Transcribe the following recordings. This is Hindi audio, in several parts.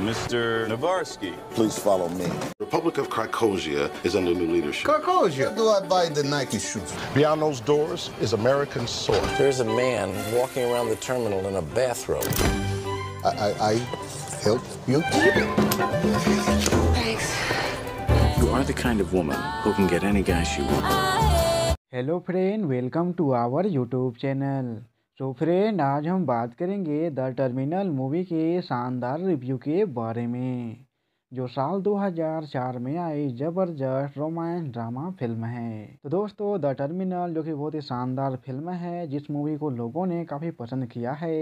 Mr. Navarsky. Please follow me. Republic of Krakosia is under new leadership. Krakosia? do I buy the Nike shoes? Beyond those doors is American soil. There's a man walking around the terminal in a bathrobe. I, I, I help you? Thanks. You are the kind of woman who can get any guy she wants. Hello friend, welcome to our YouTube channel. तो फ्रेंड आज हम बात करेंगे द टर्मिनल मूवी के शानदार रिव्यू के बारे में जो साल 2004 में आई जबरदस्त रोमांस ड्रामा फिल्म है तो दोस्तों द टर्मिनल जो कि बहुत ही शानदार फिल्म है जिस मूवी को लोगों ने काफ़ी पसंद किया है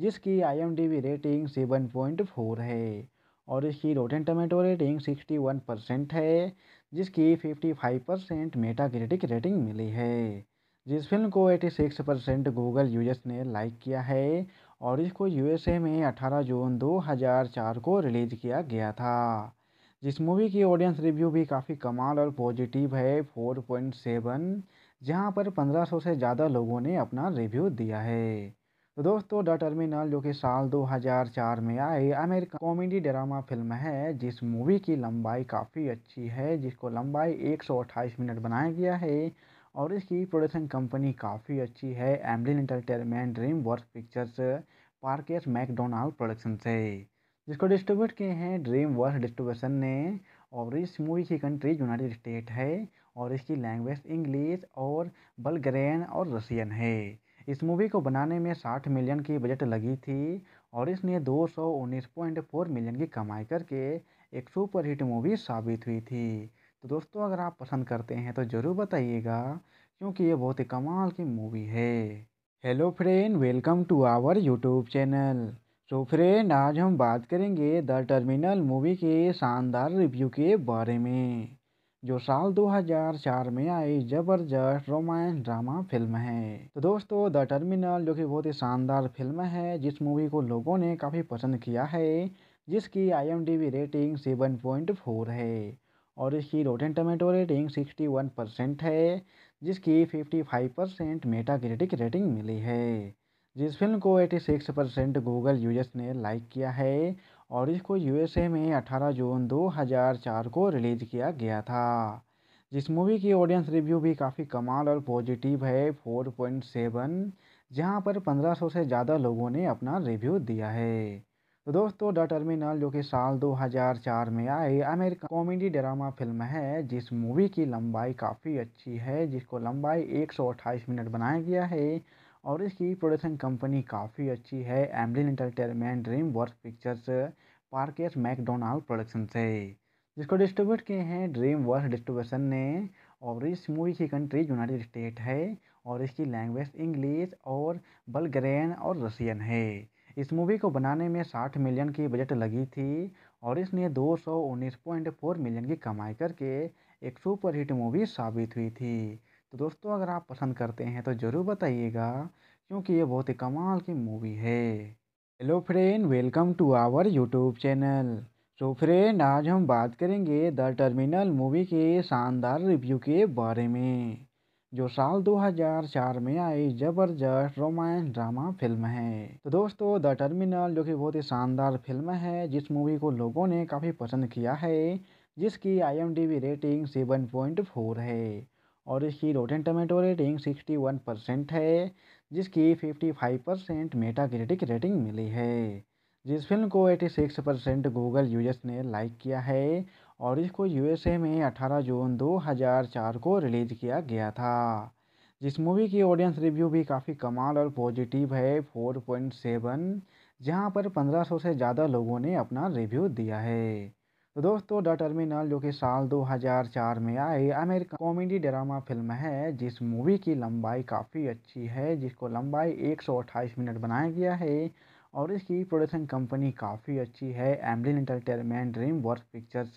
जिसकी आईएमडीबी रेटिंग 7.4 है और इसकी रोटेन टमेटो रेटिंग 61 परसेंट है जिसकी 55 परसेंट मेटा क्रिटिक रेटिंग मिली है जिस फिल्म को 86 परसेंट गूगल यूजर्स ने लाइक किया है और इसको यूएसए में 18 जून 2004 को रिलीज़ किया गया था जिस मूवी की ऑडियंस रिव्यू भी काफ़ी कमाल और पॉजिटिव है 4.7 जहाँ पर 1500 से ज़्यादा लोगों ने अपना रिव्यू दिया है तो दोस्तों द टर्मिनल जो कि साल 2004 में आई अमेरिका कॉमेडी ड्रामा फिल्म है जिस मूवी की लंबाई काफ़ी अच्छी है जिसको लंबाई एक मिनट बनाया गया है और इसकी प्रोडक्शन कंपनी काफ़ी अच्छी है Amblin entertainment dream work pictures Parkes MacDonald production से जिसको डिस्ट्रीब्यूट किए हैं ड्रीम वर्क डिस्ट्रीब्यूशन ने और इस मूवी की कंट्री यूनाइटेड स्टेट है और इसकी लैंग्वेज इंग्लिश और बलग्रेन और रसियन है इस मूवी को बनाने में साठ मिलियन की बजट लगी थी और इसने फोर मिलियन की कमाई करके एक सुपरहिट मूवी साबित हुई थी तो दोस्तों अगर आप पसंद करते हैं तो ज़रूर बताइएगा क्योंकि ये बहुत ही कमाल की मूवी है hello friend welcome to our YouTube channel तो फ्रेंड आज हम बात करेंगे द टर्मिनल मूवी के शानदार रिव्यू के बारे में जो साल 2004 में आई जबरदस्त रोमांस ड्रामा फिल्म है तो दोस्तों द टर्मिनल जो कि बहुत ही शानदार फिल्म है जिस मूवी को लोगों ने काफ़ी पसंद किया है जिसकी आईएमडीबी रेटिंग 7.4 है और इसकी rotten tomato rating sixty one percent है जिसकी fifty five percent Meta critic rating मिली है जिस फिल्म को eighty six percent Google users ने लाइक किया है और इसको यूएसए में अठारह जून दो हज़ार चार को रिलीज़ किया गया था जिस मूवी की ऑडियंस रिव्यू भी काफ़ी कमाल और पॉजिटिव है फोर पॉइंट सेवन जहाँ पर पंद्रह सौ से ज़्यादा लोगों ने अपना रिव्यू दिया है तो दोस्तों द टर्मिनल जो कि साल 2004 में आई अमेरिका कॉमेडी ड्रामा फिल्म है जिस मूवी की लंबाई काफ़ी अच्छी है जिसको लंबाई 128 मिनट बनाया गया है और इसकी प्रोडक्शन कंपनी काफ़ी अच्छी है Amblin entertainment dream work pictures Parkes MacDonald production से जिसको डिस्ट्रीब्यूट किए हैं ड्रीम वर्क डिस्ट्रीब्यूशन ने और इस मूवी की कंट्री यूनाइटेड स्टेट है और इसकी लैंग्वेज इंग्लिश और बल्गेरियन और रसियन है इस मूवी को बनाने में 60 मिलियन की बजट लगी थी और इसने 219.4 मिलियन की कमाई करके एक सुपर हिट मूवी साबित हुई थी तो दोस्तों अगर आप पसंद करते हैं तो ज़रूर बताइएगा क्योंकि ये बहुत ही कमाल की मूवी है hello friend welcome to our YouTube channel तो फ्रेंड आज हम बात करेंगे द टर्मिनल मूवी के शानदार रिव्यू के बारे में जो साल 2004 में आई जबरदस्त रोमांस ड्रामा फिल्म है तो दोस्तों द टर्मिनल जो कि बहुत ही शानदार फिल्म है जिस मूवी को लोगों ने काफ़ी पसंद किया है जिसकी आईएमडीबी रेटिंग 7.4 है और इसकी रोटेन टमेटो रेटिंग 61 परसेंट है जिसकी 55 परसेंट मेटाक्रिटिक रेटिंग मिली है जिस फिल्म को 86 परसेंट गूगल यूजर्स ने लाइक किया है और इसको यूएसए में 18 जून 2004 को रिलीज़ किया गया था जिस मूवी की ऑडियंस रिव्यू भी काफ़ी कमाल और पॉजिटिव है 4.7 जहाँ पर 1500 से ज़्यादा लोगों ने अपना रिव्यू दिया है तो दोस्तों द टर्मिनल जो कि साल 2004 में आई अमेरिका कॉमेडी ड्रामा फिल्म है जिस मूवी की लंबाई काफ़ी अच्छी है जिसको लंबाई 128 मिनट बनाया गया है और इसकी प्रोडक्शन कंपनी काफ़ी अच्छी है Amblin entertainment dream work pictures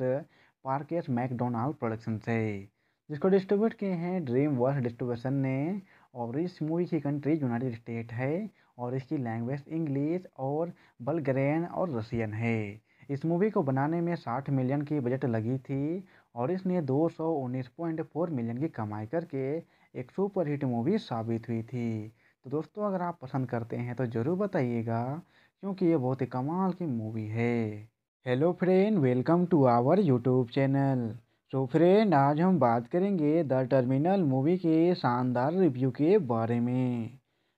Parkes MacDonald production से जिसको डिस्ट्रीब्यूट किए हैं ड्रीम वर्क डिस्ट्रीब्यूशन ने और इस मूवी की कंट्री यूनाइटेड स्टेट है और इसकी लैंग्वेज इंग्लिश और बल्गेरियन और रसियन है इस मूवी को बनाने में साठ मिलियन की बजट लगी थी और इसने फोर मिलियन की कमाई करके एक सुपर हिट मूवी साबित हुई थी तो दोस्तों अगर आप पसंद करते हैं तो ज़रूर बताइएगा क्योंकि ये बहुत ही कमाल की मूवी है hello friend welcome to our YouTube channel तो फ्रेंड आज हम बात करेंगे द टर्मिनल मूवी के शानदार रिव्यू के बारे में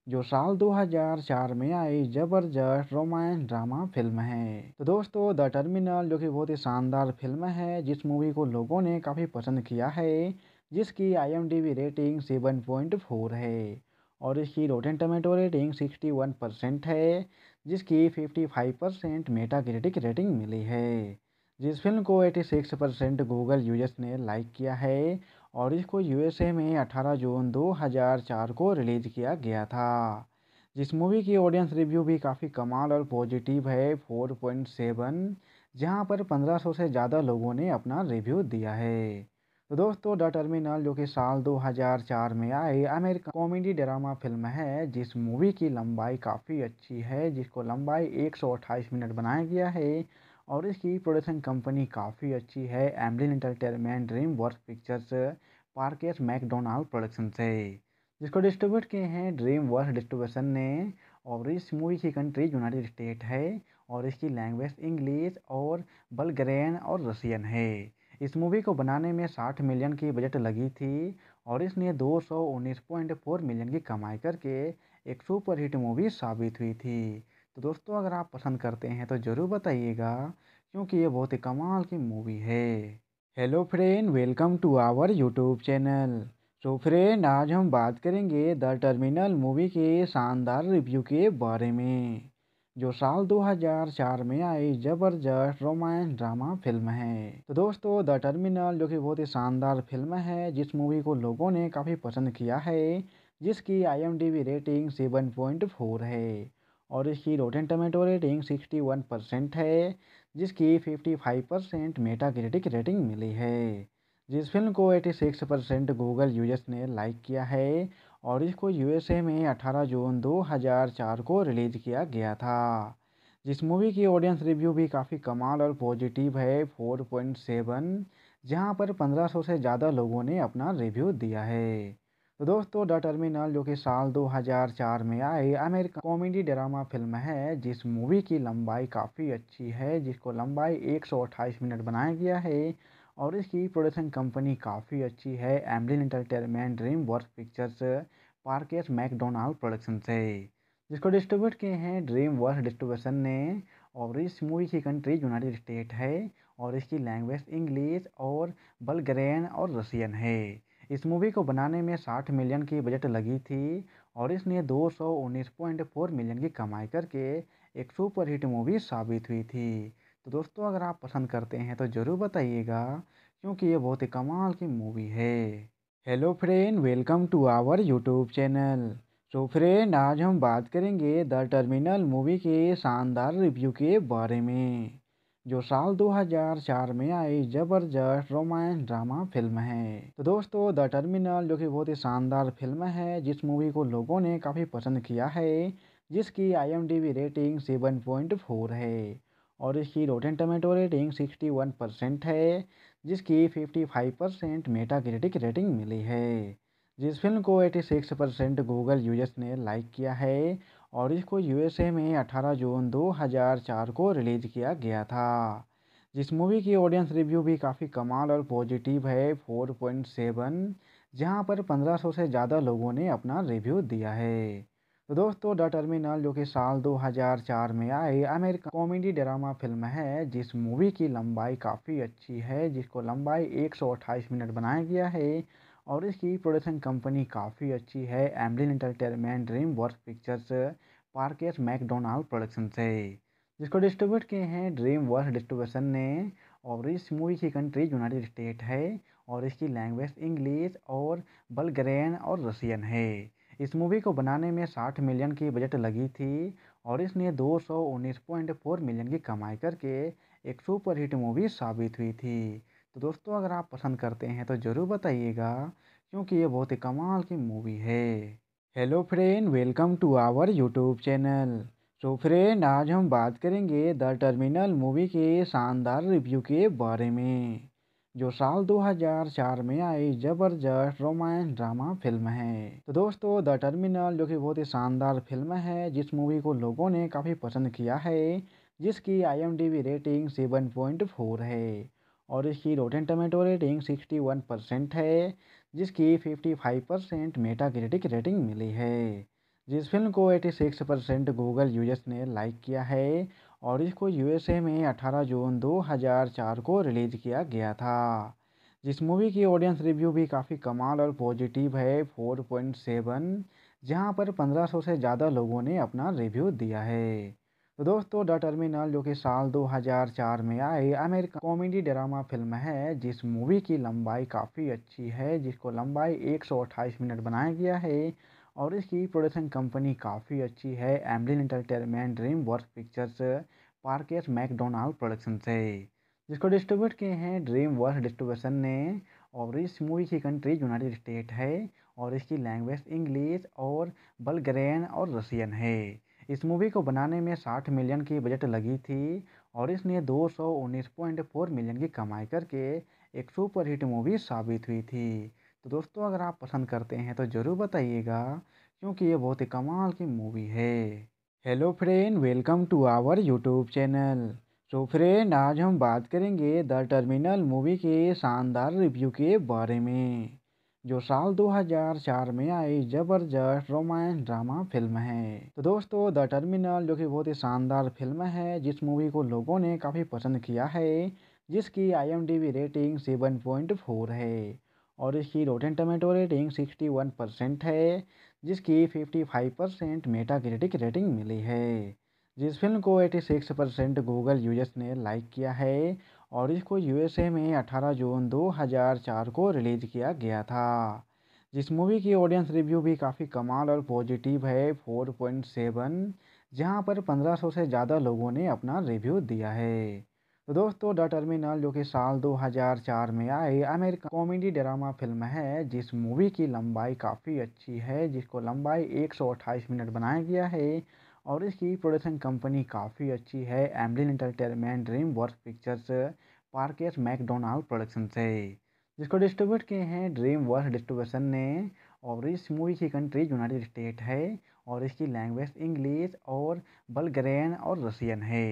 जो साल 2004 में आई जबरदस्त रोमांस ड्रामा फिल्म है तो दोस्तों द टर्मिनल जो कि बहुत ही शानदार फिल्म है जिस मूवी को लोगों ने काफ़ी पसंद किया है जिसकी आईएमडीबी रेटिंग 7.4 है और इसकी rotten tomato rating sixty one percent है जिसकी fifty five percent Metacritic rating मिली है जिस फिल्म को eighty six percent Google users ने लाइक किया है और इसको यूएसए में 18 जून 2004 को रिलीज़ किया गया था जिस मूवी की ऑडियंस रिव्यू भी काफ़ी कमाल और पॉजिटिव है 4.7 पॉइंट जहाँ पर 1500 से ज़्यादा लोगों ने अपना रिव्यू दिया है तो दोस्तों द टर्मिनल जो कि साल 2004 में आई अमेरिका कॉमेडी ड्रामा फिल्म है जिस मूवी की लंबाई काफ़ी अच्छी है जिसको लंबाई 128 मिनट बनाया गया है और इसकी प्रोडक्शन कंपनी काफ़ी अच्छी है Amblin entertainment dream work pictures Parkes MacDonald production से जिसको डिस्ट्रीब्यूट किए हैं ड्रीम वर्क डिस्ट्रीब्यूशन ने और इस मूवी की कंट्री यूनाइटेड स्टेट है और इसकी लैंग्वेज इंग्लिश और बलग्रेन और रसियन है इस मूवी को बनाने में 60 मिलियन की बजट लगी थी और इसने फोर मिलियन की कमाई करके एक सुपर हिट मूवी साबित हुई थी तो दोस्तों अगर आप पसंद करते हैं तो ज़रूर बताइएगा क्योंकि ये बहुत ही कमाल की मूवी है hello friend welcome to our YouTube channel तो फ्रेंड आज हम बात करेंगे द टर्मिनल मूवी के शानदार रिव्यू के बारे में जो साल 2004 में आई जबरदस्त रोमांस ड्रामा फिल्म है तो दोस्तों द टर्मिनल जो कि बहुत ही शानदार फिल्म है जिस मूवी को लोगों ने काफ़ी पसंद किया है जिसकी आई रेटिंग सेवन पॉइंट फोर है और इसकी rotten tomato rating sixty one percent है जिसकी fifty five percent Metacritic rating मिली है जिस फिल्म को eighty six percent Google users ने लाइक किया है और इसको यूएसए में 18 जून 2004 को रिलीज़ किया गया था जिस मूवी की ऑडियंस रिव्यू भी काफ़ी कमाल और पॉजिटिव है 4.7 जहाँ पर 1500 से ज़्यादा लोगों ने अपना रिव्यू दिया है तो दोस्तों द टर्मिनल जो कि साल 2004 में आई अमेरिका कॉमेडी ड्रामा फिल्म है जिस मूवी की लंबाई काफ़ी अच्छी है जिसको लंबाई एक मिनट बनाया गया है और इसकी प्रोडक्शन कंपनी काफ़ी अच्छी है Amblin entertainment dream work pictures Parkes MacDonald production से जिसको डिस्ट्रीब्यूट किए हैं ड्रीम वर्क डिस्ट्रीब्यूशन ने और इस मूवी की कंट्री यूनाइटेड स्टेट है और इसकी लैंग्वेज इंग्लिश और बल्गेरियन और रसियन है इस मूवी को बनाने में 60 मिलियन की बजट लगी थी और इसने फोर मिलियन की कमाई करके एक सुपरहिट मूवी साबित हुई थी तो दोस्तों अगर आप पसंद करते हैं तो ज़रूर बताइएगा क्योंकि ये बहुत ही कमाल की मूवी है hello friend welcome to our YouTube channel तो फ्रेंड आज हम बात करेंगे द टर्मिनल मूवी के शानदार रिव्यू के बारे में जो साल 2004 में आई जबरदस्त रोमांस ड्रामा फिल्म है तो दोस्तों द टर्मिनल जो कि बहुत ही शानदार फिल्म है जिस मूवी को लोगों ने काफ़ी पसंद किया है जिसकी आईएमडीबी रेटिंग 7.4 है और इसकी rotten tomato rating sixty one percent है जिसकी fifty five percent Meta critic rating मिली है जिस फिल्म को eighty six percent Google users ने लाइक किया है और इसको यूएसए में अठारह जून दो हज़ार चार को रिलीज़ किया गया था जिस मूवी की ऑडियंस रिव्यू भी काफ़ी कमाल और पॉजिटिव है फोर पॉइंट सेवन जहाँ पर पंद्रह सौ से ज़्यादा लोगों ने अपना रिव्यू दिया है तो दोस्तों द टर्मिनल जो कि साल 2004 में आई अमेरिका कॉमेडी ड्रामा फिल्म है जिस मूवी की लंबाई काफ़ी अच्छी है जिसको लंबाई 128 मिनट बनाया गया है और इसकी प्रोडक्शन कंपनी काफ़ी अच्छी है Amblin entertainment dream work pictures Parkes MacDonald production से जिसको डिस्ट्रीब्यूट किए हैं ड्रीम वर्क डिस्ट्रीब्यूशन ने और इस मूवी की कंट्री यूनाइटेड स्टेट है और इसकी लैंग्वेज इंग्लिश और बलग्रेन और रसियन है इस मूवी को बनाने में 60 मिलियन की बजट लगी थी और इसने दो सौ उन्नीस पॉइंट फोर मिलियन की कमाई करके एक सुपर हिट मूवी साबित हुई थी तो दोस्तों अगर आप पसंद करते हैं तो ज़रूर बताइएगा क्योंकि ये बहुत ही कमाल की मूवी है hello friend welcome to our YouTube channel so तो फ्रेंड आज हम बात करेंगे द टर्मिनल मूवी के शानदार रिव्यू के बारे में जो साल 2004 में आई जबरदस्त रोमांस ड्रामा फिल्म है तो दोस्तों द टर्मिनल जो कि बहुत ही शानदार फिल्म है जिस मूवी को लोगों ने काफ़ी पसंद किया है जिसकी आईएमडीबी रेटिंग 7.4 है और इसकी रोटेन टमेटो रेटिंग 61 परसेंट है जिसकी 55 परसेंट मेटा क्रिटिक रेटिंग मिली है जिस फिल्म को 86 परसेंट गूगल यूजर्स ने लाइक किया है और इसको यूएसए में 18 जून 2004 को रिलीज़ किया गया था जिस मूवी की ऑडियंस रिव्यू भी काफ़ी कमाल और पॉजिटिव है 4.7 जहाँ पर 1500 से ज़्यादा लोगों ने अपना रिव्यू दिया है तो दोस्तों द टर्मिनल जो कि साल 2004 में आई अमेरिका कॉमेडी ड्रामा फिल्म है जिस मूवी की लंबाई काफ़ी अच्छी है जिसको लंबाई 128 मिनट बनाया गया है और इसकी प्रोडक्शन कंपनी काफ़ी अच्छी है Amblin entertainment dream work pictures Parkes MacDonald production से जिसको डिस्ट्रीब्यूट किए हैं ड्रीम वर्क डिस्ट्रीब्यूशन ने और इस मूवी की कंट्री यूनाइटेड स्टेट है और इसकी लैंग्वेज इंग्लिश और बल्गेरियन और रसियन है इस मूवी को बनाने में 60 मिलियन की बजट लगी थी और इसने दो मिलियन की कमाई करके एक सुपर हिट मूवी साबित हुई थी तो दोस्तों अगर आप पसंद करते हैं तो ज़रूर बताइएगा क्योंकि ये बहुत ही कमाल की मूवी है hello friend welcome to our YouTube channel तो फ्रेंड आज हम बात करेंगे द टर्मिनल मूवी के शानदार रिव्यू के बारे में जो साल 2004 में आई जबरदस्त रोमांस ड्रामा फिल्म है तो दोस्तों द टर्मिनल जो कि बहुत ही शानदार फिल्म है जिस मूवी को लोगों ने काफ़ी पसंद किया है जिसकी आईएमडीबी रेटिंग 7.4 है और इसकी रोटेन टमेटो रेटिंग 61 परसेंट है जिसकी 55 परसेंट मेटाक्रिटिक रेटिंग मिली है जिस फिल्म को 86 परसेंट गूगल यूजर्स ने लाइक किया है और इसको यूएसए में 18 जून 2004 को रिलीज़ किया गया था जिस मूवी की ऑडियंस रिव्यू भी काफ़ी कमाल और पॉजिटिव है 4.7 जहाँ पर 1500 से ज़्यादा लोगों ने अपना रिव्यू दिया है तो दोस्तों द टर्मिनल जो कि साल 2004 में आई अमेरिका कॉमेडी ड्रामा फिल्म है जिस मूवी की लंबाई काफ़ी अच्छी है जिसको लंबाई 128 मिनट बनाया गया है और इसकी प्रोडक्शन कंपनी काफ़ी अच्छी है Amblin entertainment dream work pictures Parkes MacDonald production से जिसको डिस्ट्रीब्यूट किए हैं ड्रीम वर्क डिस्ट्रीब्यूशन ने और इस मूवी की कंट्री यूनाइटेड स्टेट है और इसकी लैंग्वेज इंग्लिश और बलग्रेन और रसियन है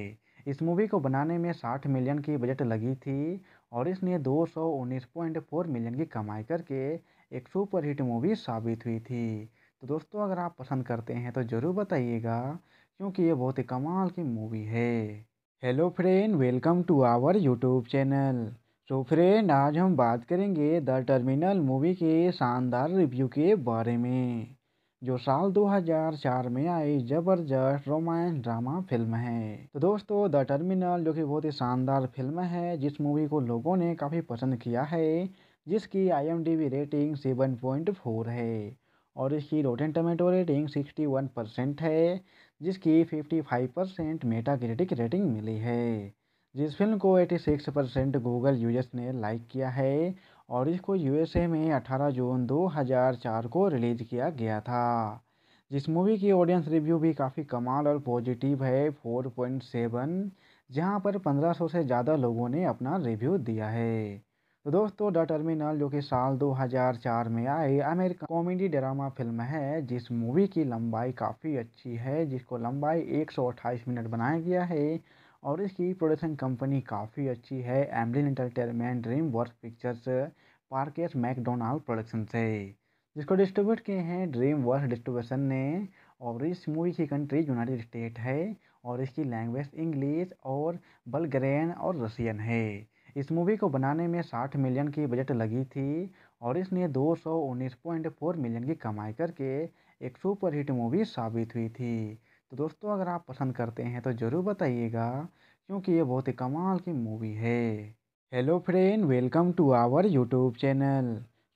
इस मूवी को बनाने में 60 मिलियन की बजट लगी थी और इसने दो सौ उन्नीस पॉइंट फोर मिलियन की कमाई करके एक सुपरहिट मूवी साबित हुई थी तो दोस्तों अगर आप पसंद करते हैं तो ज़रूर बताइएगा क्योंकि ये बहुत ही कमाल की मूवी है hello friend welcome to our YouTube channel so तो फ्रेंड आज हम बात करेंगे द टर्मिनल मूवी के शानदार रिव्यू के बारे में जो साल 2004 में आई जबरदस्त रोमांस ड्रामा फिल्म है तो दोस्तों द टर्मिनल जो कि बहुत ही शानदार फिल्म है जिस मूवी को लोगों ने काफ़ी पसंद किया है जिसकी आईएमडीबी रेटिंग 7.4 है और इसकी रोटेन टमेटो रेटिंग 61 परसेंट है जिसकी 55 परसेंट मेटा क्रेडिक रेटिंग मिली है जिस फिल्म को 86 परसेंट गूगल यूजर्स ने लाइक किया है और इसको यूएसए में 18 जून 2004 को रिलीज़ किया गया था जिस मूवी की ऑडियंस रिव्यू भी काफ़ी कमाल और पॉजिटिव है 4.7 जहाँ पर 1500 से ज़्यादा लोगों ने अपना रिव्यू दिया है तो दोस्तों द टर्मिनल जो कि साल 2004 में आई अमेरिका कॉमेडी ड्रामा फिल्म है जिस मूवी की लंबाई काफ़ी अच्छी है जिसको लंबाई अट्ठाईस मिनट बनाया गया है और इसकी प्रोडक्शन कंपनी काफ़ी अच्छी है Amblin entertainment dream work pictures Parkes MacDonald production से जिसको डिस्ट्रीब्यूट किए हैं ड्रीम वर्क डिस्ट्रीब्यूशन ने और इस मूवी की कंट्री यूनाइटेड स्टेट है और इसकी लैंग्वेज इंग्लिश और बल्गेरियन और रसियन है इस मूवी को बनाने में 60 मिलियन की बजट लगी थी और इसने 219.4 मिलियन की कमाई करके एक सुपर हिट मूवी साबित हुई थी तो दोस्तों अगर आप पसंद करते हैं तो ज़रूर बताइएगा क्योंकि ये बहुत ही कमाल की मूवी है hello friend welcome to our YouTube channel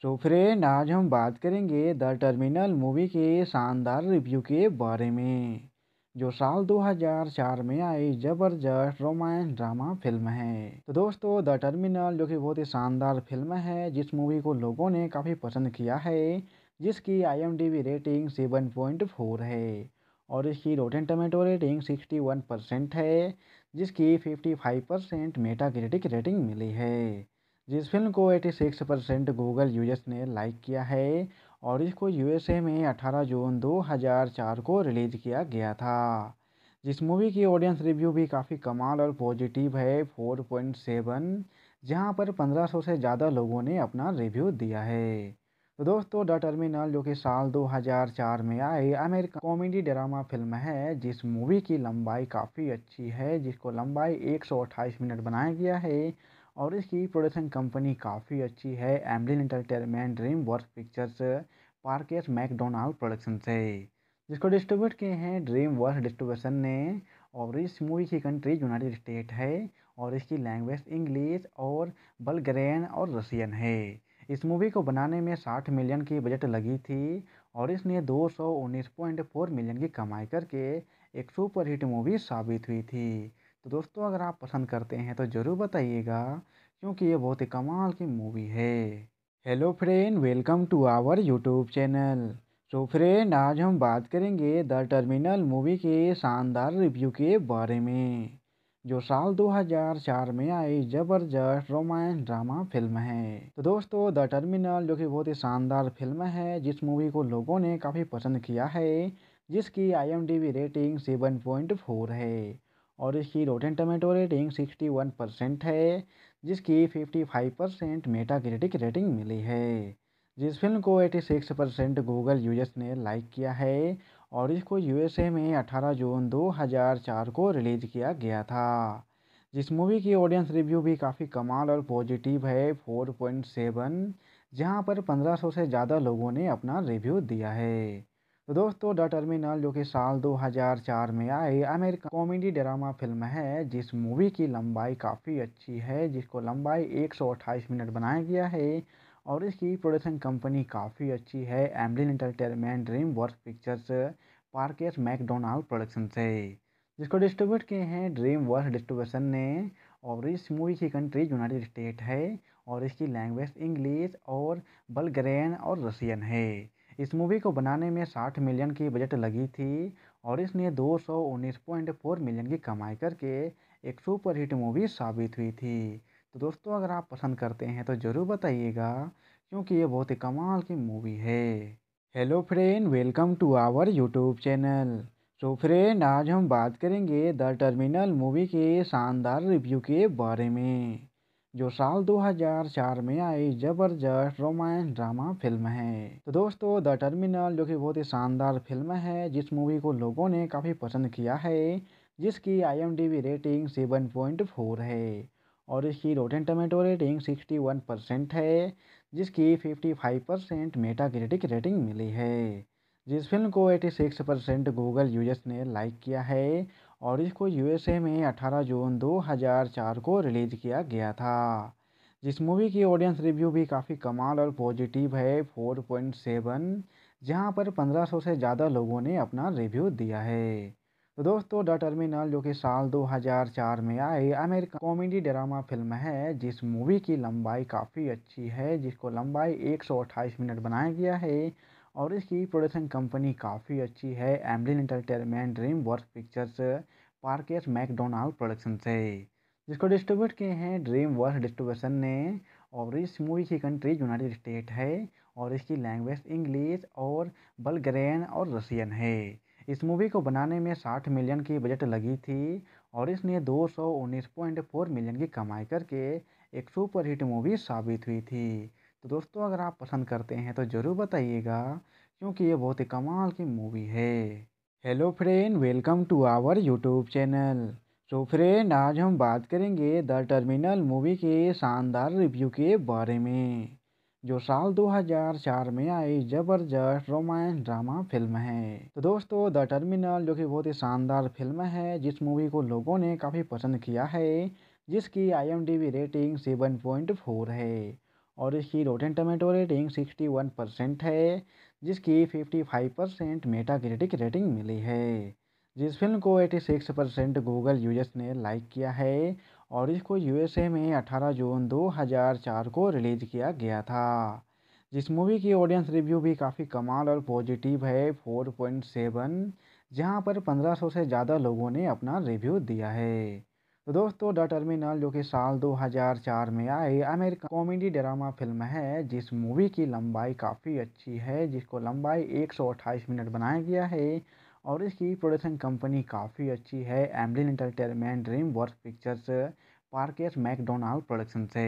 तो फ्रेंड आज हम बात करेंगे द टर्मिनल मूवी के शानदार रिव्यू के बारे में जो साल 2004 में आई जबरदस्त रोमांस ड्रामा फिल्म है तो दोस्तों द टर्मिनल जो कि बहुत ही शानदार फिल्म है जिस मूवी को लोगों ने काफ़ी पसंद किया है जिसकी आईएमडीबी रेटिंग 7.4 है और इसकी rotten tomato rating sixty one percent है जिसकी fifty five percent Meta critic rating मिली है जिस फिल्म को eighty six percent Google users ने लाइक किया है और इसको यूएसए में अठारह जून दो हज़ार चार को रिलीज़ किया गया था जिस मूवी की ऑडियंस रिव्यू भी काफ़ी कमाल और पॉजिटिव है फोर पॉइंट सेवन जहाँ पर पंद्रह सौ से ज़्यादा लोगों ने अपना रिव्यू दिया है तो दोस्तों द टर्मिनल जो कि साल 2004 में आई अमेरिका कॉमेडी ड्रामा फिल्म है जिस मूवी की लंबाई काफ़ी अच्छी है जिसको लंबाई एक मिनट बनाया गया है और इसकी प्रोडक्शन कंपनी काफ़ी अच्छी है Amblin entertainment dream work pictures Parkes MacDonald production से जिसको डिस्ट्रीब्यूट किए हैं ड्रीम वर्क डिस्ट्रीब्यूशन ने और इस मूवी की कंट्री यूनाइटेड स्टेट है और इसकी लैंग्वेज इंग्लिश और बलग्रेन और रसियन है इस मूवी को बनाने में 60 मिलियन की बजट लगी थी और इसने दो सौ उन्नीस पॉइंट फोर मिलियन की कमाई करके एक सुपरहिट मूवी साबित हुई थी तो दोस्तों अगर आप पसंद करते हैं तो ज़रूर बताइएगा क्योंकि ये बहुत ही कमाल की मूवी है hello friend welcome to our YouTube channel so तो फ्रेंड आज हम बात करेंगे द टर्मिनल मूवी के शानदार रिव्यू के बारे में जो साल 2004 में आई जबरदस्त रोमांस ड्रामा फिल्म है तो दोस्तों द टर्मिनल जो कि बहुत ही शानदार फिल्म है जिस मूवी को लोगों ने काफ़ी पसंद किया है जिसकी आईएमडीबी रेटिंग 7.4 है और इसकी रोटेन टमेटो रेटिंग 61 परसेंट है जिसकी 55 परसेंट मेटा रेटिंग मिली है जिस फिल्म को 86 परसेंट गूगल यूजर्स ने लाइक किया है और इसको यूएसए में 18 जून 2004 को रिलीज़ किया गया था जिस मूवी की ऑडियंस रिव्यू भी काफ़ी कमाल और पॉजिटिव है 4.7 जहाँ पर 1500 से ज़्यादा लोगों ने अपना रिव्यू दिया है तो दोस्तों द टर्मिनल जो कि साल 2004 में आई अमेरिका कॉमेडी ड्रामा फिल्म है जिस मूवी की लंबाई काफ़ी अच्छी है जिसको लंबाई 128 मिनट बनाया गया है और इसकी प्रोडक्शन कंपनी काफ़ी अच्छी है Amblin entertainment dream work pictures Parkes MacDonald production से जिसको डिस्ट्रीब्यूट किए हैं ड्रीम वर्क डिस्ट्रीब्यूशन ने और इस मूवी की कंट्री यूनाइटेड स्टेट है और इसकी लैंग्वेज इंग्लिश और बल्गेरियन और रसियन है इस मूवी को बनाने में 60 मिलियन की बजट लगी थी और इसने 219.4 मिलियन की कमाई करके एक सुपर हिट मूवी साबित हुई थी तो दोस्तों अगर आप पसंद करते हैं तो ज़रूर बताइएगा क्योंकि ये बहुत ही कमाल की मूवी है hello friend welcome to our YouTube channel तो फ्रेंड आज हम बात करेंगे द टर्मिनल मूवी के शानदार रिव्यू के बारे में जो साल 2004 में आई जबरदस्त रोमांस ड्रामा फिल्म है तो दोस्तों द टर्मिनल जो कि बहुत ही शानदार फिल्म है जिस मूवी को लोगों ने काफ़ी पसंद किया है जिसकी आईएमडीबी रेटिंग 7.4 है और इसकी rotten tomato rating sixty one percent है जिसकी fifty five percent Meta critic rating मिली है जिस फिल्म को eighty six percent Google users ने लाइक किया है और इसको यूएसए में अठारह जून दो हज़ार चार को रिलीज़ किया गया था जिस मूवी की ऑडियंस रिव्यू भी काफ़ी कमाल और पॉजिटिव है फोर पॉइंट सेवन जहाँ पर पंद्रह सौ से ज़्यादा लोगों ने अपना रिव्यू दिया है तो दोस्तों द टर्मिनल जो कि साल 2004 में आई अमेरिका कॉमेडी ड्रामा फिल्म है जिस मूवी की लंबाई काफ़ी अच्छी है जिसको लंबाई 128 मिनट बनाया गया है और इसकी प्रोडक्शन कंपनी काफ़ी अच्छी है Amblin entertainment dream work pictures Parkes MacDonald production से जिसको डिस्ट्रीब्यूट किए हैं ड्रीम वर्क डिस्ट्रीब्यूशन ने और इस मूवी की कंट्री यूनाइटेड स्टेट है और इसकी लैंग्वेज इंग्लिश और बल्गेरियन और रसियन है इस मूवी को बनाने में 60 मिलियन की बजट लगी थी और इसने 219.4 मिलियन की कमाई करके एक सुपर हिट मूवी साबित हुई थी तो दोस्तों अगर आप पसंद करते हैं तो ज़रूर बताइएगा क्योंकि ये बहुत ही कमाल की मूवी है hello friend welcome to our YouTube channel तो फ्रेंड आज हम बात करेंगे द टर्मिनल मूवी के शानदार रिव्यू के बारे में जो साल 2004 में आई जबरदस्त रोमांस ड्रामा फिल्म है तो दोस्तों द टर्मिनल जो कि बहुत ही शानदार फिल्म है जिस मूवी को लोगों ने काफ़ी पसंद किया है जिसकी आईएमडीबी रेटिंग 7.4 है और इसकी रोटेन टमेटो रेटिंग 61 परसेंट है जिसकी 55 परसेंट मेटा क्रिटिक रेटिंग मिली है जिस फिल्म को 86 परसेंट गूगल यूजर्स ने लाइक किया है और इसको यूएसए में 18 जून 2004 को रिलीज़ किया गया था जिस मूवी की ऑडियंस रिव्यू भी काफ़ी कमाल और पॉजिटिव है 4.7 जहाँ पर 1500 से ज़्यादा लोगों ने अपना रिव्यू दिया है तो दोस्तों द टर्मिनल जो कि साल 2004 में आई अमेरिका कॉमेडी ड्रामा फिल्म है जिस मूवी की लंबाई काफ़ी अच्छी है जिसको लंबाई 128 मिनट बनाया गया है और इसकी प्रोडक्शन कंपनी काफ़ी अच्छी है Amblin entertainment dream work pictures Parkes MacDonald production से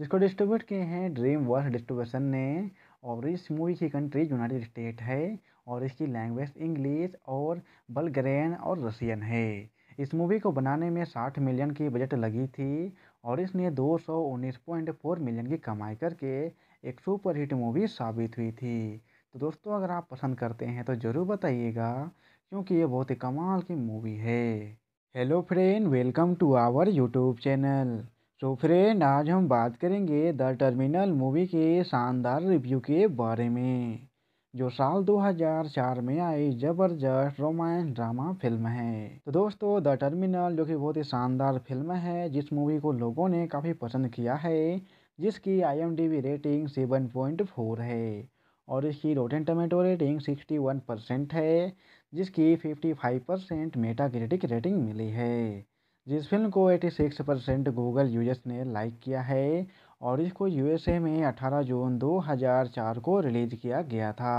जिसको डिस्ट्रीब्यूट किए हैं ड्रीम वर्क डिस्ट्रीब्यूशन ने और इस मूवी की कंट्री यूनाइटेड स्टेट है और इसकी लैंग्वेज इंग्लिश और बल्गेरियन और रसियन है इस मूवी को बनाने में साठ मिलियन की बजट लगी थी और इसने फोर मिलियन की कमाई करके एक सुपरहिट मूवी साबित हुई थी तो दोस्तों अगर आप पसंद करते हैं तो ज़रूर बताइएगा क्योंकि ये बहुत ही कमाल की मूवी है hello friend welcome to our YouTube channel तो फ्रेंड आज हम बात करेंगे द टर्मिनल मूवी के शानदार रिव्यू के बारे में जो साल 2004 में आई जबरदस्त रोमांस ड्रामा फिल्म है तो दोस्तों द टर्मिनल जो कि बहुत ही शानदार फिल्म है जिस मूवी को लोगों ने काफ़ी पसंद किया है जिसकी आईएमडीबी रेटिंग 7.4 है और इसकी rotten tomato rating sixty one percent है जिसकी fifty five percent Meta critic rating मिली है जिस फिल्म को eighty six percent Google users ने लाइक किया है और इसको यूएसए में अठारह जून दो हज़ार चार को रिलीज़ किया गया था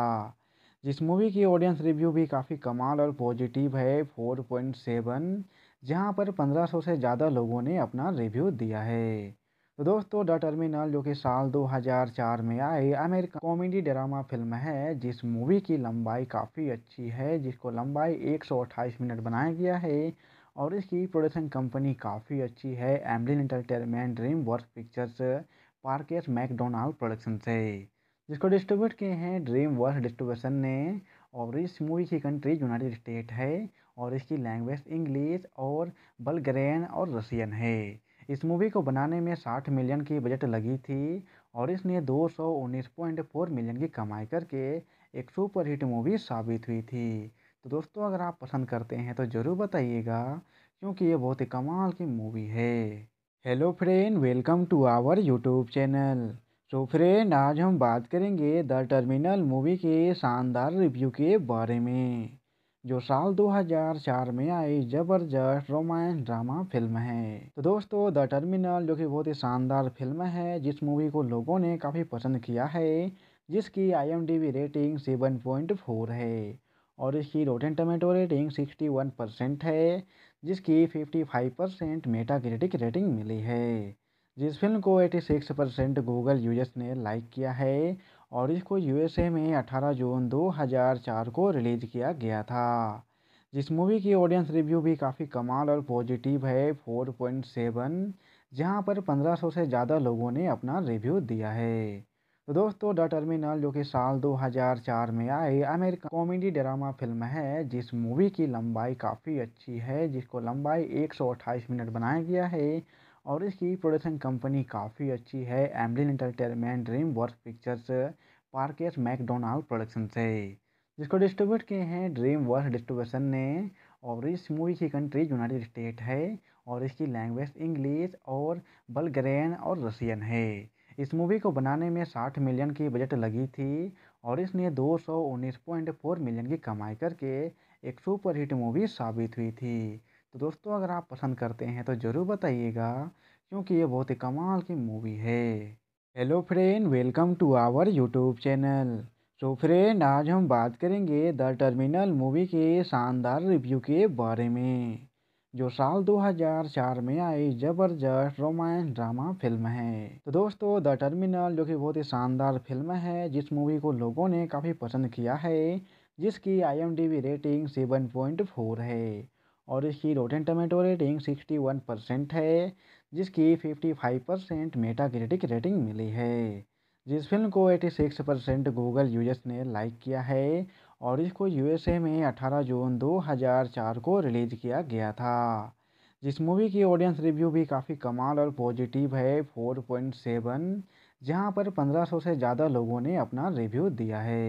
जिस मूवी की ऑडियंस रिव्यू भी काफ़ी कमाल और पॉजिटिव है फोर पॉइंट सेवन जहाँ पर पंद्रह सौ से ज़्यादा लोगों ने अपना रिव्यू दिया है तो दोस्तों द टर्मिनल जो कि साल 2004 में आई अमेरिका कॉमेडी ड्रामा फिल्म है जिस मूवी की लंबाई काफ़ी अच्छी है जिसको लंबाई 128 मिनट बनाया गया है और इसकी प्रोडक्शन कंपनी काफ़ी अच्छी है Amblin entertainment dream work pictures Parkes MacDonald production से जिसको डिस्ट्रीब्यूट किए हैं ड्रीम वर्क डिस्ट्रीब्यूशन ने और इस मूवी की कंट्री यूनाइटेड स्टेट है और इसकी लैंग्वेज इंग्लिश और बल्गेरियन और रसियन है इस मूवी को बनाने में 60 मिलियन की बजट लगी थी और इसने 219.4 मिलियन की कमाई करके एक सुपरहिट मूवी साबित हुई थी तो दोस्तों अगर आप पसंद करते हैं तो ज़रूर बताइएगा क्योंकि ये बहुत ही कमाल की मूवी है hello friend welcome to our YouTube channel तो फ्रेंड आज हम बात करेंगे द टर्मिनल मूवी के शानदार रिव्यू के बारे में जो साल 2004 में आई जबरदस्त रोमांस ड्रामा फिल्म है तो दोस्तों द टर्मिनल जो कि बहुत ही शानदार फिल्म है जिस मूवी को लोगों ने काफ़ी पसंद किया है जिसकी आईएमडीबी रेटिंग 7.4 है और इसकी रोटेन टमेटो रेटिंग 61 परसेंट है जिसकी 55 परसेंट मेटाक्रिटिक रेटिंग मिली है जिस फिल्म को 86 परसेंट गूगल यूजर्स ने लाइक किया है और इसको यूएसए में 18 जून 2004 को रिलीज़ किया गया था जिस मूवी की ऑडियंस रिव्यू भी काफ़ी कमाल और पॉजिटिव है 4.7 जहाँ पर 1500 से ज़्यादा लोगों ने अपना रिव्यू दिया है तो दोस्तों द टर्मिनल जो कि साल 2004 में आई अमेरिका कॉमेडी ड्रामा फिल्म है जिस मूवी की लंबाई काफ़ी अच्छी है जिसको लंबाई 128 मिनट बनाया गया है और इसकी प्रोडक्शन कंपनी काफ़ी अच्छी है Amblin entertainment dream work pictures Parkes MacDonald production से जिसको डिस्ट्रीब्यूट किए हैं ड्रीम वर्क डिस्ट्रीब्यूशन ने और इस मूवी की कंट्री यूनाइटेड स्टेट है और इसकी लैंग्वेज इंग्लिश और बल्गेरियन और रसियन है इस मूवी को बनाने में साठ मिलियन की बजट लगी थी और इसने फोर मिलियन की कमाई करके एक सुपरहिट मूवी साबित हुई थी तो दोस्तों अगर आप पसंद करते हैं तो ज़रूर बताइएगा क्योंकि ये बहुत ही कमाल की मूवी है hello friend welcome to our YouTube channel तो फ्रेंड आज हम बात करेंगे द टर्मिनल मूवी के शानदार रिव्यू के बारे में जो साल 2004 में आई जबरदस्त रोमांस ड्रामा फिल्म है तो दोस्तों द टर्मिनल जो कि बहुत ही शानदार फिल्म है जिस मूवी को लोगों ने काफ़ी पसंद किया है जिसकी आईएमडीबी रेटिंग 7.4 है और इसकी rotten tomato rating sixty one percent है जिसकी fifty five percent Metacritic rating मिली है जिस फिल्म को eighty six percent Google users ने लाइक किया है और इसको यूएसए में अठारह जून दो हज़ार चार को रिलीज़ किया गया था जिस मूवी की ऑडियंस रिव्यू भी काफ़ी कमाल और पॉजिटिव है फोर पॉइंट सेवन जहाँ पर पंद्रह सौ से ज़्यादा लोगों ने अपना रिव्यू दिया है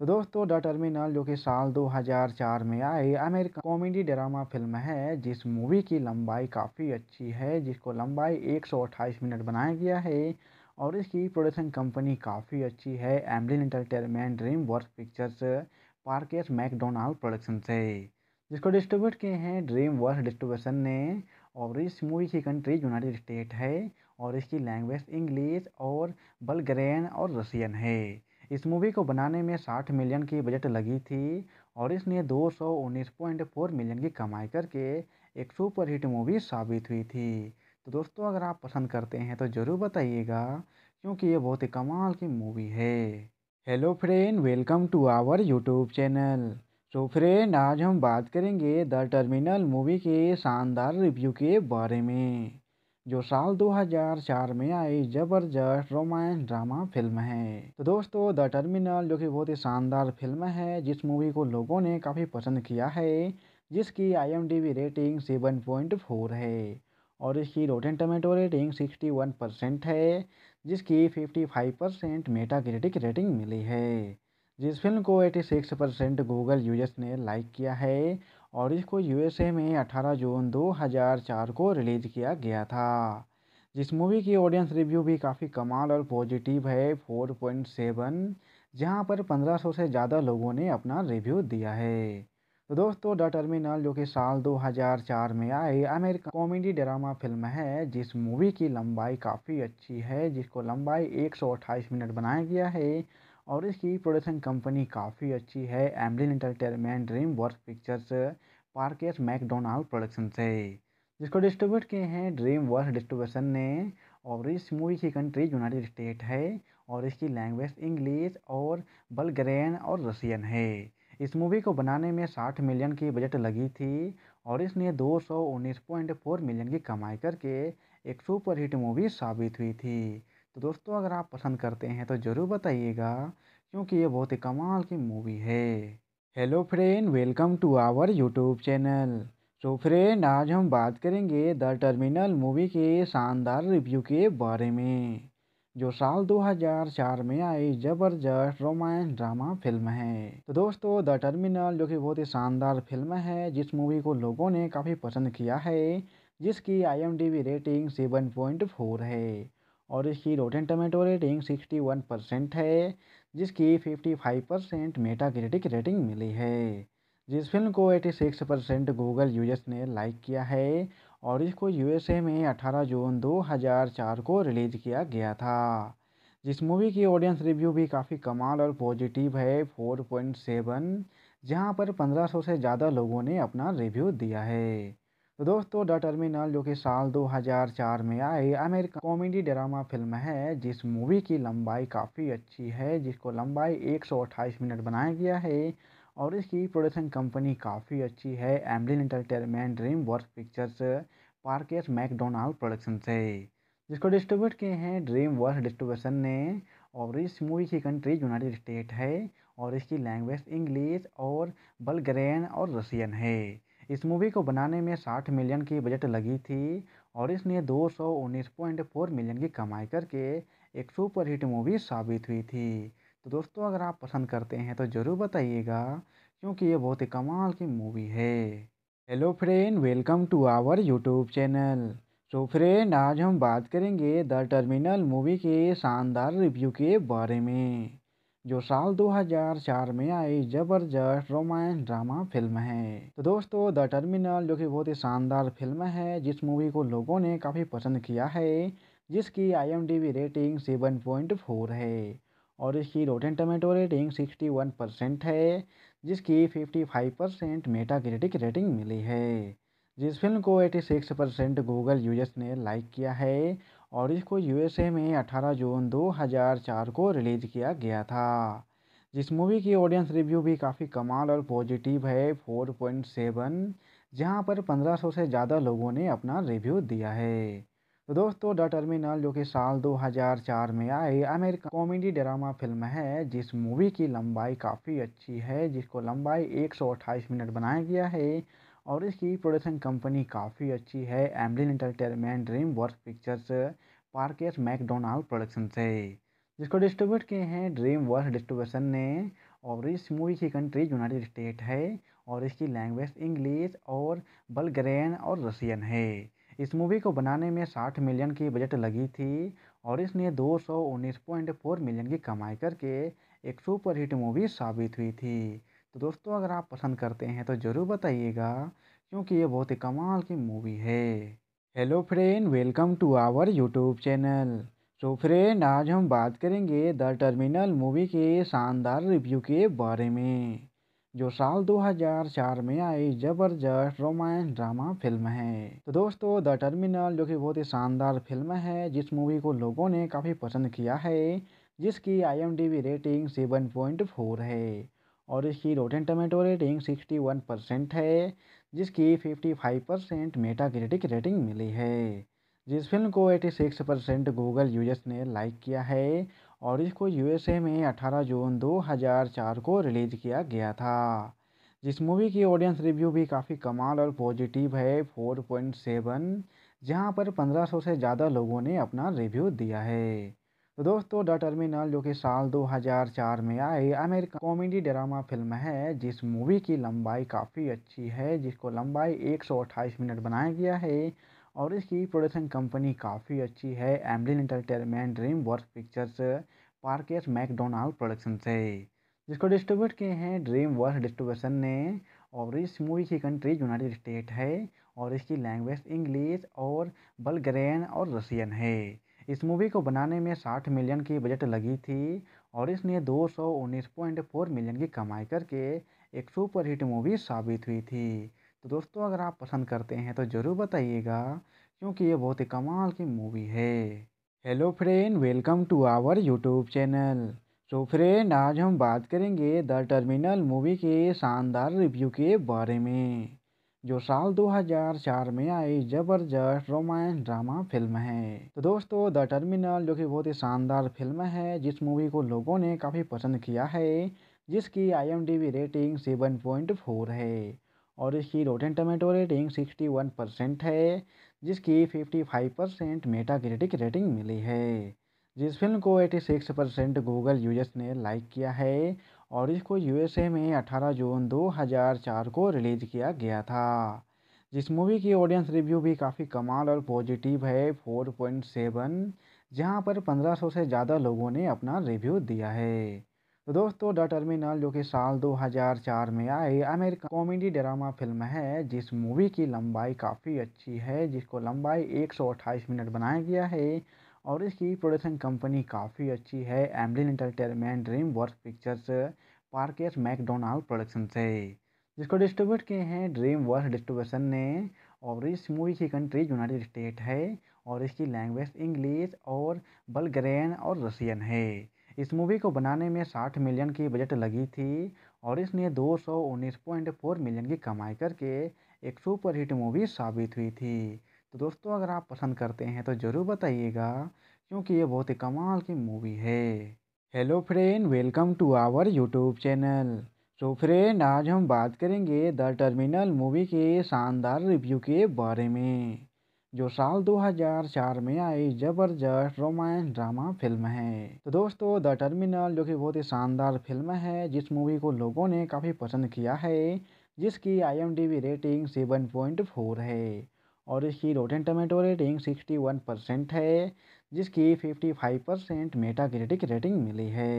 तो दोस्तों द टर्मिनल जो कि साल 2004 में आई अमेरिका कॉमेडी ड्रामा फिल्म है जिस मूवी की लंबाई काफ़ी अच्छी है जिसको लंबाई 128 मिनट बनाया गया है और इसकी प्रोडक्शन कंपनी काफ़ी अच्छी है Amblin entertainment dream work pictures Parkes MacDonald production से जिसको डिस्ट्रीब्यूट किए हैं ड्रीम वर्क डिस्ट्रीब्यूशन ने और इस मूवी की कंट्री यूनाइटेड स्टेट है और इसकी लैंग्वेज इंग्लिश और बलग्रेन और रसियन है इस मूवी को बनाने में 60 मिलियन की बजट लगी थी और इसने 219.4 मिलियन की कमाई करके एक सुपर हिट मूवी साबित हुई थी तो दोस्तों अगर आप पसंद करते हैं तो ज़रूर बताइएगा क्योंकि ये बहुत ही कमाल की मूवी है hello friend welcome to our YouTube channel तो फ्रेंड आज हम बात करेंगे द टर्मिनल मूवी के शानदार रिव्यू के बारे में जो साल 2004 में आई जबरदस्त रोमांस ड्रामा फिल्म है तो दोस्तों द टर्मिनल जो कि बहुत ही शानदार फिल्म है जिस मूवी को लोगों ने काफ़ी पसंद किया है जिसकी आईएमडीबी रेटिंग 7.4 है और इसकी रोटेन टमेटो रेटिंग 61 परसेंट है जिसकी 55 परसेंट मेटा क्रेडिक रेटिंग मिली है जिस फिल्म को 86 परसेंट गूगल यूजर्स ने लाइक किया है और इसको यूएसए में 18 जून 2004 को रिलीज़ किया गया था जिस मूवी की ऑडियंस रिव्यू भी काफ़ी कमाल और पॉजिटिव है 4.7 जहाँ पर 1500 से ज़्यादा लोगों ने अपना रिव्यू दिया है तो दोस्तों द टर्मिनल जो कि साल 2004 में आई अमेरिका कॉमेडी ड्रामा फिल्म है जिस मूवी की लंबाई काफ़ी अच्छी है जिसको लंबाई 128 मिनट बनाया गया है और इसकी प्रोडक्शन कंपनी काफ़ी अच्छी है Amblin entertainment dream work pictures Parkes MacDonald production से जिसको डिस्ट्रीब्यूट किए हैं ड्रीम वर्क डिस्ट्रीब्यूशन ने और इस मूवी की कंट्री यूनाइटेड स्टेट है और इसकी लैंग्वेज इंग्लिश और बल्गेरियन और रसियन है इस मूवी को बनाने में साठ मिलियन की बजट लगी थी और इसने फोर मिलियन की कमाई करके एक सुपरहिट मूवी साबित हुई थी तो दोस्तों अगर आप पसंद करते हैं तो ज़रूर बताइएगा क्योंकि ये बहुत ही कमाल की मूवी है hello friend welcome to our YouTube channel तो फ्रेंड आज हम बात करेंगे द टर्मिनल मूवी के शानदार रिव्यू के बारे में जो साल 2004 में आई जबरदस्त रोमांस ड्रामा फिल्म है तो दोस्तों द टर्मिनल जो कि बहुत ही शानदार फिल्म है जिस मूवी को लोगों ने काफ़ी पसंद किया है जिसकी आईएमडीबी रेटिंग 7.4 है और इसकी rotten tomato rating sixty one percent है जिसकी fifty five percent Metacritic rating मिली है जिस फिल्म को eighty six percent Google users ने लाइक किया है और इसको यूएसए में अठारह जून दो हज़ार चार को रिलीज़ किया गया था जिस मूवी की ऑडियंस रिव्यू भी काफ़ी कमाल और पॉजिटिव है फोर पॉइंट सेवन जहाँ पर पंद्रह सौ से ज़्यादा लोगों ने अपना रिव्यू दिया है तो दोस्तों द टर्मिनल जो कि साल 2004 में आई अमेरिका कॉमेडी ड्रामा फिल्म है जिस मूवी की लंबाई काफ़ी अच्छी है जिसको लंबाई 128 मिनट बनाया गया है और इसकी प्रोडक्शन कंपनी काफ़ी अच्छी है Amblin entertainment dream work pictures Parkes MacDonald production से जिसको डिस्ट्रीब्यूट किए हैं ड्रीम वर्क डिस्ट्रीब्यूशन ने और इस मूवी की कंट्री यूनाइटेड स्टेट है और इसकी लैंग्वेज इंग्लिश और बल्गेरियन और रसियन है इस मूवी को बनाने में 60 मिलियन की बजट लगी थी और इसने फोर मिलियन की कमाई करके एक सुपर हिट मूवी साबित हुई थी तो दोस्तों अगर आप पसंद करते हैं तो ज़रूर बताइएगा क्योंकि ये बहुत ही कमाल की मूवी है hello friend welcome to our YouTube channel तो फ्रेंड आज हम बात करेंगे द टर्मिनल मूवी के शानदार रिव्यू के बारे में जो साल 2004 में आई जबरदस्त रोमांस ड्रामा फिल्म है तो दोस्तों द टर्मिनल जो कि बहुत ही शानदार फिल्म है जिस मूवी को लोगों ने काफ़ी पसंद किया है जिसकी आईएमडीबी रेटिंग 7.4 है और इसकी रोटेन टमेटो रेटिंग 61 परसेंट है जिसकी 55 परसेंट मेटा क्रिटिक रेटिंग मिली है जिस फिल्म को 86 परसेंट गूगल यूजर्स ने लाइक किया है और इसको यूएसए में 18 जून 2004 को रिलीज़ किया गया था जिस मूवी की ऑडियंस रिव्यू भी काफ़ी कमाल और पॉजिटिव है 4.7 जहाँ पर 1500 से ज़्यादा लोगों ने अपना रिव्यू दिया है तो दोस्तों द टर्मिनल जो कि साल 2004 में आई अमेरिका कॉमेडी ड्रामा फिल्म है जिस मूवी की लंबाई काफ़ी अच्छी है जिसको लंबाई 128 मिनट बनाया गया है और इसकी प्रोडक्शन कंपनी काफ़ी अच्छी है Amblin entertainment dream work pictures Parkes MacDonald production से जिसको डिस्ट्रीब्यूट किए हैं ड्रीम वर्क डिस्ट्रीब्यूशन ने और इस मूवी की कंट्री यूनाइटेड स्टेट है और इसकी लैंग्वेज इंग्लिश और बल्गेरियन और रसियन है इस मूवी को बनाने में 60 मिलियन की बजट लगी थी और इसने दो मिलियन की कमाई करके एक सुपरहिट मूवी साबित हुई थी तो दोस्तों अगर आप पसंद करते हैं तो ज़रूर बताइएगा क्योंकि ये बहुत ही कमाल की मूवी है hello friend welcome to our YouTube channel तो फ्रेंड आज हम बात करेंगे द टर्मिनल मूवी के शानदार रिव्यू के बारे में जो साल 2004 में आई जबरदस्त रोमांस ड्रामा फिल्म है तो दोस्तों द टर्मिनल जो कि बहुत ही शानदार फिल्म है जिस मूवी को लोगों ने काफ़ी पसंद किया है जिसकी आईएमडीबी रेटिंग 7.4 है और इसकी rotten tomato rating sixty one percent है जिसकी fifty five percent Metacritic rating मिली है जिस फिल्म को eighty six percent Google users ने लाइक किया है और इसको यूएसए में 18 जून 2004 को रिलीज़ किया गया था जिस मूवी की ऑडियंस रिव्यू भी काफ़ी कमाल और पॉजिटिव है 4.7 पॉइंट जहाँ पर 1500 से ज़्यादा लोगों ने अपना रिव्यू दिया है तो दोस्तों द टर्मिनल जो कि साल 2004 में आई अमेरिका कॉमेडी ड्रामा फिल्म है जिस मूवी की लंबाई काफ़ी अच्छी है जिसको लंबाई 128 मिनट बनाया गया है और इसकी प्रोडक्शन कंपनी काफ़ी अच्छी है Amblin entertainment dream work pictures Parkes MacDonald production से जिसको डिस्ट्रीब्यूट किए हैं ड्रीम वर्क डिस्ट्रीब्यूशन ने और इस मूवी की कंट्री यूनाइटेड स्टेट है और इसकी लैंग्वेज इंग्लिश और बल्गेरियन और रसियन है इस मूवी को बनाने में 60 मिलियन की बजट लगी थी और इसने फोर मिलियन की कमाई करके एक सुपर हिट मूवी साबित हुई थी तो दोस्तों अगर आप पसंद करते हैं तो ज़रूर बताइएगा क्योंकि ये बहुत ही कमाल की मूवी है hello friend welcome to our YouTube channel तो फ्रेंड आज हम बात करेंगे द टर्मिनल मूवी के शानदार रिव्यू के बारे में जो साल 2004 में आई जबरदस्त रोमांस ड्रामा फिल्म है तो दोस्तों द टर्मिनल जो कि बहुत ही शानदार फिल्म है जिस मूवी को लोगों ने काफ़ी पसंद किया है जिसकी आई रेटिंग सेवन पॉइंट फोर है और इसकी rotten tomato rating sixty one percent है जिसकी fifty five percent Metacritic rating मिली है जिस फिल्म को 86 परसेंट गूगल यूजर्स ने लाइक किया है और इसको यूएसए में 18 जून 2004 को रिलीज़ किया गया था जिस मूवी की ऑडियंस रिव्यू भी काफ़ी कमाल और पॉजिटिव है 4.7 जहाँ पर 1500 से ज़्यादा लोगों ने अपना रिव्यू दिया है तो दोस्तों द टर्मिनल जो कि साल 2004 में आई अमेरिका कॉमेडी ड्रामा फिल्म है जिस मूवी की लंबाई काफ़ी अच्छी है जिसको लंबाई 128 मिनट बनाया गया है और इसकी प्रोडक्शन कंपनी काफ़ी अच्छी है Amblin entertainment dream work pictures Parkes MacDonald production से जिसको डिस्ट्रीब्यूट किए हैं ड्रीम वर्क डिस्ट्रीब्यूशन ने और इस मूवी की कंट्री यूनाइटेड स्टेट है और इसकी लैंग्वेज इंग्लिश और बल्गेरियन और रसियन है इस मूवी को बनाने में साठ मिलियन की बजट लगी थी और इसने फोर मिलियन की कमाई करके एक सुपर हिट मूवी साबित हुई थी तो दोस्तों अगर आप पसंद करते हैं तो ज़रूर बताइएगा क्योंकि ये बहुत ही कमाल की मूवी है hello friend welcome to our YouTube channel तो फ्रेंड आज हम बात करेंगे द टर्मिनल मूवी के शानदार रिव्यू के बारे में जो साल 2004 में आई जबरदस्त रोमांस ड्रामा फिल्म है तो दोस्तों द टर्मिनल जो कि बहुत ही शानदार फिल्म है जिस मूवी को लोगों ने काफ़ी पसंद किया है जिसकी आईएमडीबी रेटिंग 7.4 है और इसकी rotten tomato rating sixty one percent है जिसकी fifty five percent Meta critic rating मिली है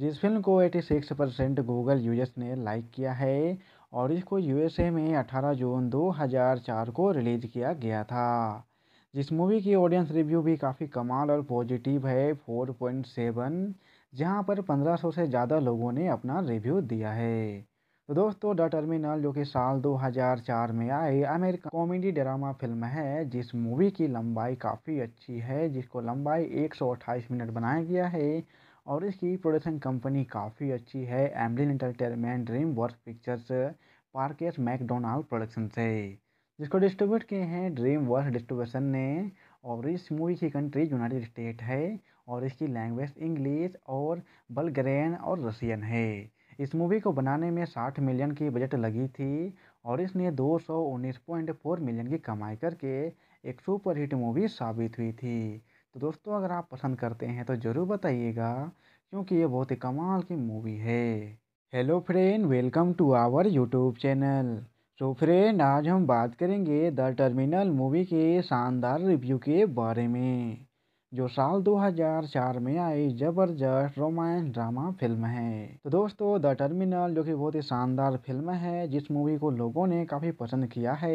जिस फिल्म को eighty six percent Google users ने लाइक किया है और इसको यूएसए में अठारह जून दो हज़ार चार को रिलीज़ किया गया था जिस मूवी की ऑडियंस रिव्यू भी काफ़ी कमाल और पॉजिटिव है फोर पॉइंट सेवन जहाँ पर पंद्रह सौ से ज़्यादा लोगों ने अपना रिव्यू दिया है तो दोस्तों द टर्मिनल जो कि साल 2004 में आई अमेरिका कॉमेडी ड्रामा फिल्म है जिस मूवी की लंबाई काफ़ी अच्छी है जिसको लंबाई 128 मिनट बनाया गया है और इसकी प्रोडक्शन कंपनी काफ़ी अच्छी है Amblin entertainment dream work pictures Parkes MacDonald production से जिसको डिस्ट्रीब्यूट किए हैं ड्रीम वर्क डिस्ट्रीब्यूशन ने और इस मूवी की कंट्री यूनाइटेड स्टेट है और इसकी लैंग्वेज इंग्लिश और बल्गेरियन और रसियन है इस मूवी को बनाने में 60 मिलियन की बजट लगी थी और इसने 219.4 मिलियन की कमाई करके एक सुपर हिट मूवी साबित हुई थी तो दोस्तों अगर आप पसंद करते हैं तो ज़रूर बताइएगा क्योंकि ये बहुत ही कमाल की मूवी है hello friend welcome to our YouTube channel so तो फ्रेंड आज हम बात करेंगे द टर्मिनल मूवी के शानदार रिव्यू के बारे में जो साल 2004 में आई जबरदस्त रोमांस ड्रामा फिल्म है तो दोस्तों द टर्मिनल जो कि बहुत ही शानदार फिल्म है जिस मूवी को लोगों ने काफ़ी पसंद किया है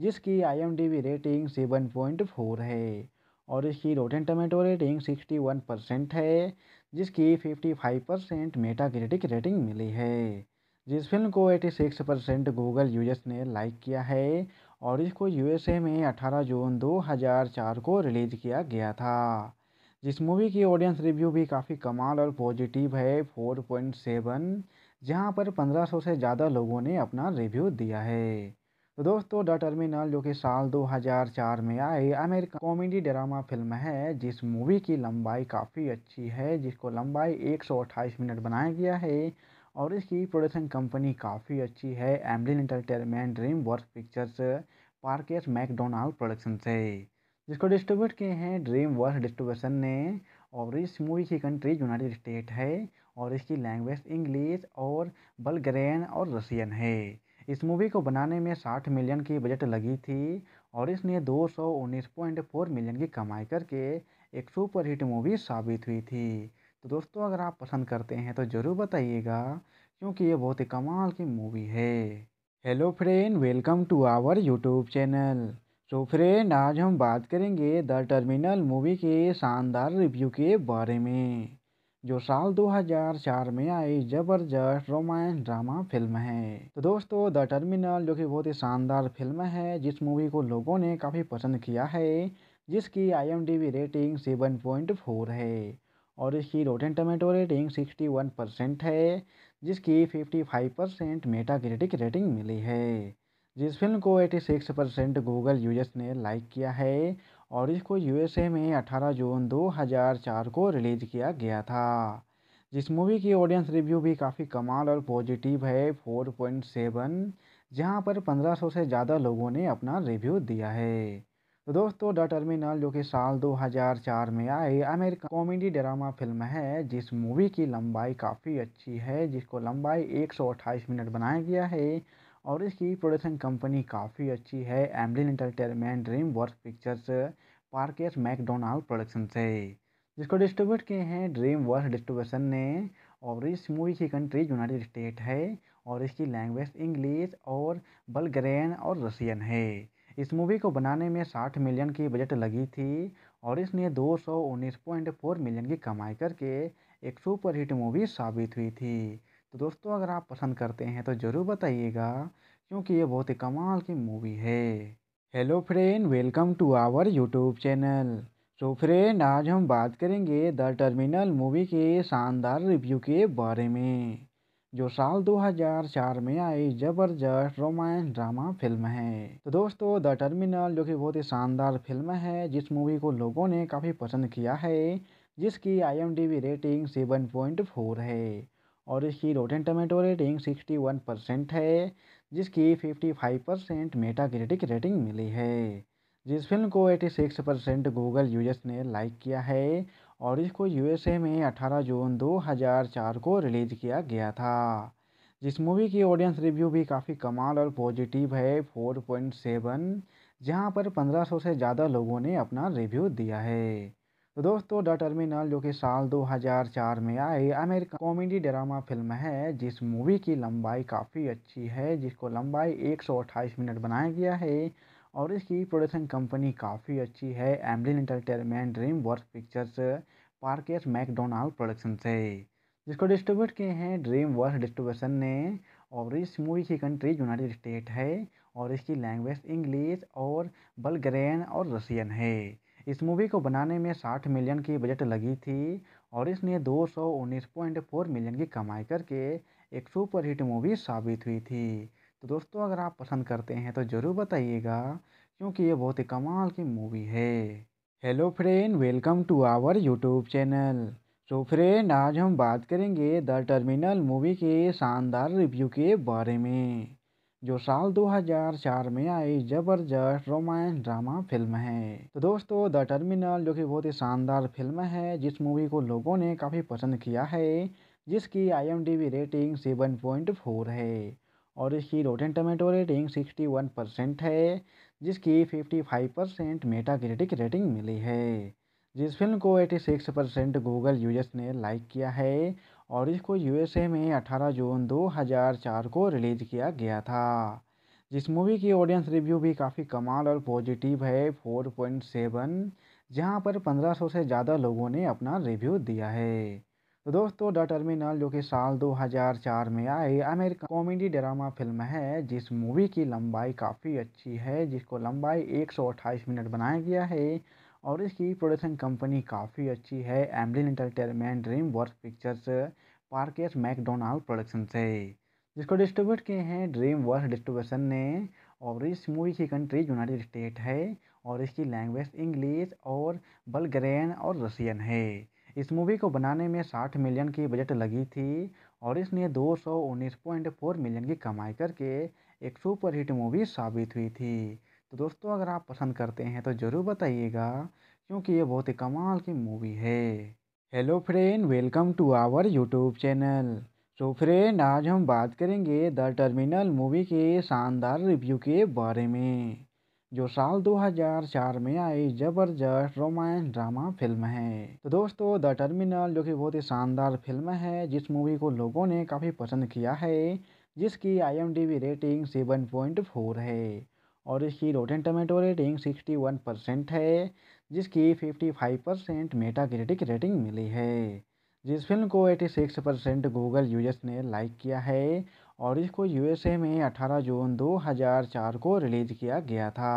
जिसकी आईएमडीबी रेटिंग 7.4 है और इसकी रोटेन टमेटो रेटिंग 61 परसेंट है जिसकी 55 परसेंट मेटा क्रिटिक रेटिंग मिली है जिस फिल्म को 86 परसेंट गूगल यूजर्स ने लाइक किया है और इसको यूएसए में 18 जून 2004 को रिलीज़ किया गया था जिस मूवी की ऑडियंस रिव्यू भी काफ़ी कमाल और पॉजिटिव है 4.7 जहाँ पर 1500 से ज़्यादा लोगों ने अपना रिव्यू दिया है तो दोस्तों द टर्मिनल जो कि साल 2004 में आई अमेरिका कॉमेडी ड्रामा फिल्म है जिस मूवी की लंबाई काफ़ी अच्छी है जिसको लंबाई एक मिनट बनाया गया है और इसकी प्रोडक्शन कंपनी काफ़ी अच्छी है Amblin entertainment dream work pictures Parkes MacDonald production से जिसको डिस्ट्रीब्यूट किए हैं ड्रीम वर्क डिस्ट्रीब्यूशन ने और इस मूवी की कंट्री यूनाइटेड स्टेट है और इसकी लैंग्वेज इंग्लिश और बल्गेरियन और रसियन है इस मूवी को बनाने में 60 मिलियन की बजट लगी थी और इसने 219.4 मिलियन की कमाई करके एक सुपर हिट मूवी साबित हुई थी तो दोस्तों अगर आप पसंद करते हैं तो ज़रूर बताइएगा क्योंकि ये बहुत ही कमाल की मूवी है hello friend welcome to our YouTube channel तो फ्रेंड आज हम बात करेंगे द टर्मिनल मूवी के शानदार रिव्यू के बारे में जो साल 2004 में आई जबरदस्त रोमांस ड्रामा फिल्म है तो दोस्तों द टर्मिनल जो कि बहुत ही शानदार फिल्म है जिस मूवी को लोगों ने काफ़ी पसंद किया है जिसकी आईएमडीबी रेटिंग 7.4 है और इसकी rotten tomato rating sixty one percent है जिसकी fifty five percent Meta critic rating मिली है जिस फिल्म को eighty six percent Google users ने लाइक किया है और इसको यूएसए में अठारह जून दो हज़ार चार को रिलीज़ किया गया था जिस मूवी की ऑडियंस रिव्यू भी काफ़ी कमाल और पॉजिटिव है फोर पॉइंट सेवन जहाँ पर पंद्रह सौ से ज़्यादा लोगों ने अपना रिव्यू दिया है तो दोस्तों द टर्मिनल जो कि साल 2004 में आई अमेरिका कॉमेडी ड्रामा फिल्म है जिस मूवी की लंबाई काफ़ी अच्छी है जिसको लंबाई 128 मिनट बनाया गया है और इसकी प्रोडक्शन कंपनी काफ़ी अच्छी है Amblin entertainment dream work pictures Parkes MacDonald production से जिसको डिस्ट्रीब्यूट किए हैं ड्रीम वर्क डिस्ट्रीब्यूशन ने और इस मूवी की कंट्री यूनाइटेड स्टेट है और इसकी लैंग्वेज इंग्लिश और बलग्रेन और रसियन है इस मूवी को बनाने में 60 मिलियन की बजट लगी थी और इसने दो मिलियन की कमाई करके एक सुपर हिट मूवी साबित हुई थी तो दोस्तों अगर आप पसंद करते हैं तो ज़रूर बताइएगा क्योंकि ये बहुत ही कमाल की मूवी है hello friend welcome to our YouTube channel तो फ्रेंड आज हम बात करेंगे द टर्मिनल मूवी के शानदार रिव्यू के बारे में जो साल 2004 में आई जबरदस्त रोमांस ड्रामा फिल्म है तो दोस्तों द टर्मिनल जो कि बहुत ही शानदार फिल्म है जिस मूवी को लोगों ने काफ़ी पसंद किया है जिसकी आईएमडीबी रेटिंग 7.4 है और इसकी रोटेन टमेटो रेटिंग 61 परसेंट है जिसकी 55 परसेंट मेटा रेटिंग मिली है जिस फिल्म को 86 परसेंट गूगल यूजर्स ने लाइक किया है और इसको यूएसए में 18 जून 2004 को रिलीज़ किया गया था जिस मूवी की ऑडियंस रिव्यू भी काफ़ी कमाल और पॉजिटिव है 4.7 जहाँ पर 1500 से ज़्यादा लोगों ने अपना रिव्यू दिया है तो दोस्तों द टर्मिनल जो कि साल 2004 में आई अमेरिका कॉमेडी ड्रामा फिल्म है जिस मूवी की लंबाई काफ़ी अच्छी है जिसको लंबाई 128 मिनट बनाया गया है और इसकी प्रोडक्शन कंपनी काफ़ी अच्छी है Amblin entertainment dream work pictures Parkes MacDonald production से जिसको डिस्ट्रीब्यूट किए हैं ड्रीम वर्क डिस्ट्रीब्यूशन ने और इस मूवी की कंट्री यूनाइटेड स्टेट है और इसकी लैंग्वेज इंग्लिश और बल्गेरियन और रसियन है इस मूवी को बनाने में 60 मिलियन की बजट लगी थी और इसने 219.4 मिलियन की कमाई करके एक सुपर हिट मूवी साबित हुई थी तो दोस्तों अगर आप पसंद करते हैं तो ज़रूर बताइएगा क्योंकि ये बहुत ही कमाल की मूवी है hello friend welcome to our YouTube channel तो फ्रेंड आज हम बात करेंगे द टर्मिनल मूवी के शानदार रिव्यू के बारे में जो साल 2004 में आई जबरदस्त रोमांस ड्रामा फिल्म है तो दोस्तों द टर्मिनल जो कि बहुत ही शानदार फिल्म है जिस मूवी को लोगों ने काफ़ी पसंद किया है जिसकी आईएमडीबी रेटिंग 7.4 है और इसकी rotten tomato rating sixty one percent है जिसकी fifty five percent Meta critic rating मिली है जिस फिल्म को eighty six percent Google users ने लाइक किया है और इसको यूएसए में अठारह जून दो हज़ार चार को रिलीज़ किया गया था जिस मूवी की ऑडियंस रिव्यू भी काफ़ी कमाल और पॉजिटिव है फोर पॉइंट सेवन जहाँ पर पंद्रह सौ से ज़्यादा लोगों ने अपना रिव्यू दिया है तो दोस्तों द टर्मिनल जो कि साल 2004 में आई अमेरिका कॉमेडी ड्रामा फिल्म है जिस मूवी की लंबाई काफ़ी अच्छी है जिसको लंबाई 128 मिनट बनाया गया है और इसकी प्रोडक्शन कंपनी काफ़ी अच्छी है Amblin entertainment dream work pictures Parkes MacDonald production से जिसको डिस्ट्रीब्यूट किए हैं ड्रीम वर्क डिस्ट्रीब्यूशन ने और इस मूवी की कंट्री यूनाइटेड स्टेट है और इसकी लैंग्वेज इंग्लिश और बलग्रेन और रसियन है इस मूवी को बनाने में 60 मिलियन की बजट लगी थी और इसने 219.4 मिलियन की कमाई करके एक सुपर हिट मूवी साबित हुई थी तो दोस्तों अगर आप पसंद करते हैं तो ज़रूर बताइएगा क्योंकि ये बहुत ही कमाल की मूवी है hello friend welcome to our YouTube channel so तो फ्रेंड आज हम बात करेंगे द टर्मिनल मूवी के शानदार रिव्यू के बारे में जो साल 2004 में आई जबरदस्त रोमांस ड्रामा फिल्म है तो दोस्तों द टर्मिनल जो कि बहुत ही शानदार फिल्म है जिस मूवी को लोगों ने काफ़ी पसंद किया है जिसकी आईएमडीबी रेटिंग 7.4 है और इसकी रोटेन टमेटो रेटिंग 61 परसेंट है जिसकी 55 परसेंट मेटा क्रिटिक रेटिंग मिली है जिस फिल्म को 86 परसेंट गूगल यूजर्स ने लाइक किया है और इसको यूएसए में 18 जून 2004 को रिलीज़ किया गया था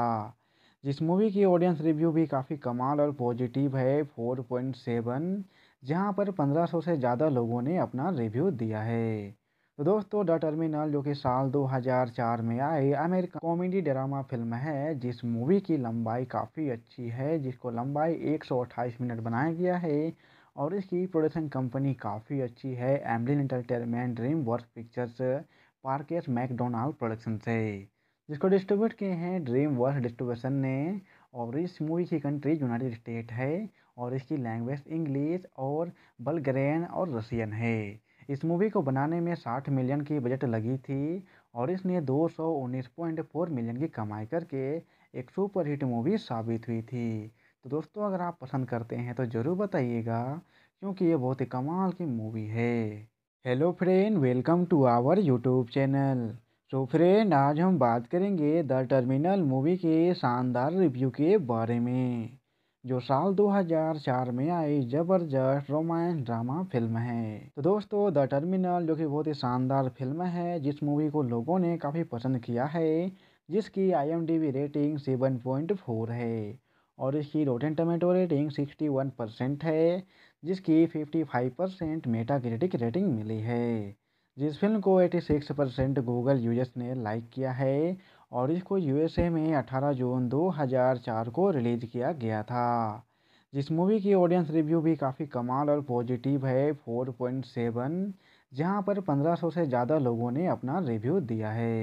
जिस मूवी की ऑडियंस रिव्यू भी काफ़ी कमाल और पॉजिटिव है 4.7 जहाँ पर 1500 से ज़्यादा लोगों ने अपना रिव्यू दिया है तो दोस्तों द टर्मिनल जो कि साल 2004 में आई अमेरिका कॉमेडी ड्रामा फिल्म है जिस मूवी की लंबाई काफ़ी अच्छी है जिसको लंबाई 128 मिनट बनाया गया है और इसकी प्रोडक्शन कंपनी काफ़ी अच्छी है Amblin entertainment dream work pictures Parkes MacDonald production से जिसको डिस्ट्रीब्यूट किए हैं ड्रीम वर्क डिस्ट्रीब्यूशन ने और इस मूवी की कंट्री यूनाइटेड स्टेट है और इसकी लैंग्वेज इंग्लिश और बल्गेरियन और रसियन है इस मूवी को बनाने में साठ मिलियन की बजट लगी थी और इसने फोर मिलियन की कमाई करके एक सुपरहिट मूवी साबित हुई थी तो दोस्तों अगर आप पसंद करते हैं तो ज़रूर बताइएगा क्योंकि ये बहुत ही कमाल की मूवी है hello friend welcome to our YouTube channel तो फ्रेंड आज हम बात करेंगे द टर्मिनल मूवी के शानदार रिव्यू के बारे में जो साल 2004 में आई जबरदस्त रोमांस ड्रामा फिल्म है तो दोस्तों द टर्मिनल जो कि बहुत ही शानदार फिल्म है जिस मूवी को लोगों ने काफ़ी पसंद किया है जिसकी आईएमडीबी रेटिंग 7.4 है और इसकी rotten tomato rating sixty one percent है जिसकी fifty five percent Metacritic rating मिली है जिस फिल्म को eighty six percent Google users ने लाइक किया है और इसको यूएसए में अठारह जून दो हज़ार चार को रिलीज़ किया गया था जिस मूवी की ऑडियंस रिव्यू भी काफ़ी कमाल और पॉजिटिव है फोर पॉइंट सेवन जहाँ पर पंद्रह सौ से ज़्यादा लोगों ने अपना रिव्यू दिया है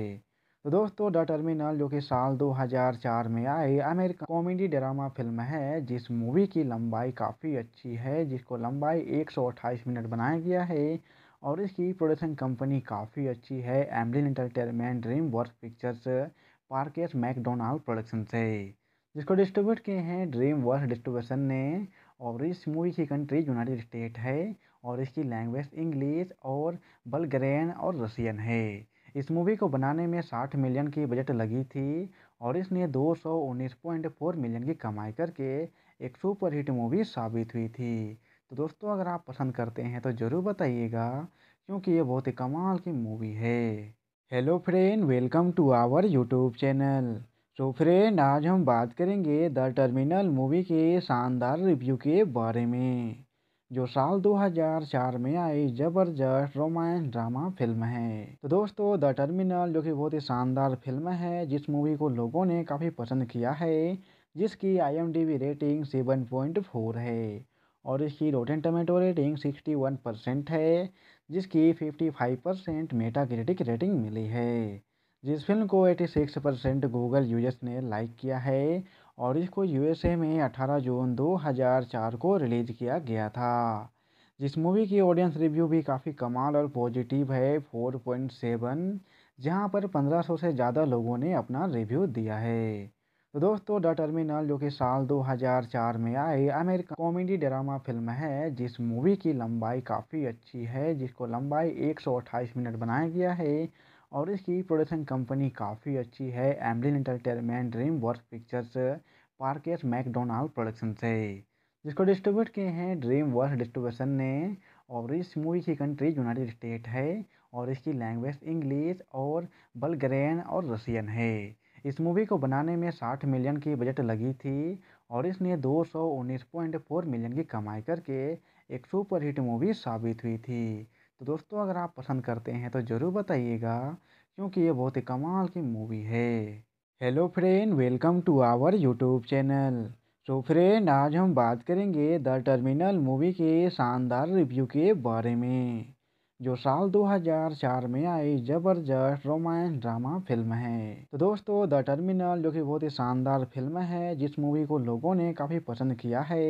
तो दोस्तों द टर्मिनल जो कि साल 2004 में आई अमेरिका कॉमेडी ड्रामा फिल्म है जिस मूवी की लंबाई काफ़ी अच्छी है जिसको लंबाई 128 मिनट बनाया गया है और इसकी प्रोडक्शन कंपनी काफ़ी अच्छी है Amblin entertainment dream work pictures Parkes MacDonald production से जिसको डिस्ट्रीब्यूट किए हैं ड्रीम वर्क डिस्ट्रीब्यूशन ने और इस मूवी की कंट्री यूनाइटेड स्टेट है और इसकी लैंग्वेज इंग्लिश और बल्गेरियन और रसियन है इस मूवी को बनाने में 60 मिलियन की बजट लगी थी और इसने दो मिलियन की कमाई करके एक सुपरहिट मूवी साबित हुई थी तो दोस्तों अगर आप पसंद करते हैं तो ज़रूर बताइएगा क्योंकि ये बहुत ही कमाल की मूवी है hello friend welcome to our YouTube channel तो फ्रेंड आज हम बात करेंगे द टर्मिनल मूवी के शानदार रिव्यू के बारे में जो साल 2004 में आई जबरदस्त रोमांस ड्रामा फिल्म है तो दोस्तों द टर्मिनल जो कि बहुत ही शानदार फिल्म है जिस मूवी को लोगों ने काफ़ी पसंद किया है जिसकी आईएमडीबी रेटिंग 7.4 है और इसकी रोटेन टमेटो रेटिंग 61 परसेंट है जिसकी 55 परसेंट मेटा क्रिटिक रेटिंग मिली है जिस फिल्म को 86 परसेंट गूगल यूजर्स ने लाइक किया है और इसको यूएसए में 18 जून 2004 को रिलीज़ किया गया था जिस मूवी की ऑडियंस रिव्यू भी काफ़ी कमाल और पॉजिटिव है 4.7 जहाँ पर 1500 से ज़्यादा लोगों ने अपना रिव्यू दिया है तो दोस्तों द टर्मिनल जो कि साल 2004 में आई अमेरिका कॉमेडी ड्रामा फिल्म है जिस मूवी की लंबाई काफ़ी अच्छी है जिसको लंबाई 128 मिनट बनाया गया है और इसकी प्रोडक्शन कंपनी काफ़ी अच्छी है Amblin entertainment dream work pictures Parkes MacDonald production से जिसको डिस्ट्रीब्यूट किए हैं ड्रीम वर्क डिस्ट्रीब्यूशन ने और इस मूवी की कंट्री यूनाइटेड स्टेट है और इसकी लैंग्वेज इंग्लिश और बलग्रेन और रसियन है इस मूवी को बनाने में साठ मिलियन की बजट लगी थी और इसने फोर मिलियन की कमाई करके एक सुपरहिट मूवी साबित हुई थी तो दोस्तों अगर आप पसंद करते हैं तो ज़रूर बताइएगा क्योंकि ये बहुत ही कमाल की मूवी है hello friend welcome to our YouTube channel तो फ्रेंड आज हम बात करेंगे द टर्मिनल मूवी के शानदार रिव्यू के बारे में जो साल 2004 में आई जबरदस्त रोमांस ड्रामा फिल्म है तो दोस्तों द टर्मिनल जो कि बहुत ही शानदार फिल्म है जिस मूवी को लोगों ने काफ़ी पसंद किया है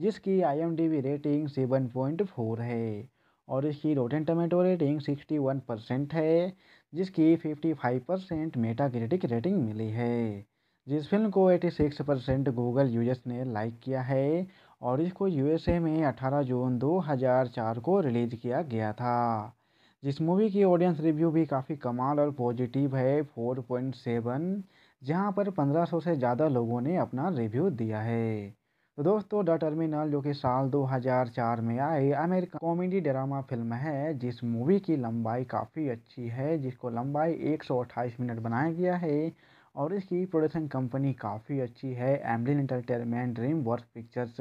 जिसकी आईएमडीबी रेटिंग 7.4 है और इसकी rotten tomato rating sixty one percent है जिसकी fifty five percent Metacritic rating मिली है जिस फिल्म को eighty six percent Google users ने लाइक किया है और इसको यूएसए में अठारह जून दो हज़ार चार को रिलीज़ किया गया था जिस मूवी की ऑडियंस रिव्यू भी काफ़ी कमाल और पॉजिटिव है फोर पॉइंट सेवन जहाँ पर पंद्रह सौ से ज़्यादा लोगों ने अपना रिव्यू दिया है तो दोस्तों द टर्मिनल जो कि साल 2004 में आई अमेरिका कॉमेडी ड्रामा फिल्म है जिस मूवी की लंबाई काफ़ी अच्छी है जिसको लंबाई 128 मिनट बनाया गया है और इसकी प्रोडक्शन कंपनी काफ़ी अच्छी है Amblin entertainment dream work pictures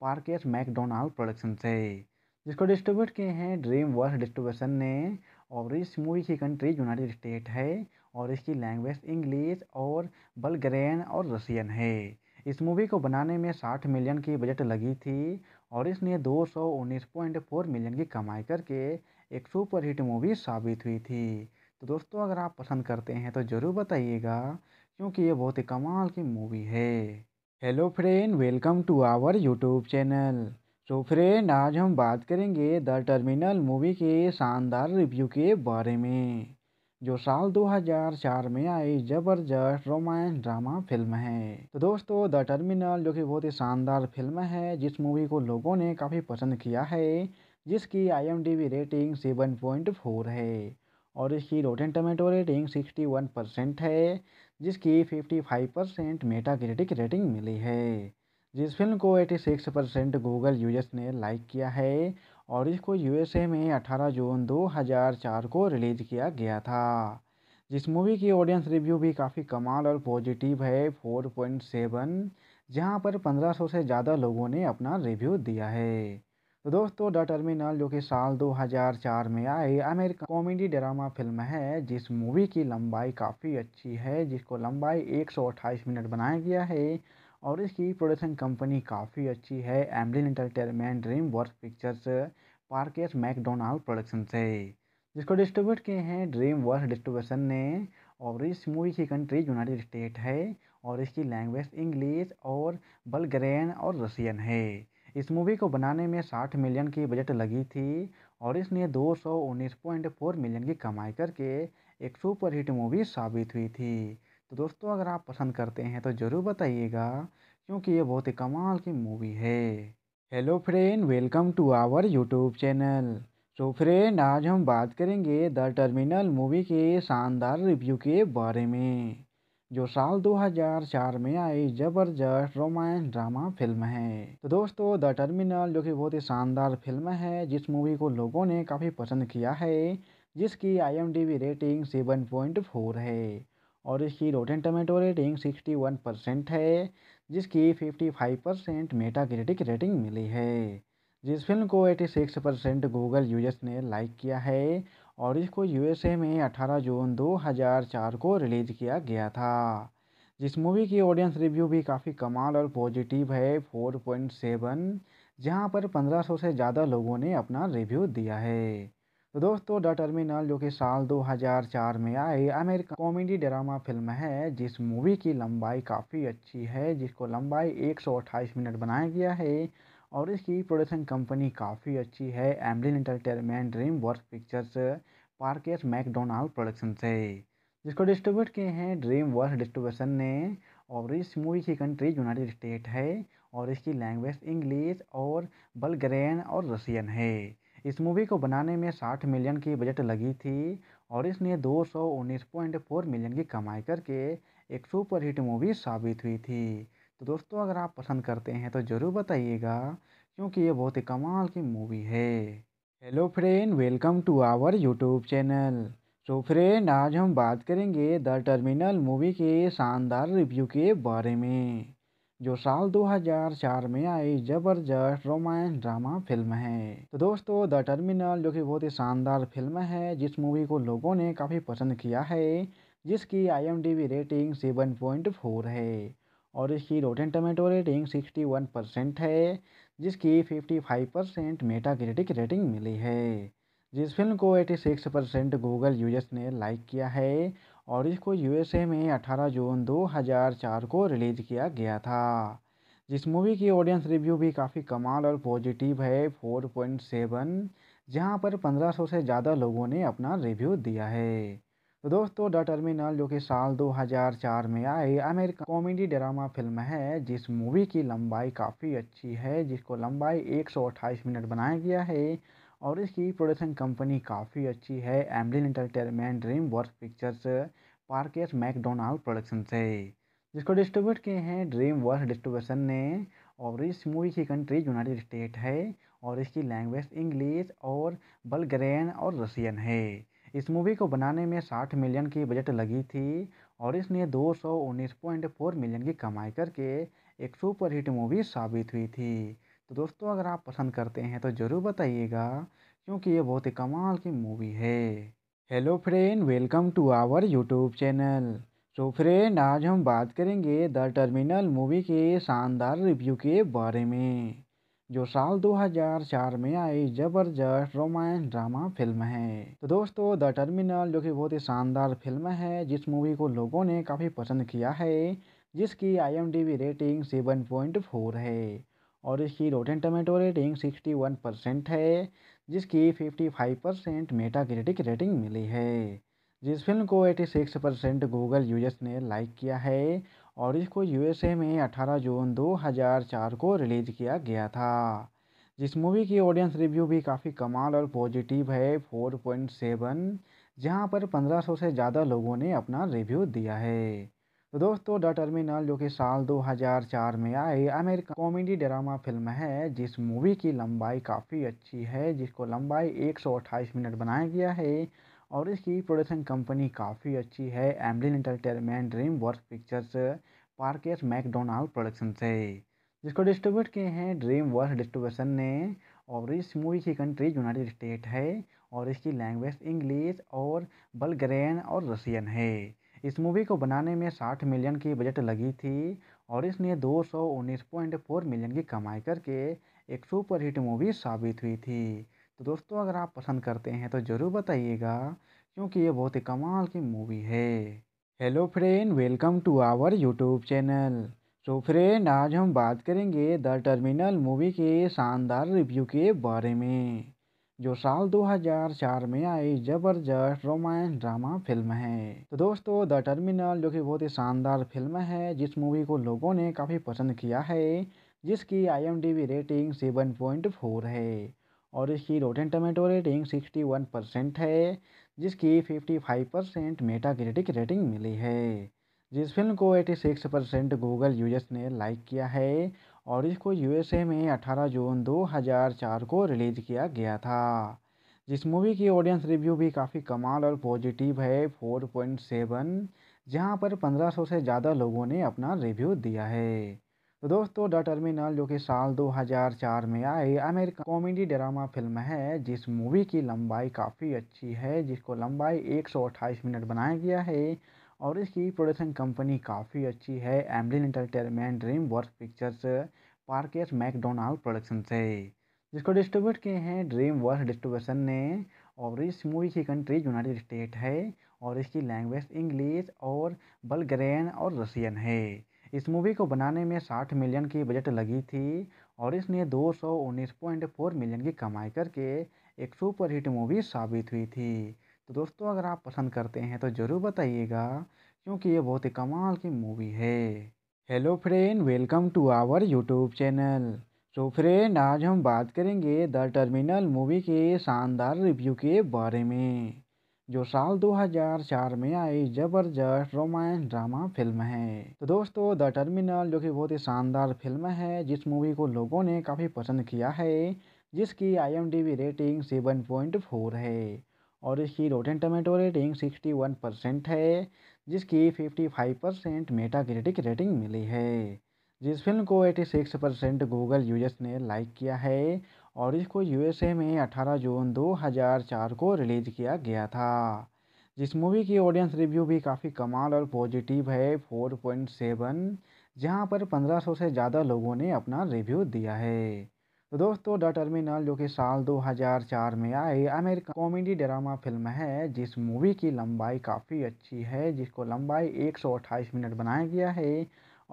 Parkes MacDonald production से जिसको डिस्ट्रीब्यूट किए हैं ड्रीम वर्क डिस्ट्रीब्यूशन ने और इस मूवी की कंट्री यूनाइटेड स्टेट है और इसकी लैंग्वेज इंग्लिश और बलग्रेन और रसियन है इस मूवी को बनाने में 60 मिलियन की बजट लगी थी और इसने 219.4 मिलियन की कमाई करके एक सुपर हिट मूवी साबित हुई थी तो दोस्तों अगर आप पसंद करते हैं तो ज़रूर बताइएगा क्योंकि ये बहुत ही कमाल की मूवी है hello friend welcome to our YouTube channel तो फ्रेंड आज हम बात करेंगे द टर्मिनल मूवी के शानदार रिव्यू के बारे में जो साल 2004 में आई जबरदस्त रोमांस ड्रामा फिल्म है तो दोस्तों द टर्मिनल जो कि बहुत ही शानदार फिल्म है जिस मूवी को लोगों ने काफ़ी पसंद किया है जिसकी आई रेटिंग 7.4 है और इसकी रोटेन टमेटो रेटिंग 61 परसेंट है जिसकी 55 परसेंट मेटा क्रिटिक रेटिंग मिली है जिस फिल्म को 86 परसेंट गूगल यूजर्स ने लाइक किया है और इसको यूएसए में 18 जून 2004 को रिलीज़ किया गया था जिस मूवी की ऑडियंस रिव्यू भी काफ़ी कमाल और पॉजिटिव है 4.7 जहाँ पर 1500 से ज़्यादा लोगों ने अपना रिव्यू दिया है तो दोस्तों द टर्मिनल जो कि साल 2004 में आई अमेरिका कॉमेडी ड्रामा फिल्म है जिस मूवी की लंबाई काफ़ी अच्छी है जिसको लंबाई एक मिनट बनाया गया है और इसकी प्रोडक्शन कंपनी काफ़ी अच्छी है Amblin entertainment dream work pictures Parkes MacDonald production से जिसको डिस्ट्रीब्यूट किए हैं ड्रीम वर्क डिस्ट्रीब्यूशन ने और इस मूवी की कंट्री यूनाइटेड स्टेट है और इसकी लैंग्वेज इंग्लिश और बलग्रेन और रसियन है इस मूवी को बनाने में साठ मिलियन की बजट लगी थी और इसने फोर मिलियन की कमाई करके एक सुपरहिट मूवी साबित हुई थी तो दोस्तों अगर आप पसंद करते हैं तो ज़रूर बताइएगा क्योंकि ये बहुत ही कमाल की मूवी है hello friend welcome to our YouTube channel तो फ्रेंड आज हम बात करेंगे द टर्मिनल मूवी के शानदार रिव्यू के बारे में जो साल 2004 में आई ज़बरदस्त रोमांस ड्रामा फिल्म है तो दोस्तों द टर्मिनल जो कि बहुत ही शानदार फिल्म है जिस मूवी को लोगों ने काफ़ी पसंद किया है जिसकी आईएमडीबी रेटिंग 7.4 है और इसकी rotten tomato rating sixty one percent है जिसकी fifty five percent Meta critic rating मिली है जिस फिल्म को eighty six percent Google users ने लाइक किया है और इसको यूएसए में अठारह जून दो हज़ार चार को रिलीज़ किया गया था जिस मूवी की ऑडियंस रिव्यू भी काफ़ी कमाल और पॉजिटिव है फोर पॉइंट सेवन जहाँ पर पंद्रह सौ से ज़्यादा लोगों ने अपना रिव्यू दिया है तो दोस्तों द टर्मिनल जो कि साल 2004 में आई अमेरिका कॉमेडी ड्रामा फिल्म है जिस मूवी की लंबाई काफ़ी अच्छी है जिसको लंबाई 128 मिनट बनाया गया है और इसकी प्रोडक्शन कंपनी काफ़ी अच्छी है Amblin entertainment dream work pictures Parkes MacDonald production से जिसको डिस्ट्रीब्यूट किए हैं ड्रीम वर्क डिस्ट्रीब्यूशन ने और इस मूवी की कंट्री यूनाइटेड स्टेट है और इसकी लैंग्वेज इंग्लिश और बल्गेरियन और रसियन है इस मूवी को बनाने में 60 मिलियन की बजट लगी थी और इसने फोर मिलियन की कमाई करके एक सुपर हिट मूवी साबित हुई थी तो दोस्तों अगर आप पसंद करते हैं तो ज़रूर बताइएगा क्योंकि ये बहुत ही कमाल की मूवी है hello friend welcome to our YouTube channel तो फ्रेंड आज हम बात करेंगे द टर्मिनल मूवी के शानदार रिव्यू के बारे में जो साल 2004 में आई जबरदस्त रोमांस ड्रामा फिल्म है तो दोस्तों द टर्मिनल जो कि बहुत ही शानदार फिल्म है जिस मूवी को लोगों ने काफ़ी पसंद किया है जिसकी आईएमडीबी रेटिंग 7.4 है और इसकी रोटेन टमेटो रेटिंग 61 परसेंट है जिसकी 55 परसेंट मेटाक्रिटिक रेटिंग मिली है जिस फिल्म को 86 परसेंट गूगल यूजर्स ने लाइक किया है और इसको यूएसए में 18 जून 2004 को रिलीज़ किया गया था जिस मूवी की ऑडियंस रिव्यू भी काफ़ी कमाल और पॉजिटिव है 4.7 जहाँ पर 1500 से ज़्यादा लोगों ने अपना रिव्यू दिया है तो दोस्तों द टर्मिनल जो कि साल 2004 में आई अमेरिका कॉमेडी ड्रामा फिल्म है जिस मूवी की लंबाई काफ़ी अच्छी है जिसको लंबाई अट्ठाईस मिनट बनाया गया है और इसकी प्रोडक्शन कंपनी काफ़ी अच्छी है Amblin entertainment dream work pictures Parkes MacDonald production से जिसको डिस्ट्रीब्यूट किए हैं ड्रीम वर्ल्ड डिस्ट्रीब्यूशन ने और इस मूवी की कंट्री यूनाइटेड स्टेट है और इसकी लैंग्वेज इंग्लिश और बल्गेरियन और रसियन है इस मूवी को बनाने में 60 मिलियन की बजट लगी थी और इसने फोर मिलियन की कमाई करके एक सुपर हिट मूवी साबित हुई थी तो दोस्तों अगर आप पसंद करते हैं तो ज़रूर बताइएगा क्योंकि ये बहुत ही कमाल की मूवी है hello friend welcome to our YouTube channel तो फ्रेंड आज हम बात करेंगे द टर्मिनल मूवी के शानदार रिव्यू के बारे में जो साल 2004 में आई जबरदस्त रोमांस ड्रामा फिल्म है तो दोस्तों द टर्मिनल जो कि बहुत ही शानदार फिल्म है जिस मूवी को लोगों ने काफ़ी पसंद किया है जिसकी आईएमडीबी रेटिंग सेवन है और इसकी rotten tomato rating sixty percent है जिसकी 55 परसेंट मेटाक्रिटिक रेटिंग मिली है जिस फिल्म को 86 परसेंट गूगल यूजर्स ने लाइक किया है और इसको यूएसए में 18 जून 2004 को रिलीज़ किया गया था जिस मूवी की ऑडियंस रिव्यू भी काफ़ी कमाल और पॉजिटिव है 4.7 पॉइंट जहाँ पर 1500 से ज़्यादा लोगों ने अपना रिव्यू दिया है तो दोस्तों द टर्मिनल जो कि साल 2004 में आई अमेरिका कॉमेडी ड्रामा फिल्म है जिस मूवी की लंबाई काफ़ी अच्छी है जिसको लंबाई 128 मिनट बनाया गया है और इसकी प्रोडक्शन कंपनी काफ़ी अच्छी है Amblin entertainment dream work pictures Parkes MacDonald production से जिसको डिस्ट्रीब्यूट किए हैं ड्रीम वर्क डिस्ट्रीब्यूशन ने और इस मूवी की कंट्री यूनाइटेड स्टेट है और इसकी लैंग्वेज इंग्लिश और बलग्रेन और रसियन है इस मूवी को बनाने में 60 मिलियन की बजट लगी थी और इसने फोर मिलियन की कमाई करके एक सुपर हिट मूवी साबित हुई थी तो दोस्तों अगर आप पसंद करते हैं तो ज़रूर बताइएगा क्योंकि ये बहुत ही कमाल की मूवी है hello friend welcome to our YouTube channel तो फ्रेंड आज हम बात करेंगे द टर्मिनल मूवी के शानदार रिव्यू के बारे में जो साल 2004 में आई जबरदस्त रोमांस ड्रामा फिल्म है तो दोस्तों द टर्मिनल जो कि बहुत ही शानदार फिल्म है जिस मूवी को लोगों ने काफ़ी पसंद किया है जिसकी आईएमडीबी रेटिंग 7.4 है और इसकी रोटेन टमेटो रेटिंग 61 परसेंट है जिसकी 55 परसेंट मेटा क्रेडिक रेटिंग मिली है जिस फिल्म को 86 परसेंट गूगल यूजर्स ने लाइक किया है और इसको यूएसए में 18 जून 2004 को रिलीज़ किया गया था जिस मूवी की ऑडियंस रिव्यू भी काफ़ी कमाल और पॉजिटिव है 4.7 जहाँ पर 1500 से ज़्यादा लोगों ने अपना रिव्यू दिया है तो दोस्तों द टर्मिनल जो कि साल 2004 में आई अमेरिका कॉमेडी ड्रामा फिल्म है जिस मूवी की लंबाई काफ़ी अच्छी है जिसको लंबाई एक मिनट बनाया गया है और इसकी प्रोडक्शन कंपनी काफ़ी अच्छी है Amblin entertainment dream work pictures Parkes MacDonald production से जिसको डिस्ट्रीब्यूट किए हैं ड्रीम वर्क डिस्ट्रीब्यूशन ने और इस मूवी की कंट्री यूनाइटेड स्टेट है और इसकी लैंग्वेज इंग्लिश और बल्गेरियन और रसियन है इस मूवी को बनाने में 60 मिलियन की बजट लगी थी और इसने दो मिलियन की कमाई करके एक सुपर हिट मूवी साबित हुई थी तो दोस्तों अगर आप पसंद करते हैं तो ज़रूर बताइएगा क्योंकि ये बहुत ही कमाल की मूवी है hello friend welcome to our YouTube channel तो फ्रेंड आज हम बात करेंगे द टर्मिनल मूवी के शानदार रिव्यू के बारे में जो साल 2004 में आई जबरदस्त रोमांस ड्रामा फिल्म है तो दोस्तों द टर्मिनल जो कि बहुत ही शानदार फिल्म है जिस मूवी को लोगों ने काफ़ी पसंद किया है जिसकी आईएमडीबी रेटिंग 7.4 है और इसकी रोटेन टमेटो रेटिंग 61 परसेंट है जिसकी 55 परसेंट मेटाक्रिटिक रेटिंग मिली है जिस फिल्म को 86 परसेंट गूगल यूजर्स ने लाइक किया है और इसको यूएसए में 18 जून 2004 को रिलीज़ किया गया था जिस मूवी की ऑडियंस रिव्यू भी काफ़ी कमाल और पॉजिटिव है 4.7 पॉइंट जहाँ पर सौ से ज़्यादा लोगों ने अपना रिव्यू दिया है तो दोस्तों द टर्मिनल जो कि साल 2004 में आई अमेरिका कॉमेडी ड्रामा फिल्म है जिस मूवी की लंबाई काफ़ी अच्छी है जिसको लंबाई 128 मिनट बनाया गया है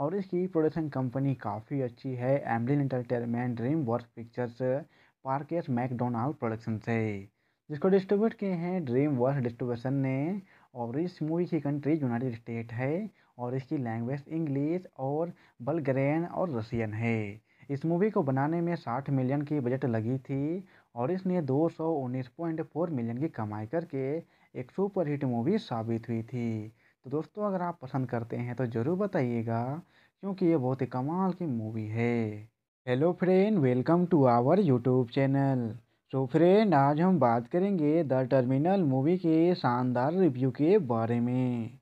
और इसकी प्रोडक्शन कंपनी काफ़ी अच्छी है Amblin entertainment dream work pictures Parkes MacDonald production से जिसको डिस्ट्रीब्यूट किए हैं ड्रीम वर्क डिस्ट्रीब्यूशन ने और इस मूवी की कंट्री यूनाइटेड स्टेट है और इसकी लैंग्वेज इंग्लिश और बलग्रेन और रसियन है इस मूवी को बनाने में 60 मिलियन की बजट लगी थी और इसने दो सौ उन्नीस पॉइंट फोर मिलियन की कमाई करके एक सुपर हिट मूवी साबित हुई थी तो दोस्तों अगर आप पसंद करते हैं तो ज़रूर बताइएगा क्योंकि ये बहुत ही कमाल की मूवी है hello friend welcome to our YouTube channel so तो फ्रेंड आज हम बात करेंगे द टर्मिनल मूवी के शानदार रिव्यू के बारे में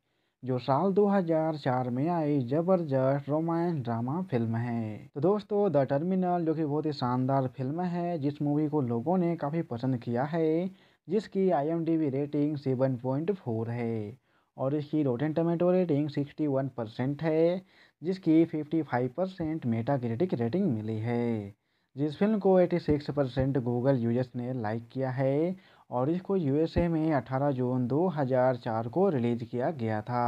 जो साल 2004 में आई जबरदस्त रोमांस ड्रामा फिल्म है तो दोस्तों द टर्मिनल जो कि बहुत ही शानदार फिल्म है जिस मूवी को लोगों ने काफ़ी पसंद किया है जिसकी आईएमडीबी रेटिंग 7.4 है और इसकी रोटेन टमेटो रेटिंग 61 परसेंट है जिसकी 55 परसेंट मेटा क्रिटिक रेटिंग मिली है जिस फिल्म को 86 परसेंट गूगल यूजर्स ने लाइक किया है और इसको यूएसए में 18 जून 2004 को रिलीज़ किया गया था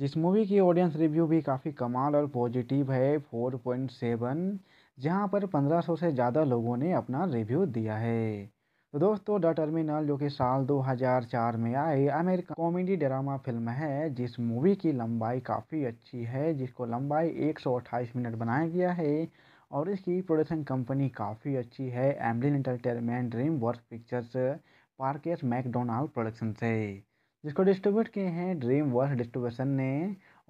जिस मूवी की ऑडियंस रिव्यू भी काफ़ी कमाल और पॉजिटिव है 4.7 जहाँ पर 1500 से ज़्यादा लोगों ने अपना रिव्यू दिया है तो दोस्तों द टर्मिनल जो कि साल 2004 में आई अमेरिका कॉमेडी ड्रामा फिल्म है जिस मूवी की लंबाई काफ़ी अच्छी है जिसको लंबाई अट्ठाईस मिनट बनाया गया है और इसकी प्रोडक्शन कंपनी काफ़ी अच्छी है Amblin entertainment dream work pictures Parkes MacDonald production से जिसको डिस्ट्रीब्यूट किए हैं ड्रीम वर्क डिस्ट्रीब्यूशन ने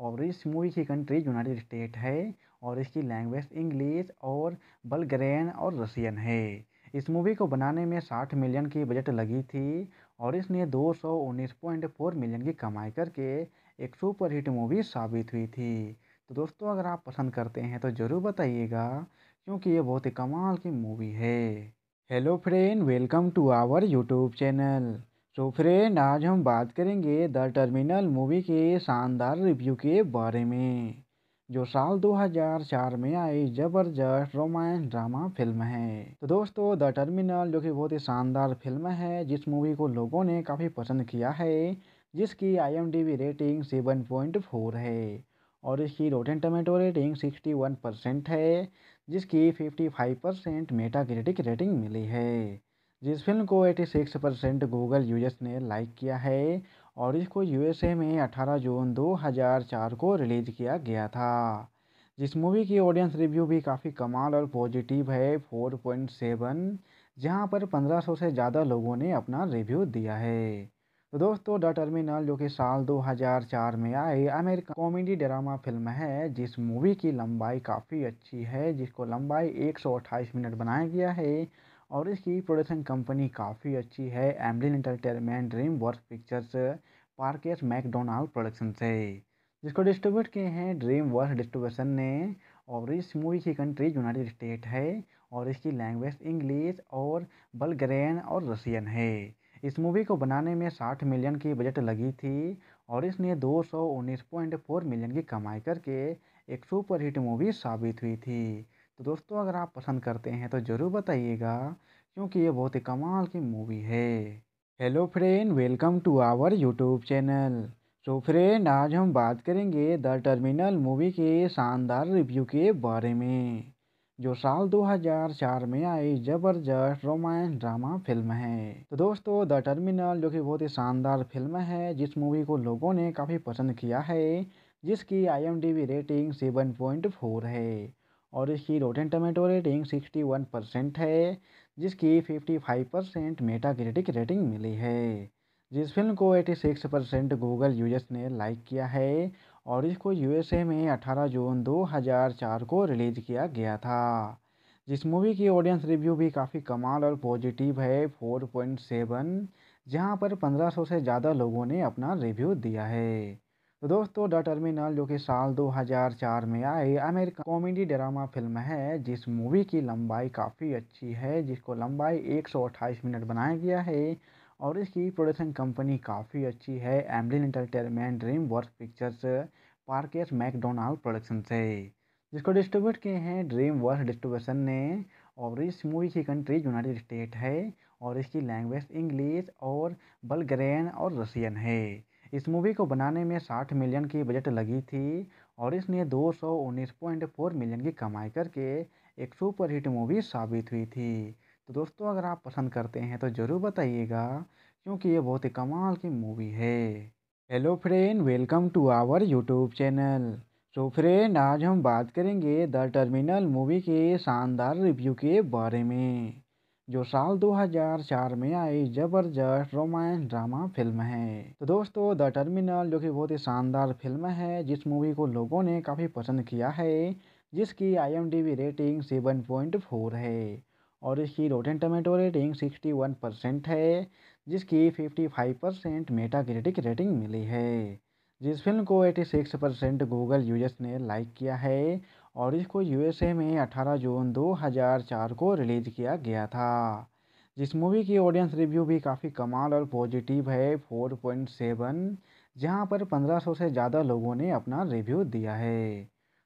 और इस मूवी की कंट्री यूनाइटेड स्टेट है और इसकी लैंग्वेज इंग्लिश और बल्गेरियन और रसियन है इस मूवी को बनाने में 60 मिलियन की बजट लगी थी और इसने दो मिलियन की कमाई करके एक सुपर हिट मूवी साबित हुई थी तो दोस्तों अगर आप पसंद करते हैं तो ज़रूर बताइएगा क्योंकि ये बहुत ही कमाल की मूवी है hello friend welcome to our YouTube channel तो फ्रेंड आज हम बात करेंगे द टर्मिनल मूवी के शानदार रिव्यू के बारे में जो साल 2004 में आई जबरदस्त रोमांस ड्रामा फिल्म है तो दोस्तों द टर्मिनल जो कि बहुत ही शानदार फिल्म है जिस मूवी को लोगों ने काफ़ी पसंद किया है जिसकी आईएमडीबी रेटिंग 7.4 है और इसकी रोटेन टमेटो रेटिंग 61 परसेंट है जिसकी 55 परसेंट मेटाक्रिटिक रेटिंग मिली है जिस फिल्म को 86 परसेंट गूगल यूजर्स ने लाइक किया है और इसको यूएसए में 18 जून 2004 को रिलीज़ किया गया था जिस मूवी की ऑडियंस रिव्यू भी काफ़ी कमाल और पॉजिटिव है 4.7 जहाँ पर 1500 से ज़्यादा लोगों ने अपना रिव्यू दिया है तो दोस्तों द टर्मिनल जो कि साल 2004 में आई अमेरिका कॉमेडी ड्रामा फिल्म है जिस मूवी की लंबाई काफ़ी अच्छी है जिसको लंबाई 128 मिनट बनाया गया है और इसकी प्रोडक्शन कंपनी काफ़ी अच्छी है Amblin entertainment dream work pictures Parkes MacDonald production से जिसको डिस्ट्रीब्यूट किए हैं ड्रीम वर्क डिस्ट्रीब्यूशन ने और इस मूवी की कंट्री यूनाइटेड स्टेट है और इसकी लैंग्वेज इंग्लिश और बलग्रेन और रसियन है इस मूवी को बनाने में 60 मिलियन की बजट लगी थी और इसने दो सौ उन्नीस पॉइंट फोर मिलियन की कमाई करके एक सुपरहिट मूवी साबित हुई थी तो दोस्तों अगर आप पसंद करते हैं तो ज़रूर बताइएगा क्योंकि ये बहुत ही कमाल की मूवी है hello friend welcome to our YouTube channel so तो फ्रेंड आज हम बात करेंगे द टर्मिनल मूवी के शानदार रिव्यू के बारे में जो साल 2004 में आई जबरदस्त रोमांस ड्रामा फिल्म है तो दोस्तों द टर्मिनल जो कि बहुत ही शानदार फिल्म है जिस मूवी को लोगों ने काफ़ी पसंद किया है जिसकी आईएमडीबी रेटिंग 7.4 है और इसकी रोटेन टमेटो रेटिंग 61 परसेंट है जिसकी 55 परसेंट मेटा क्रिटिक रेटिंग मिली है जिस फिल्म को 86 परसेंट गूगल यूजर्स ने लाइक किया है और इसको यूएसए में 18 जून 2004 को रिलीज़ किया गया था जिस मूवी की ऑडियंस रिव्यू भी काफ़ी कमाल और पॉजिटिव है 4.7 जहाँ पर 1500 से ज़्यादा लोगों ने अपना रिव्यू दिया है तो दोस्तों द टर्मिनल जो कि साल 2004 में आई अमेरिका कॉमेडी ड्रामा फिल्म है जिस मूवी की लंबाई काफ़ी अच्छी है जिसको लंबाई अट्ठाईस मिनट बनाया गया है और इसकी प्रोडक्शन कंपनी काफ़ी अच्छी है Amblin entertainment dream work pictures Parkes MacDonald production से जिसको डिस्ट्रीब्यूट किए हैं ड्रीम वर्क डिस्ट्रीब्यूशन ने और इस मूवी की कंट्री यूनाइटेड स्टेट है और इसकी लैंग्वेज इंग्लिश और बल्गेरियन और रसियन है इस मूवी को बनाने में साठ मिलियन की बजट लगी थी और इसने फोर मिलियन की कमाई करके एक सुपर हिट मूवी साबित हुई थी तो दोस्तों अगर आप पसंद करते हैं तो ज़रूर बताइएगा क्योंकि ये बहुत ही कमाल की मूवी है hello friend welcome to our YouTube channel तो फ्रेंड आज हम बात करेंगे द टर्मिनल मूवी के शानदार रिव्यू के बारे में जो साल 2004 में आई जबरदस्त रोमांस ड्रामा फिल्म है तो दोस्तों द टर्मिनल जो कि बहुत ही शानदार फिल्म है जिस मूवी को लोगों ने काफ़ी पसंद किया है जिसकी आईएमडीबी रेटिंग 7.4 है और इसकी rotten tomato rating sixty one percent है जिसकी fifty five percent Meta critic rating मिली है जिस फिल्म को eighty six percent Google users ने लाइक किया है और इसको यूएसए में अठारह जून दो हज़ार चार को रिलीज़ किया गया था जिस मूवी की ऑडियंस रिव्यू भी काफ़ी कमाल और पॉजिटिव है फोर पॉइंट सेवन जहाँ पर पंद्रह सौ से ज़्यादा लोगों ने अपना रिव्यू दिया है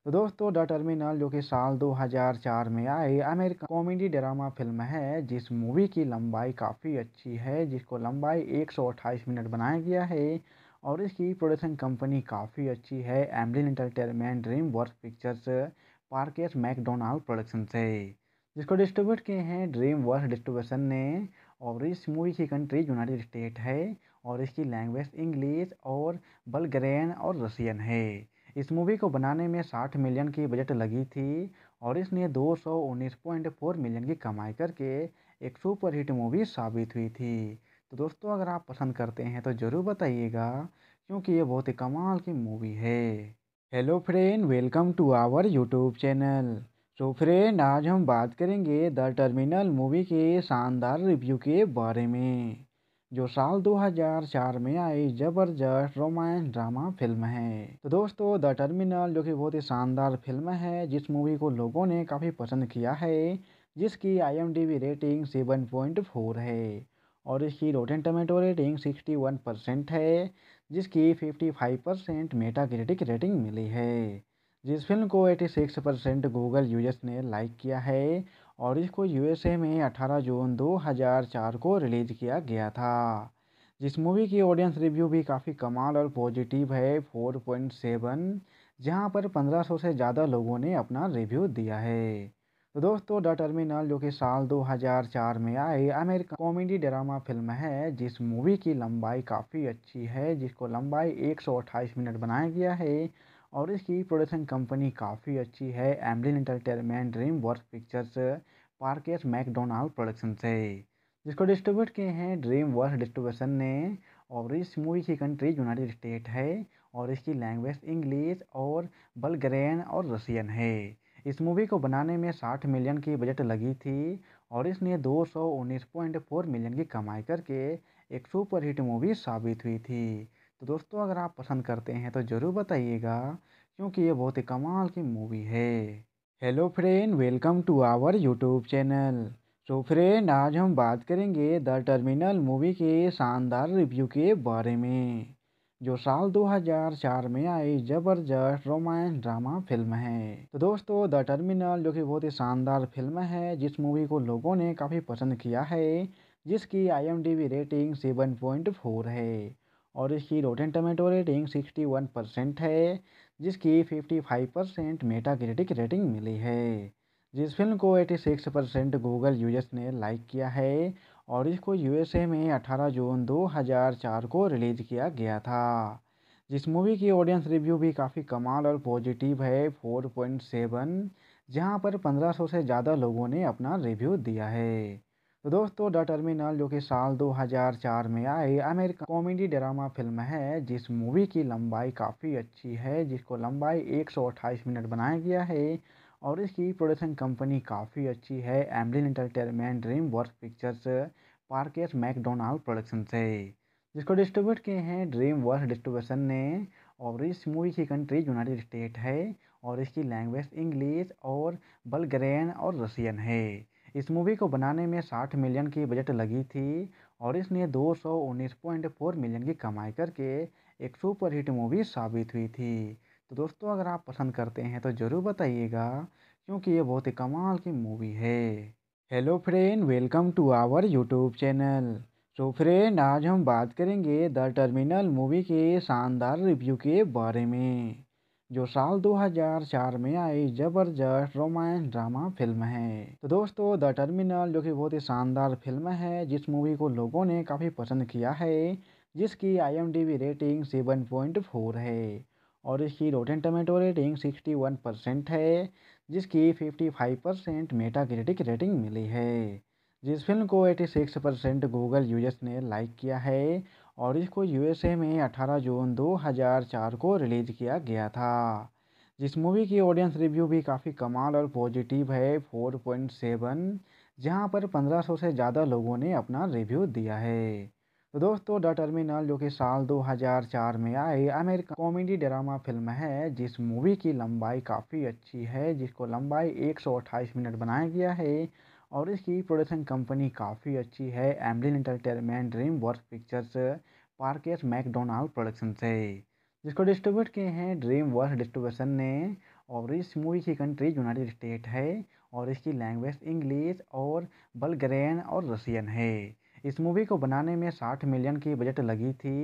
तो दोस्तों द टर्मिनल जो कि साल 2004 में आई अमेरिका कॉमेडी ड्रामा फिल्म है जिस मूवी की लंबाई काफ़ी अच्छी है जिसको लंबाई एक मिनट बनाया गया है और इसकी प्रोडक्शन कंपनी काफ़ी अच्छी है Amblin entertainment dream work pictures Parkes MacDonald production से जिसको डिस्ट्रीब्यूट किए हैं ड्रीम वर्क डिस्ट्रीब्यूशन ने और इस मूवी की कंट्री यूनाइटेड स्टेट है और इसकी लैंग्वेज इंग्लिश और बलग्रेन और रसियन है इस मूवी को बनाने में 60 मिलियन की बजट लगी थी और इसने दो सौ उन्नीस पॉइंट फोर मिलियन की कमाई करके एक सुपरहिट मूवी साबित हुई थी तो दोस्तों अगर आप पसंद करते हैं तो ज़रूर बताइएगा क्योंकि ये बहुत ही कमाल की मूवी है hello friend welcome to our YouTube channel तो फ्रेंड आज हम बात करेंगे द टर्मिनल मूवी के शानदार रिव्यू के बारे में जो साल 2004 में आई जबरदस्त रोमांस ड्रामा फिल्म है तो दोस्तों द टर्मिनल जो कि बहुत ही शानदार फिल्म है जिस मूवी को लोगों ने काफ़ी पसंद किया है जिसकी आईएमडीबी रेटिंग 7.4 है और इसकी रोटेन टमेटो रेटिंग 61 परसेंट है जिसकी 55 परसेंट मेटा रेटिंग मिली है जिस फिल्म को 86 परसेंट गूगल यूजर्स ने लाइक किया है और इसको यूएसए में 18 जून 2004 को रिलीज़ किया गया था जिस मूवी की ऑडियंस रिव्यू भी काफ़ी कमाल और पॉजिटिव है 4.7 जहाँ पर 1500 से ज़्यादा लोगों ने अपना रिव्यू दिया है तो दोस्तों द टर्मिनल जो कि साल 2004 में आई अमेरिका कॉमेडी ड्रामा फिल्म है जिस मूवी की लंबाई काफ़ी अच्छी है जिसको लंबाई 128 मिनट बनाया गया है और इसकी प्रोडक्शन कंपनी काफ़ी अच्छी है Amblin entertainment dream work pictures Parkes MacDonald production से जिसको डिस्ट्रीब्यूट किए हैं ड्रीम वर्क डिस्ट्रीब्यूशन ने और इस मूवी की कंट्री यूनाइटेड स्टेट है और इसकी लैंग्वेज इंग्लिश और बल्गेरियन और रसियन है इस मूवी को बनाने में 60 मिलियन की बजट लगी थी और इसने 219.4 मिलियन की कमाई करके एक सुपर हिट मूवी साबित हुई थी तो दोस्तों अगर आप पसंद करते हैं तो ज़रूर बताइएगा क्योंकि ये बहुत ही कमाल की मूवी है hello friend welcome to our YouTube channel तो फ्रेंड आज हम बात करेंगे द टर्मिनल मूवी के शानदार रिव्यू के बारे में जो साल 2004 में आई ज़बरदस्त रोमांस ड्रामा फिल्म है तो दोस्तों द टर्मिनल जो कि बहुत ही शानदार फिल्म है जिस मूवी को लोगों ने काफ़ी पसंद किया है जिसकी आईएमडीबी रेटिंग 7.4 है और इसकी rotten tomato rating sixty one percent है जिसकी fifty five percent Meta critic rating मिली है जिस फिल्म को eighty six percent Google users ने लाइक किया है और इसको यूएसए में अठारह जून दो हज़ार चार को रिलीज़ किया गया था जिस मूवी की ऑडियंस रिव्यू भी काफ़ी कमाल और पॉजिटिव है फोर पॉइंट सेवन जहाँ पर पंद्रह सौ से ज़्यादा लोगों ने अपना रिव्यू दिया है तो दोस्तों द टर्मिनल जो कि साल 2004 में आई अमेरिका कॉमेडी ड्रामा फिल्म है जिस मूवी की लंबाई काफ़ी अच्छी है जिसको लंबाई 128 मिनट बनाया गया है और इसकी प्रोडक्शन कंपनी काफ़ी अच्छी है Amblin entertainment dream work pictures Parkes MacDonald production से जिसको डिस्ट्रीब्यूट किए हैं ड्रीम वर्क डिस्ट्रीब्यूशन ने और इस मूवी की कंट्री यूनाइटेड स्टेट है और इसकी लैंग्वेज इंग्लिश और बल्गेरियन और रसियन है इस मूवी को बनाने में 60 मिलियन की बजट लगी थी और इसने 219.4 मिलियन की कमाई करके एक सुपर हिट मूवी साबित हुई थी तो दोस्तों अगर आप पसंद करते हैं तो ज़रूर बताइएगा क्योंकि ये बहुत ही कमाल की मूवी है hello friend welcome to our YouTube channel तो फ्रेंड आज हम बात करेंगे द टर्मिनल मूवी के शानदार रिव्यू के बारे में जो साल 2004 में आई जबरदस्त रोमांस ड्रामा फिल्म है तो दोस्तों द टर्मिनल जो कि बहुत ही शानदार फिल्म है जिस मूवी को लोगों ने काफ़ी पसंद किया है जिसकी आईएमडीबी रेटिंग 7.4 है और इसकी रोटेन टमेटो रेटिंग 61 परसेंट है जिसकी 55 परसेंट मेटा क्रिटिक रेटिंग मिली है जिस फिल्म को 86 परसेंट गूगल यूजर्स ने लाइक किया है और इसको यूएसए में 18 जून 2004 को रिलीज़ किया गया था जिस मूवी की ऑडियंस रिव्यू भी काफ़ी कमाल और पॉजिटिव है 4.7 जहाँ पर 1500 से ज़्यादा लोगों ने अपना रिव्यू दिया है तो दोस्तों द टर्मिनल जो कि साल 2004 में आई अमेरिका कॉमेडी ड्रामा फिल्म है जिस मूवी की लंबाई काफ़ी अच्छी है जिसको लंबाई 128 मिनट बनाया गया है और इसकी प्रोडक्शन कंपनी काफ़ी अच्छी है Amblin entertainment dream work pictures Parkes MacDonald production से जिसको डिस्ट्रीब्यूट किए हैं ड्रीम वर्क डिस्ट्रीब्यूशन ने और इस मूवी की कंट्री यूनाइटेड स्टेट है और इसकी लैंग्वेज इंग्लिश और बल्गेरियन और रसियन है इस मूवी को बनाने में साठ मिलियन की बजट लगी थी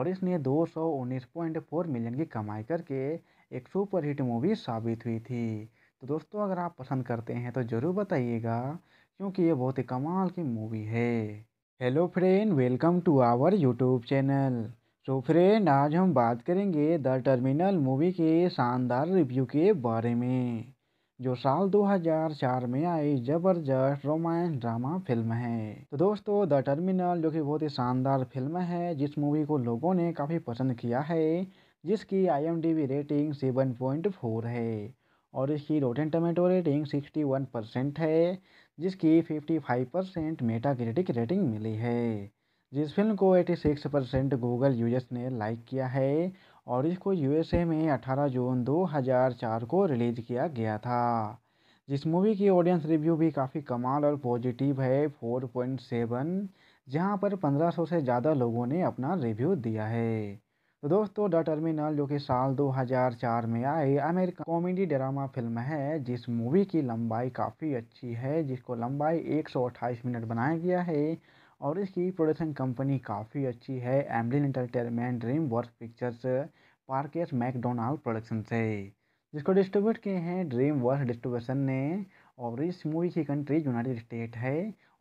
और इसने फोर मिलियन की कमाई करके एक सुपरहिट मूवी साबित हुई थी तो दोस्तों अगर आप पसंद करते हैं तो ज़रूर बताइएगा क्योंकि ये बहुत ही कमाल की मूवी है hello friend welcome to our YouTube channel तो फ्रेंड आज हम बात करेंगे द टर्मिनल मूवी के शानदार रिव्यू के बारे में जो साल 2004 में आई जबरदस्त रोमांस ड्रामा फिल्म है तो दोस्तों द टर्मिनल जो कि बहुत ही शानदार फिल्म है जिस मूवी को लोगों ने काफ़ी पसंद किया है जिसकी आईएमडीबी रेटिंग 7.4 है और इसकी rotten tomato rating sixty one percent है जिसकी fifty five percent Metacritic rating मिली है जिस फिल्म को eighty six percent Google users ने लाइक किया है और इसको यूएसए में अठारह जून दो हज़ार चार को रिलीज़ किया गया था जिस मूवी की ऑडियंस रिव्यू भी काफ़ी कमाल और पॉजिटिव है फोर पॉइंट सेवन जहाँ पर पंद्रह सौ से ज़्यादा लोगों ने अपना रिव्यू दिया है तो दोस्तों द टर्मिनल जो कि साल 2004 में आई अमेरिका कॉमेडी ड्रामा फिल्म है जिस मूवी की लंबाई काफ़ी अच्छी है जिसको लंबाई 128 मिनट बनाया गया है और इसकी प्रोडक्शन कंपनी काफ़ी अच्छी है Amblin entertainment dream work pictures Parkes MacDonald production से जिसको डिस्ट्रीब्यूट किए हैं ड्रीम वर्क डिस्ट्रीब्यूशन ने और इस मूवी की कंट्री यूनाइटेड स्टेट है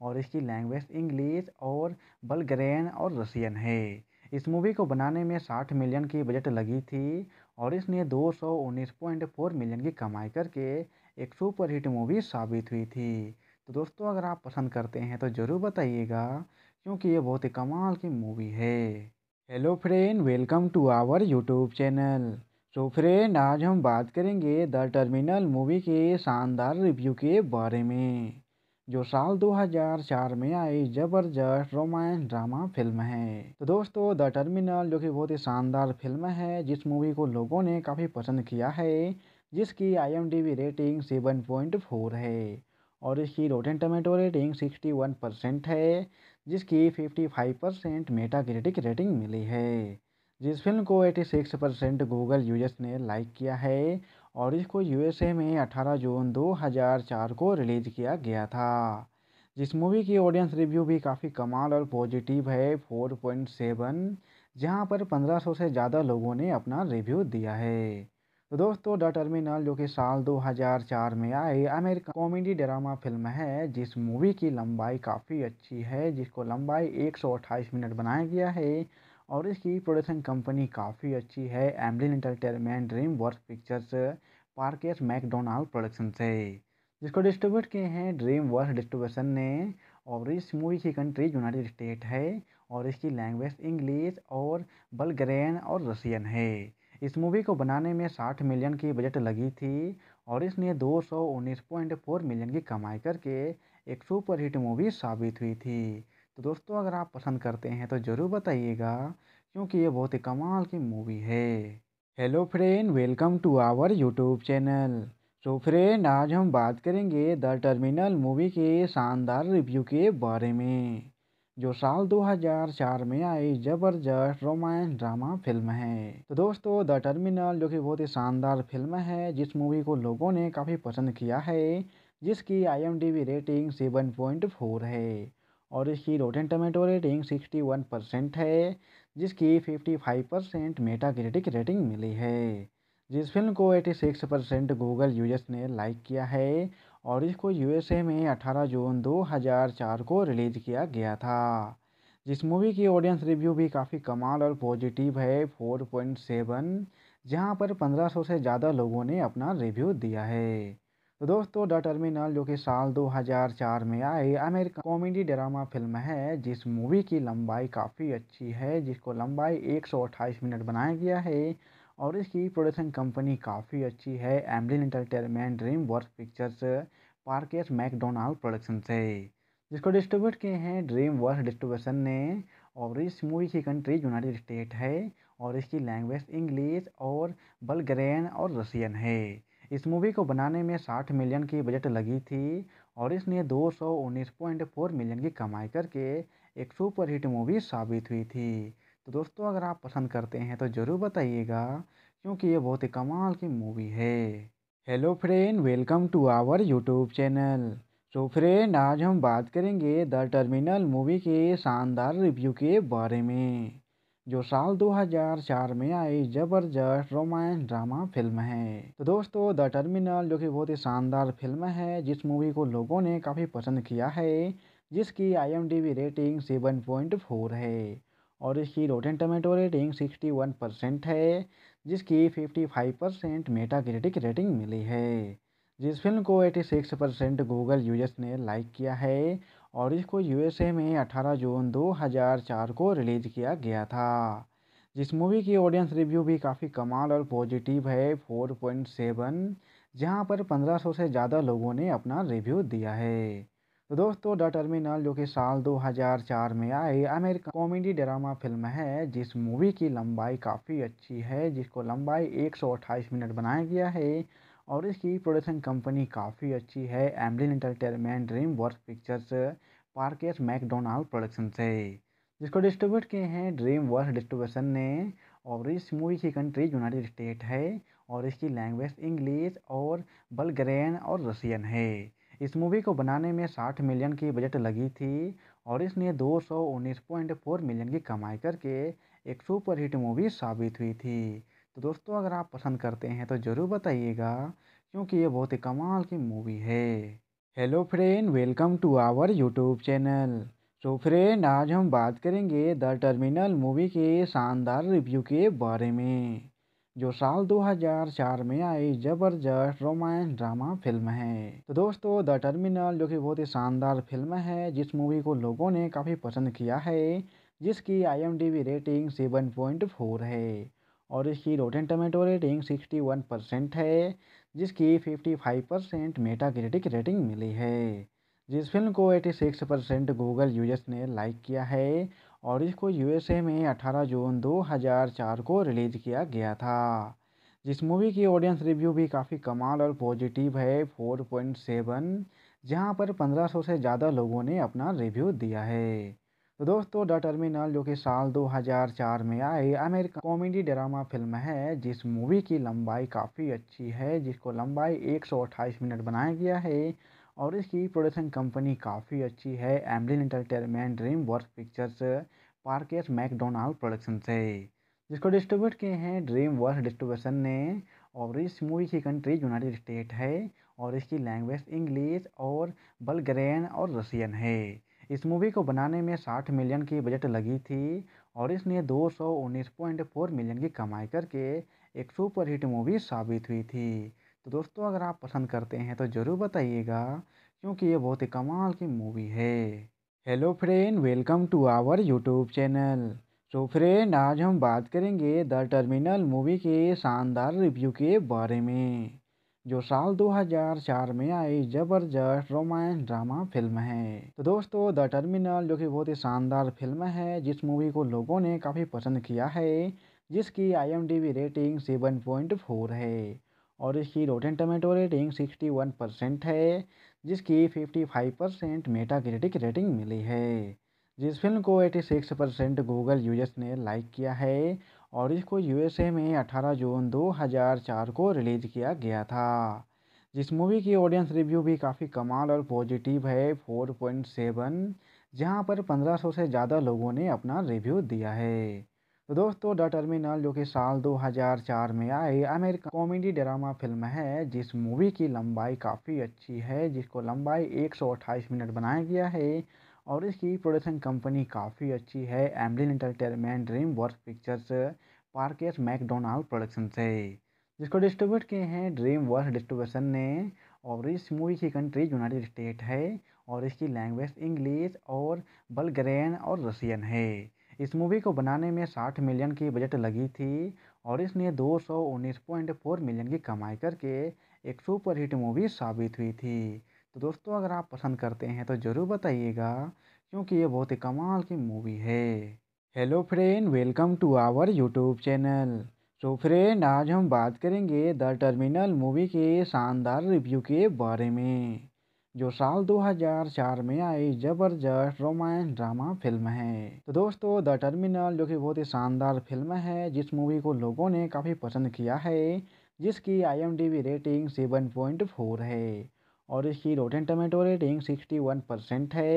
और इसकी लैंग्वेज इंग्लिश और बल्गेरियन और रसियन है इस मूवी को बनाने में 60 मिलियन की बजट लगी थी और इसने फोर मिलियन की कमाई करके एक सुपर हिट मूवी साबित हुई थी तो दोस्तों अगर आप पसंद करते हैं तो ज़रूर बताइएगा क्योंकि ये बहुत ही कमाल की मूवी है hello friend welcome to our YouTube channel तो फ्रेंड आज हम बात करेंगे द टर्मिनल मूवी के शानदार रिव्यू के बारे में जो साल 2004 में आई जबरदस्त रोमांस ड्रामा फिल्म है तो दोस्तों द टर्मिनल जो कि बहुत ही शानदार फिल्म है जिस मूवी को लोगों ने काफ़ी पसंद किया है जिसकी आईएमडीबी रेटिंग 7.4 है और इसकी रोटेन टमेटो रेटिंग 61 परसेंट है जिसकी 55 परसेंट मेटा क्रिटिक रेटिंग मिली है जिस फिल्म को 86 परसेंट गूगल यूजर्स ने लाइक किया है और इसको यूएसए में 18 जून 2004 को रिलीज़ किया गया था जिस मूवी की ऑडियंस रिव्यू भी काफ़ी कमाल और पॉजिटिव है 4.7 जहाँ पर 1500 से ज़्यादा लोगों ने अपना रिव्यू दिया है तो दोस्तों द टर्मिनल जो कि साल 2004 में आई अमेरिका कॉमेडी ड्रामा फिल्म है जिस मूवी की लंबाई काफ़ी अच्छी है जिसको लंबाई 128 मिनट बनाया गया है और इसकी प्रोडक्शन कंपनी काफ़ी अच्छी है Amblin entertainment dream work pictures Parkes MacDonald production से जिसको डिस्ट्रीब्यूट किए हैं ड्रीम वर्क डिस्ट्रीब्यूशन ने और इस मूवी की कंट्री यूनाइटेड स्टेट है और इसकी लैंग्वेज इंग्लिश और बल्गेरियन और रसियन है इस मूवी को बनाने में साठ मिलियन की बजट लगी थी और इसने फोर मिलियन की कमाई करके एक सुपरहिट मूवी साबित हुई थी तो दोस्तों अगर आप पसंद करते हैं तो ज़रूर बताइएगा क्योंकि ये बहुत ही कमाल की मूवी है hello friend welcome to our YouTube channel तो फ्रेंड आज हम बात करेंगे द टर्मिनल मूवी के शानदार रिव्यू के बारे में जो साल 2004 में आई जबरदस्त रोमांस ड्रामा फिल्म है तो दोस्तों द टर्मिनल जो कि बहुत ही शानदार फिल्म है जिस मूवी को लोगों ने काफ़ी पसंद किया है जिसकी आईएमडीबी रेटिंग 7.4 है और इसकी rotten tomato rating sixty one percent है जिसकी fifty five percent Metacritic rating मिली है जिस फिल्म को eighty six percent Google users ने लाइक किया है और इसको यूएसए में 18 जून 2004 को रिलीज किया गया था जिस मूवी की ऑडियंस रिव्यू भी काफ़ी कमाल और पॉजिटिव है 4.7 पॉइंट जहाँ पर 1500 से ज़्यादा लोगों ने अपना रिव्यू दिया है तो दोस्तों द टर्मिनल जो कि साल 2004 में आई अमेरिका कॉमेडी ड्रामा फिल्म है जिस मूवी की लंबाई काफ़ी अच्छी है जिसको लंबाई 128 मिनट बनाया गया है और इसकी प्रोडक्शन कंपनी काफ़ी अच्छी है Amblin entertainment dream work pictures Parkes MacDonald production से जिसको डिस्ट्रीब्यूट किए हैं ड्रीम वर्क डिस्ट्रीब्यूशन ने और इस मूवी की कंट्री यूनाइटेड स्टेट है और इसकी लैंग्वेज इंग्लिश और बल्गेरियन और रसियन है इस मूवी को बनाने में 60 मिलियन की बजट लगी थी और इसने फोर मिलियन की कमाई करके एक सुपर हिट मूवी साबित हुई थी तो दोस्तों अगर आप पसंद करते हैं तो ज़रूर बताइएगा क्योंकि ये बहुत ही कमाल की मूवी है hello friend welcome to our YouTube channel तो फ्रेंड आज हम बात करेंगे द टर्मिनल मूवी के शानदार रिव्यू के बारे में जो साल 2004 में आई जबरदस्त रोमांस ड्रामा फिल्म है तो दोस्तों द टर्मिनल जो कि बहुत ही शानदार फिल्म है जिस मूवी को लोगों ने काफ़ी पसंद किया है जिसकी आईएमडीबी रेटिंग 7.4 है और इसकी रोटेन टमेटो रेटिंग 61 परसेंट है जिसकी 55 परसेंट मेटा क्रेडिक रेटिंग मिली है जिस फिल्म को 86 परसेंट गूगल यूजर्स ने लाइक किया है और इसको यूएसए में 18 जून 2004 को रिलीज़ किया गया था जिस मूवी की ऑडियंस रिव्यू भी काफ़ी कमाल और पॉजिटिव है 4.7 जहाँ पर 1500 से ज़्यादा लोगों ने अपना रिव्यू दिया है तो दोस्तों द टर्मिनल जो कि साल 2004 में आई अमेरिका कॉमेडी ड्रामा फिल्म है जिस मूवी की लंबाई काफ़ी अच्छी है जिसको लंबाई 128 मिनट बनाया गया है और इसकी प्रोडक्शन कंपनी काफ़ी अच्छी है Amblin entertainment dream work pictures Parkes MacDonald production से जिसको डिस्ट्रीब्यूट किए हैं ड्रीम वर्क डिस्ट्रीब्यूशन ने और इस मूवी की कंट्री यूनाइटेड स्टेट है और इसकी लैंग्वेज इंग्लिश और बल्गेरियन और रसियन है इस मूवी को बनाने में साठ मिलियन की बजट लगी थी और इसने दो सौ उन्नीस पॉइंट फोर मिलियन की कमाई करके एक सुपर हिट मूवी साबित हुई थी तो दोस्तों अगर आप पसंद करते हैं तो ज़रूर बताइएगा क्योंकि ये बहुत ही कमाल की मूवी है hello friend welcome to our YouTube channel तो फ्रेंड आज हम बात करेंगे द टर्मिनल मूवी के शानदार रिव्यू के बारे में जो साल 2004 में आई ज़बरदस्त रोमांस ड्रामा फिल्म है तो दोस्तों द टर्मिनल जो कि बहुत ही शानदार फिल्म है जिस मूवी को लोगों ने काफ़ी पसंद किया है जिसकी आईएमडीबी रेटिंग 7.4 है और इसकी रोटेन टमेटो रेटिंग 61 परसेंट है जिसकी 55 परसेंट मेटाक्रिटिक रेटिंग मिली है जिस फिल्म को 86 परसेंट गूगल यूजर्स ने लाइक किया है और इसको यूएसए में 18 जून 2004 को रिलीज़ किया गया था जिस मूवी की ऑडियंस रिव्यू भी काफ़ी कमाल और पॉजिटिव है 4.7 पॉइंट जहाँ पर सौ से ज़्यादा लोगों ने अपना रिव्यू दिया है तो दोस्तों द टर्मिनल जो कि साल 2004 में आई अमेरिका कॉमेडी ड्रामा फिल्म है जिस मूवी की लंबाई काफ़ी अच्छी है जिसको लंबाई 128 मिनट बनाया गया है और इसकी प्रोडक्शन कंपनी काफ़ी अच्छी है Amblin entertainment dream work pictures Parkes MacDonald production से जिसको डिस्ट्रीब्यूट किए हैं ड्रीम वर्क डिस्ट्रीब्यूशन ने और इस मूवी की कंट्री यूनाइटेड स्टेट है और इसकी लैंग्वेज इंग्लिश और बलग्रेन और रसियन है इस मूवी को बनाने में 60 मिलियन की बजट लगी थी और इसने फोर मिलियन की कमाई करके एक सुपर हिट मूवी साबित हुई थी तो दोस्तों अगर आप पसंद करते हैं तो ज़रूर बताइएगा क्योंकि ये बहुत ही कमाल की मूवी है hello friend welcome to our YouTube channel so तो फ्रेंड आज हम बात करेंगे द टर्मिनल मूवी के शानदार रिव्यू के बारे में जो साल 2004 में आई जबरदस्त रोमांस ड्रामा फिल्म है तो दोस्तों द टर्मिनल जो कि बहुत ही शानदार फिल्म है जिस मूवी को लोगों ने काफ़ी पसंद किया है जिसकी आईएमडीबी रेटिंग 7.4 है और इसकी रोटेन टमेटो रेटिंग 61 परसेंट है जिसकी 55 परसेंट मेटा क्रेडिक रेटिंग मिली है जिस फिल्म को 86 परसेंट गूगल यूजर्स ने लाइक किया है और इसको यूएसए में 18 जून 2004 को रिलीज़ किया गया था जिस मूवी की ऑडियंस रिव्यू भी काफ़ी कमाल और पॉजिटिव है 4.7 जहाँ पर 1500 से ज़्यादा लोगों ने अपना रिव्यू दिया है तो दोस्तों द टर्मिनल जो कि साल 2004 में आई अमेरिकन कॉमेडी ड्रामा फिल्म है जिस मूवी की लंबाई काफ़ी अच्छी है जिसको लंबाई अट्ठाईस मिनट बनाया गया है और इसकी प्रोडक्शन कंपनी काफ़ी अच्छी है Amblin entertainment dream work pictures Parkes MacDonald production से जिसको डिस्ट्रीब्यूट किए हैं ड्रीम वर्क डिस्ट्रीब्यूशन ने और इस मूवी की कंट्री यूनाइटेड स्टेट है और इसकी लैंग्वेज इंग्लिश और बल्गेरियन और रसियन है इस मूवी को बनाने में साठ मिलियन की बजट लगी थी और इसने दो मिलियन की कमाई करके एक सुपर हिट मूवी साबित हुई थी तो दोस्तों अगर आप पसंद करते हैं तो ज़रूर बताइएगा क्योंकि ये बहुत ही कमाल की मूवी है hello friend welcome to our YouTube channel तो फ्रेंड आज हम बात करेंगे द टर्मिनल मूवी के शानदार रिव्यू के बारे में जो साल 2004 में आई जबरदस्त रोमांस ड्रामा फिल्म है तो दोस्तों द टर्मिनल जो कि बहुत ही शानदार फिल्म है जिस मूवी को लोगों ने काफ़ी पसंद किया है जिसकी आईएमडीबी रेटिंग 7.4 है और इसकी rotten tomato rating sixty one percent है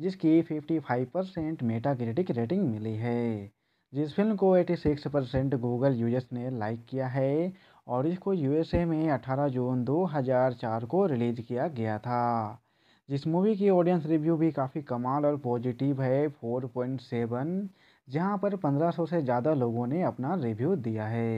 जिसकी fifty five percent Meta critic rating मिली है जिस फिल्म को eighty six percent Google users ने लाइक किया है और इसको यूएसए में अठारह जून दो हज़ार चार को रिलीज़ किया गया था जिस मूवी की ऑडियंस रिव्यू भी काफ़ी कमाल और पॉजिटिव है फोर पॉइंट सेवन जहाँ पर पंद्रह सौ से ज़्यादा लोगों ने अपना रिव्यू दिया है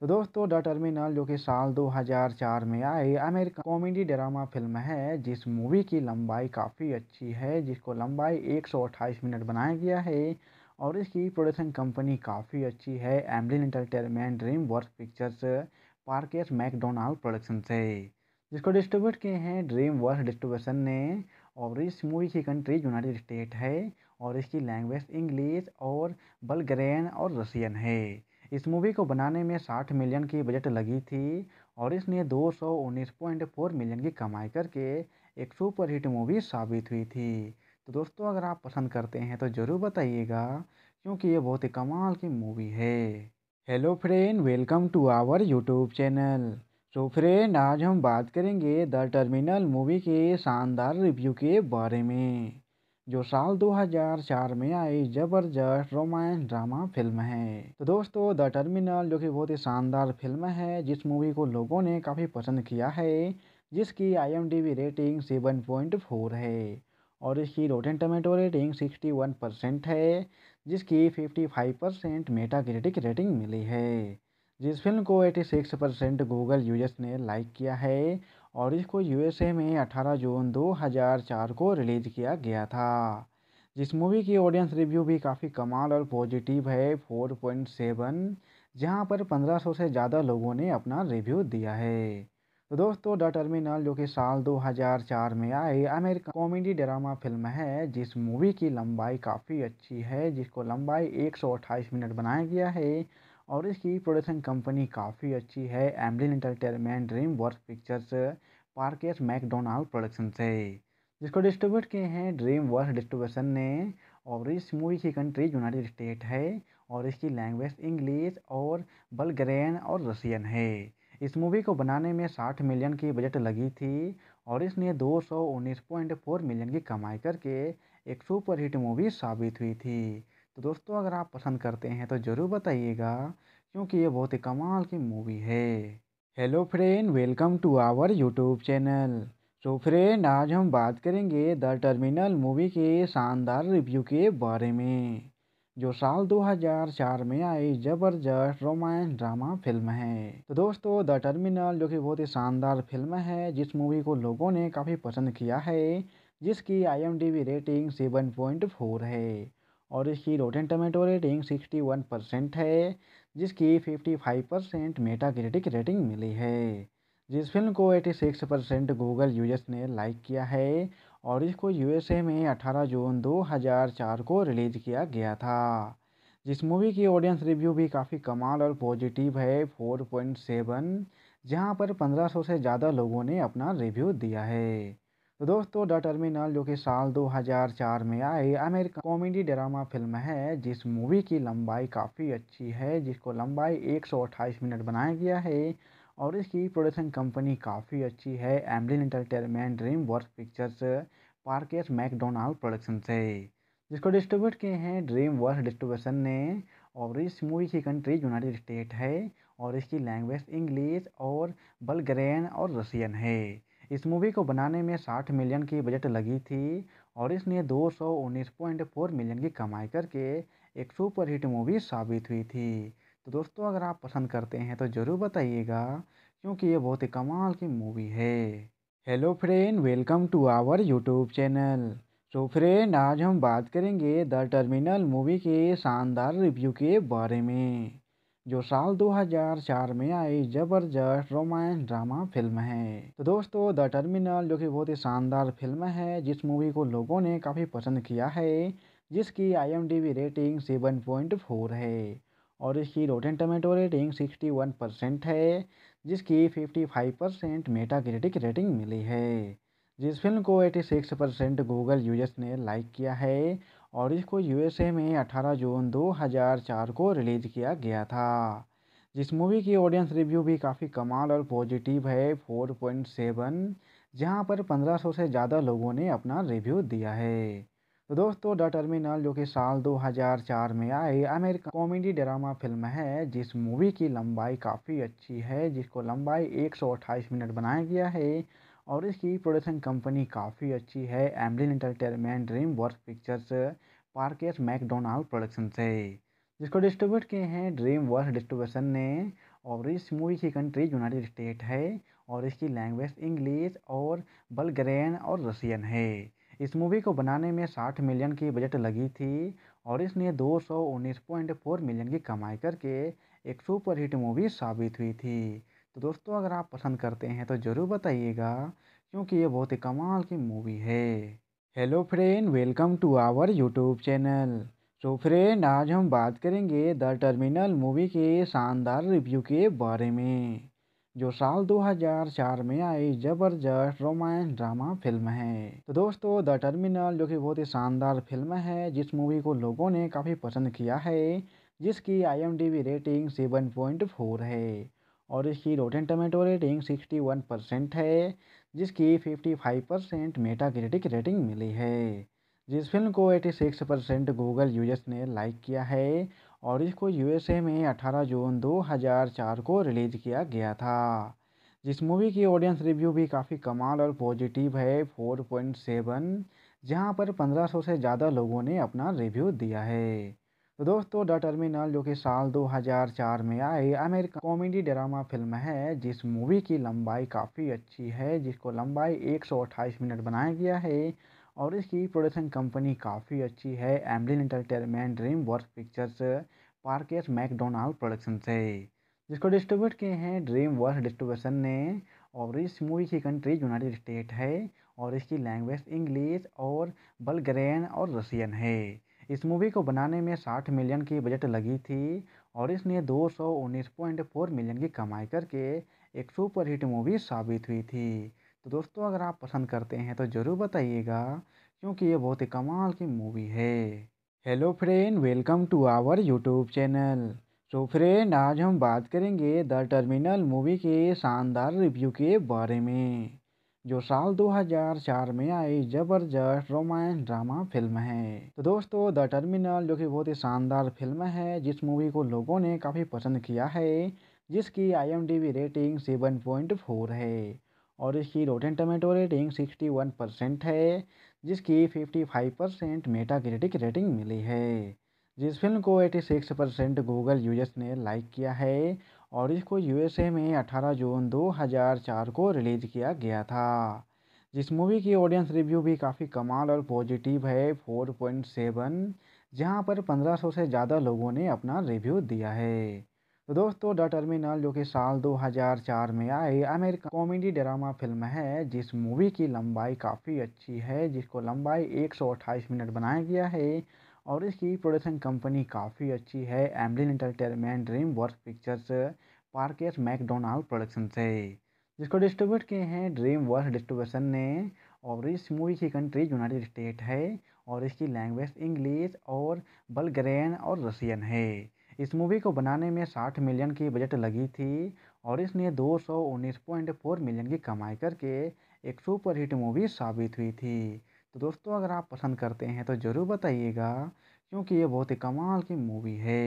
तो दोस्तों द टर्मिनल जो कि साल 2004 में आई अमेरिका कॉमेडी ड्रामा फिल्म है जिस मूवी की लंबाई काफ़ी अच्छी है जिसको लंबाई 128 मिनट बनाया गया है और इसकी प्रोडक्शन कंपनी काफ़ी अच्छी है Amblin entertainment dream work pictures Parkes MacDonald production से जिसको डिस्ट्रीब्यूट किए हैं ड्रीम वर्क डिस्ट्रीब्यूशन ने और इस मूवी की कंट्री यूनाइटेड स्टेट है और इसकी लैंग्वेज इंग्लिश और बलग्रेन और रसियन है इस मूवी को बनाने में 60 मिलियन की बजट लगी थी और इसने दो सौ उन्नीस पॉइंट फोर मिलियन की कमाई करके एक सुपरहिट मूवी साबित हुई थी तो दोस्तों अगर आप पसंद करते हैं तो ज़रूर बताइएगा क्योंकि ये बहुत ही कमाल की मूवी है hello friend welcome to our YouTube channel so तो फ्रेंड आज हम बात करेंगे द टर्मिनल मूवी के शानदार रिव्यू के बारे में जो साल 2004 में आई जबरदस्त रोमांस ड्रामा फिल्म है तो दोस्तों द टर्मिनल जो कि बहुत ही शानदार फिल्म है जिस मूवी को लोगों ने काफ़ी पसंद किया है जिसकी आईएमडीबी रेटिंग 7.4 है और इसकी रोटेन टमेटो रेटिंग 61 परसेंट है जिसकी 55 परसेंट मेटा क्रेडिक रेटिंग मिली है जिस फिल्म को 86 परसेंट गूगल यूजर्स ने लाइक किया है और इसको यूएसए में 18 जून 2004 को रिलीज़ किया गया था जिस मूवी की ऑडियंस रिव्यू भी काफ़ी कमाल और पॉजिटिव है 4.7 जहाँ पर 1500 से ज़्यादा लोगों ने अपना रिव्यू दिया है तो दोस्तों द टर्मिनल जो कि साल 2004 में आई अमेरिका कॉमेडी ड्रामा फिल्म है जिस मूवी की लंबाई काफ़ी अच्छी है जिसको लंबाई 128 मिनट बनाया गया है और इसकी प्रोडक्शन कंपनी काफ़ी अच्छी है Amblin entertainment dream work pictures Parkes MacDonald production से जिसको डिस्ट्रीब्यूट किए हैं ड्रीम वर्क डिस्ट्रीब्यूशन ने और इस मूवी की कंट्री यूनाइटेड स्टेट है और इसकी लैंग्वेज इंग्लिश और बल्गेरियन और रसियन है इस मूवी को बनाने में साठ मिलियन की बजट लगी थी और इसने फोर मिलियन की कमाई करके एक सुपरहिट मूवी साबित हुई थी तो दोस्तों अगर आप पसंद करते हैं तो ज़रूर बताइएगा क्योंकि ये बहुत ही कमाल की मूवी है hello friend welcome to our YouTube channel तो फ्रेंड आज हम बात करेंगे द टर्मिनल मूवी के शानदार रिव्यू के बारे में जो साल 2004 में आई जबरदस्त रोमांस ड्रामा फिल्म है तो दोस्तों द टर्मिनल जो कि बहुत ही शानदार फिल्म है जिस मूवी को लोगों ने काफ़ी पसंद किया है जिसकी आईएमडीबी रेटिंग 7.4 है और इसकी rotten tomato rating sixty one percent है जिसकी fifty five percent Meta critic rating मिली है जिस फिल्म को eighty six percent Google users ने लाइक किया है और इसको यूएसए में अठारह जून दो हज़ार चार को रिलीज़ किया गया था जिस मूवी की ऑडियंस रिव्यू भी काफ़ी कमाल और पॉजिटिव है फोर पॉइंट सेवन जहाँ पर पंद्रह सौ से ज़्यादा लोगों ने अपना रिव्यू दिया है दोस्तों द टर्मिनल जो कि साल 2004 में आई अमेरिका कॉमेडी ड्रामा फिल्म है जिस मूवी की लंबाई काफ़ी अच्छी है जिसको लंबाई 128 मिनट बनाया गया है और इसकी प्रोडक्शन कंपनी काफ़ी अच्छी है Amblin entertainment dream work pictures Parkes MacDonald production से जिसको डिस्ट्रीब्यूट किए हैं ड्रीम वर्क डिस्ट्रीब्यूशन ने और इस मूवी की कंट्री यूनाइटेड स्टेट है और इसकी लैंग्वेज इंग्लिश और बलग्रेन और रसियन है इस मूवी को बनाने में 60 मिलियन की बजट लगी थी और इसने दो सौ उन्नीस पॉइंट फोर मिलियन की कमाई करके एक सुपरहिट मूवी साबित हुई थी तो दोस्तों अगर आप पसंद करते हैं तो ज़रूर बताइएगा क्योंकि ये बहुत ही कमाल की मूवी है hello friend welcome to our YouTube channel so तो फ्रेंड आज हम बात करेंगे द टर्मिनल मूवी के शानदार रिव्यू के बारे में जो साल 2004 में आई जबरदस्त रोमांस ड्रामा फिल्म है तो दोस्तों द टर्मिनल जो कि बहुत ही शानदार फिल्म है जिस मूवी को लोगों ने काफ़ी पसंद किया है जिसकी आईएमडीबी रेटिंग 7.4 है और इसकी रोटेन टमेटो रेटिंग 61 परसेंट है जिसकी 55 परसेंट मेटा क्रिटिक रेटिंग मिली है जिस फिल्म को 86 परसेंट गूगल यूजर्स ने लाइक किया है और इसको यूएसए में 18 जून 2004 को रिलीज़ किया गया था जिस मूवी की ऑडियंस रिव्यू भी काफ़ी कमाल और पॉजिटिव है 4.7 जहाँ पर 1500 से ज़्यादा लोगों ने अपना रिव्यू दिया है तो दोस्तों द टर्मिनल जो कि साल 2004 में आई अमेरिका कॉमेडी ड्रामा फिल्म है जिस मूवी की लंबाई काफ़ी अच्छी है जिसको लंबाई एक मिनट बनाया गया है और इसकी प्रोडक्शन कंपनी काफ़ी अच्छी है Amblin entertainment dream work pictures Parkes MacDonald production से जिसको डिस्ट्रीब्यूट किए हैं ड्रीम वर्क डिस्ट्रीब्यूशन ने और इस मूवी की कंट्री यूनाइटेड स्टेट है और इसकी लैंग्वेज इंग्लिश और बल्गेरियन और रसियन है इस मूवी को बनाने में 60 मिलियन की बजट लगी थी और इसने 219.4 मिलियन की कमाई करके एक सुपर हिट मूवी साबित हुई थी तो दोस्तों अगर आप पसंद करते हैं तो ज़रूर बताइएगा क्योंकि ये बहुत ही कमाल की मूवी है hello friend welcome to our YouTube channel तो फ्रेंड आज हम बात करेंगे द टर्मिनल मूवी के शानदार रिव्यू के बारे में जो साल 2004 में आई जबरदस्त रोमांस ड्रामा फिल्म है तो दोस्तों द टर्मिनल जो कि बहुत ही शानदार फिल्म है जिस मूवी को लोगों ने काफ़ी पसंद किया है जिसकी आईएमडीबी रेटिंग 7.4 है और इसकी rotten tomato rating sixty one percent है जिसकी fifty five percent Meta critic rating मिली है जिस फिल्म को eighty six percent Google users ने लाइक किया है और इसको यूएसए में अठारह जून दो हज़ार चार को रिलीज़ किया गया था जिस मूवी की ऑडियंस रिव्यू भी काफ़ी कमाल और पॉजिटिव है फोर पॉइंट सेवन जहाँ पर पंद्रह सौ से ज़्यादा लोगों ने अपना रिव्यू दिया है तो दोस्तों द टर्मिनल जो कि साल 2004 में आई अमेरिका कॉमेडी ड्रामा फिल्म है जिस मूवी की लंबाई काफ़ी अच्छी है जिसको लंबाई 128 मिनट बनाया गया है और इसकी प्रोडक्शन कंपनी काफ़ी अच्छी है Amblin entertainment dream work pictures Parkes MacDonald production से जिसको डिस्ट्रीब्यूट किए हैं ड्रीम वर्क डिस्ट्रीब्यूशन ने और इस मूवी की कंट्री यूनाइटेड स्टेट है और इसकी लैंग्वेज इंग्लिश और बल्गेरियन और रसियन है इस मूवी को बनाने में 60 मिलियन की बजट लगी थी और इसने दो मिलियन की कमाई करके एक सुपर हिट मूवी साबित हुई थी तो दोस्तों अगर आप पसंद करते हैं तो ज़रूर बताइएगा क्योंकि ये बहुत ही कमाल की मूवी है hello friend welcome to our YouTube channel तो फ्रेंड आज हम बात करेंगे द टर्मिनल मूवी के शानदार रिव्यू के बारे में जो साल 2004 में आई जबरदस्त रोमांस ड्रामा फिल्म है तो दोस्तों द टर्मिनल जो कि बहुत ही शानदार फिल्म है जिस मूवी को लोगों ने काफ़ी पसंद किया है जिसकी आईएमडीबी रेटिंग 7.4 है और इसकी रोटेन टमेटो रेटिंग 61 परसेंट है जिसकी 55 परसेंट मेटा क्रेडिक रेटिंग मिली है जिस फिल्म को 86 परसेंट गूगल यूजर्स ने लाइक किया है और इसको यूएसए में 18 जून 2004 को रिलीज़ किया गया था जिस मूवी की ऑडियंस रिव्यू भी काफ़ी कमाल और पॉजिटिव है 4.7 जहाँ पर 1500 से ज़्यादा लोगों ने अपना रिव्यू दिया है तो दोस्तों द टर्मिनल जो कि साल 2004 में आई अमेरिका कॉमेडी ड्रामा फिल्म है जिस मूवी की लंबाई काफ़ी अच्छी है जिसको लंबाई 128 मिनट बनाया गया है और इसकी प्रोडक्शन कंपनी काफ़ी अच्छी है Amblin entertainment dream work pictures Parkes MacDonald production से जिसको डिस्ट्रीब्यूट किए हैं ड्रीम वर्क डिस्ट्रीब्यूशन ने और इस मूवी की कंट्री यूनाइटेड स्टेट है और इसकी लैंग्वेज इंग्लिश और बल्गेरियन और रसियन है इस मूवी को बनाने में 60 मिलियन की बजट लगी थी और इसने 219.4 मिलियन की कमाई करके एक सुपर हिट मूवी साबित हुई थी तो दोस्तों अगर आप पसंद करते हैं तो ज़रूर बताइएगा क्योंकि ये बहुत ही कमाल की मूवी है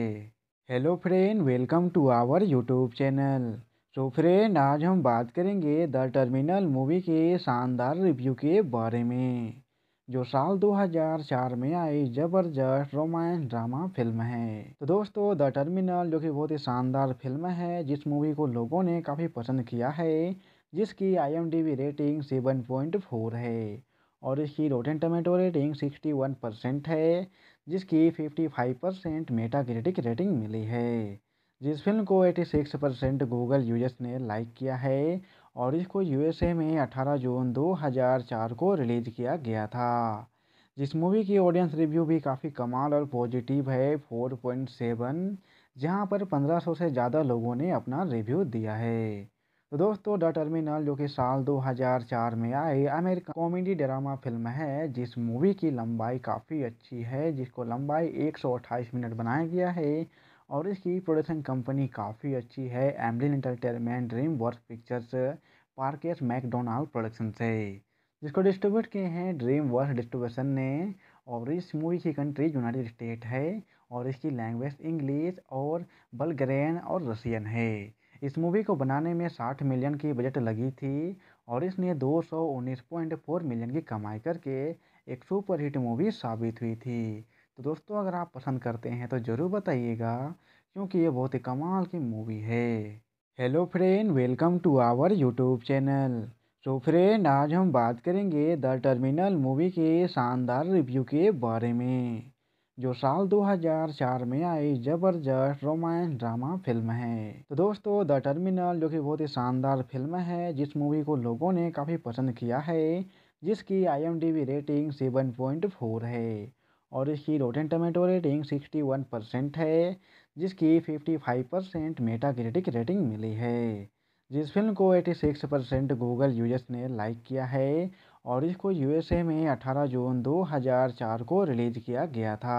hello friend welcome to our YouTube channel तो फ्रेंड आज हम बात करेंगे द टर्मिनल मूवी के शानदार रिव्यू के बारे में जो साल 2004 में आई जबरदस्त रोमांस ड्रामा फिल्म है तो दोस्तों द टर्मिनल जो कि बहुत ही शानदार फिल्म है जिस मूवी को लोगों ने काफ़ी पसंद किया है जिसकी आईएमडीबी रेटिंग 7.4 है और इसकी rotten tomato rating sixty one percent है जिसकी fifty five percent Metacritic rating मिली है जिस फिल्म को eighty six percent Google users ने लाइक किया है और इसको यूएसए में अठारह जून दो हज़ार चार को रिलीज़ किया गया था जिस मूवी की ऑडियंस रिव्यू भी काफ़ी कमाल और पॉजिटिव है फोर पॉइंट सेवन जहाँ पर पंद्रह सौ से ज़्यादा लोगों ने अपना रिव्यू दिया है तो दोस्तों द टर्मिनल जो कि साल 2004 में आई अमेरिका कॉमेडी ड्रामा फिल्म है जिस मूवी की लंबाई काफ़ी अच्छी है जिसको लंबाई 128 मिनट बनाया गया है और इसकी प्रोडक्शन कंपनी काफ़ी अच्छी है Amblin entertainment dream work pictures Parkes MacDonald production से जिसको डिस्ट्रीब्यूट किए हैं ड्रीम वर्क डिस्ट्रीब्यूशन ने और इस मूवी की कंट्री यूनाइटेड स्टेट है और इसकी लैंग्वेज इंग्लिश और बलग्रेन और रसियन है इस मूवी को बनाने में 60 मिलियन की बजट लगी थी और इसने 219.4 मिलियन की कमाई करके एक सुपरहिट मूवी साबित हुई थी तो दोस्तों अगर आप पसंद करते हैं तो ज़रूर बताइएगा क्योंकि ये बहुत ही कमाल की मूवी है hello friend welcome to our YouTube channel तो फ्रेंड आज हम बात करेंगे द टर्मिनल मूवी के शानदार रिव्यू के बारे में जो साल 2004 में आई जबरदस्त रोमांस ड्रामा फिल्म है तो दोस्तों द टर्मिनल जो कि बहुत ही शानदार फिल्म है जिस मूवी को लोगों ने काफ़ी पसंद किया है जिसकी आईएमडीबी रेटिंग 7.4 है और इसकी रोटेन टमेटो रेटिंग 61 परसेंट है जिसकी 55 परसेंट मेटा क्रिटिक रेटिंग मिली है जिस फिल्म को 86 परसेंट गूगल यूजर्स ने लाइक किया है और इसको यूएसए में 18 जून 2004 को रिलीज़ किया गया था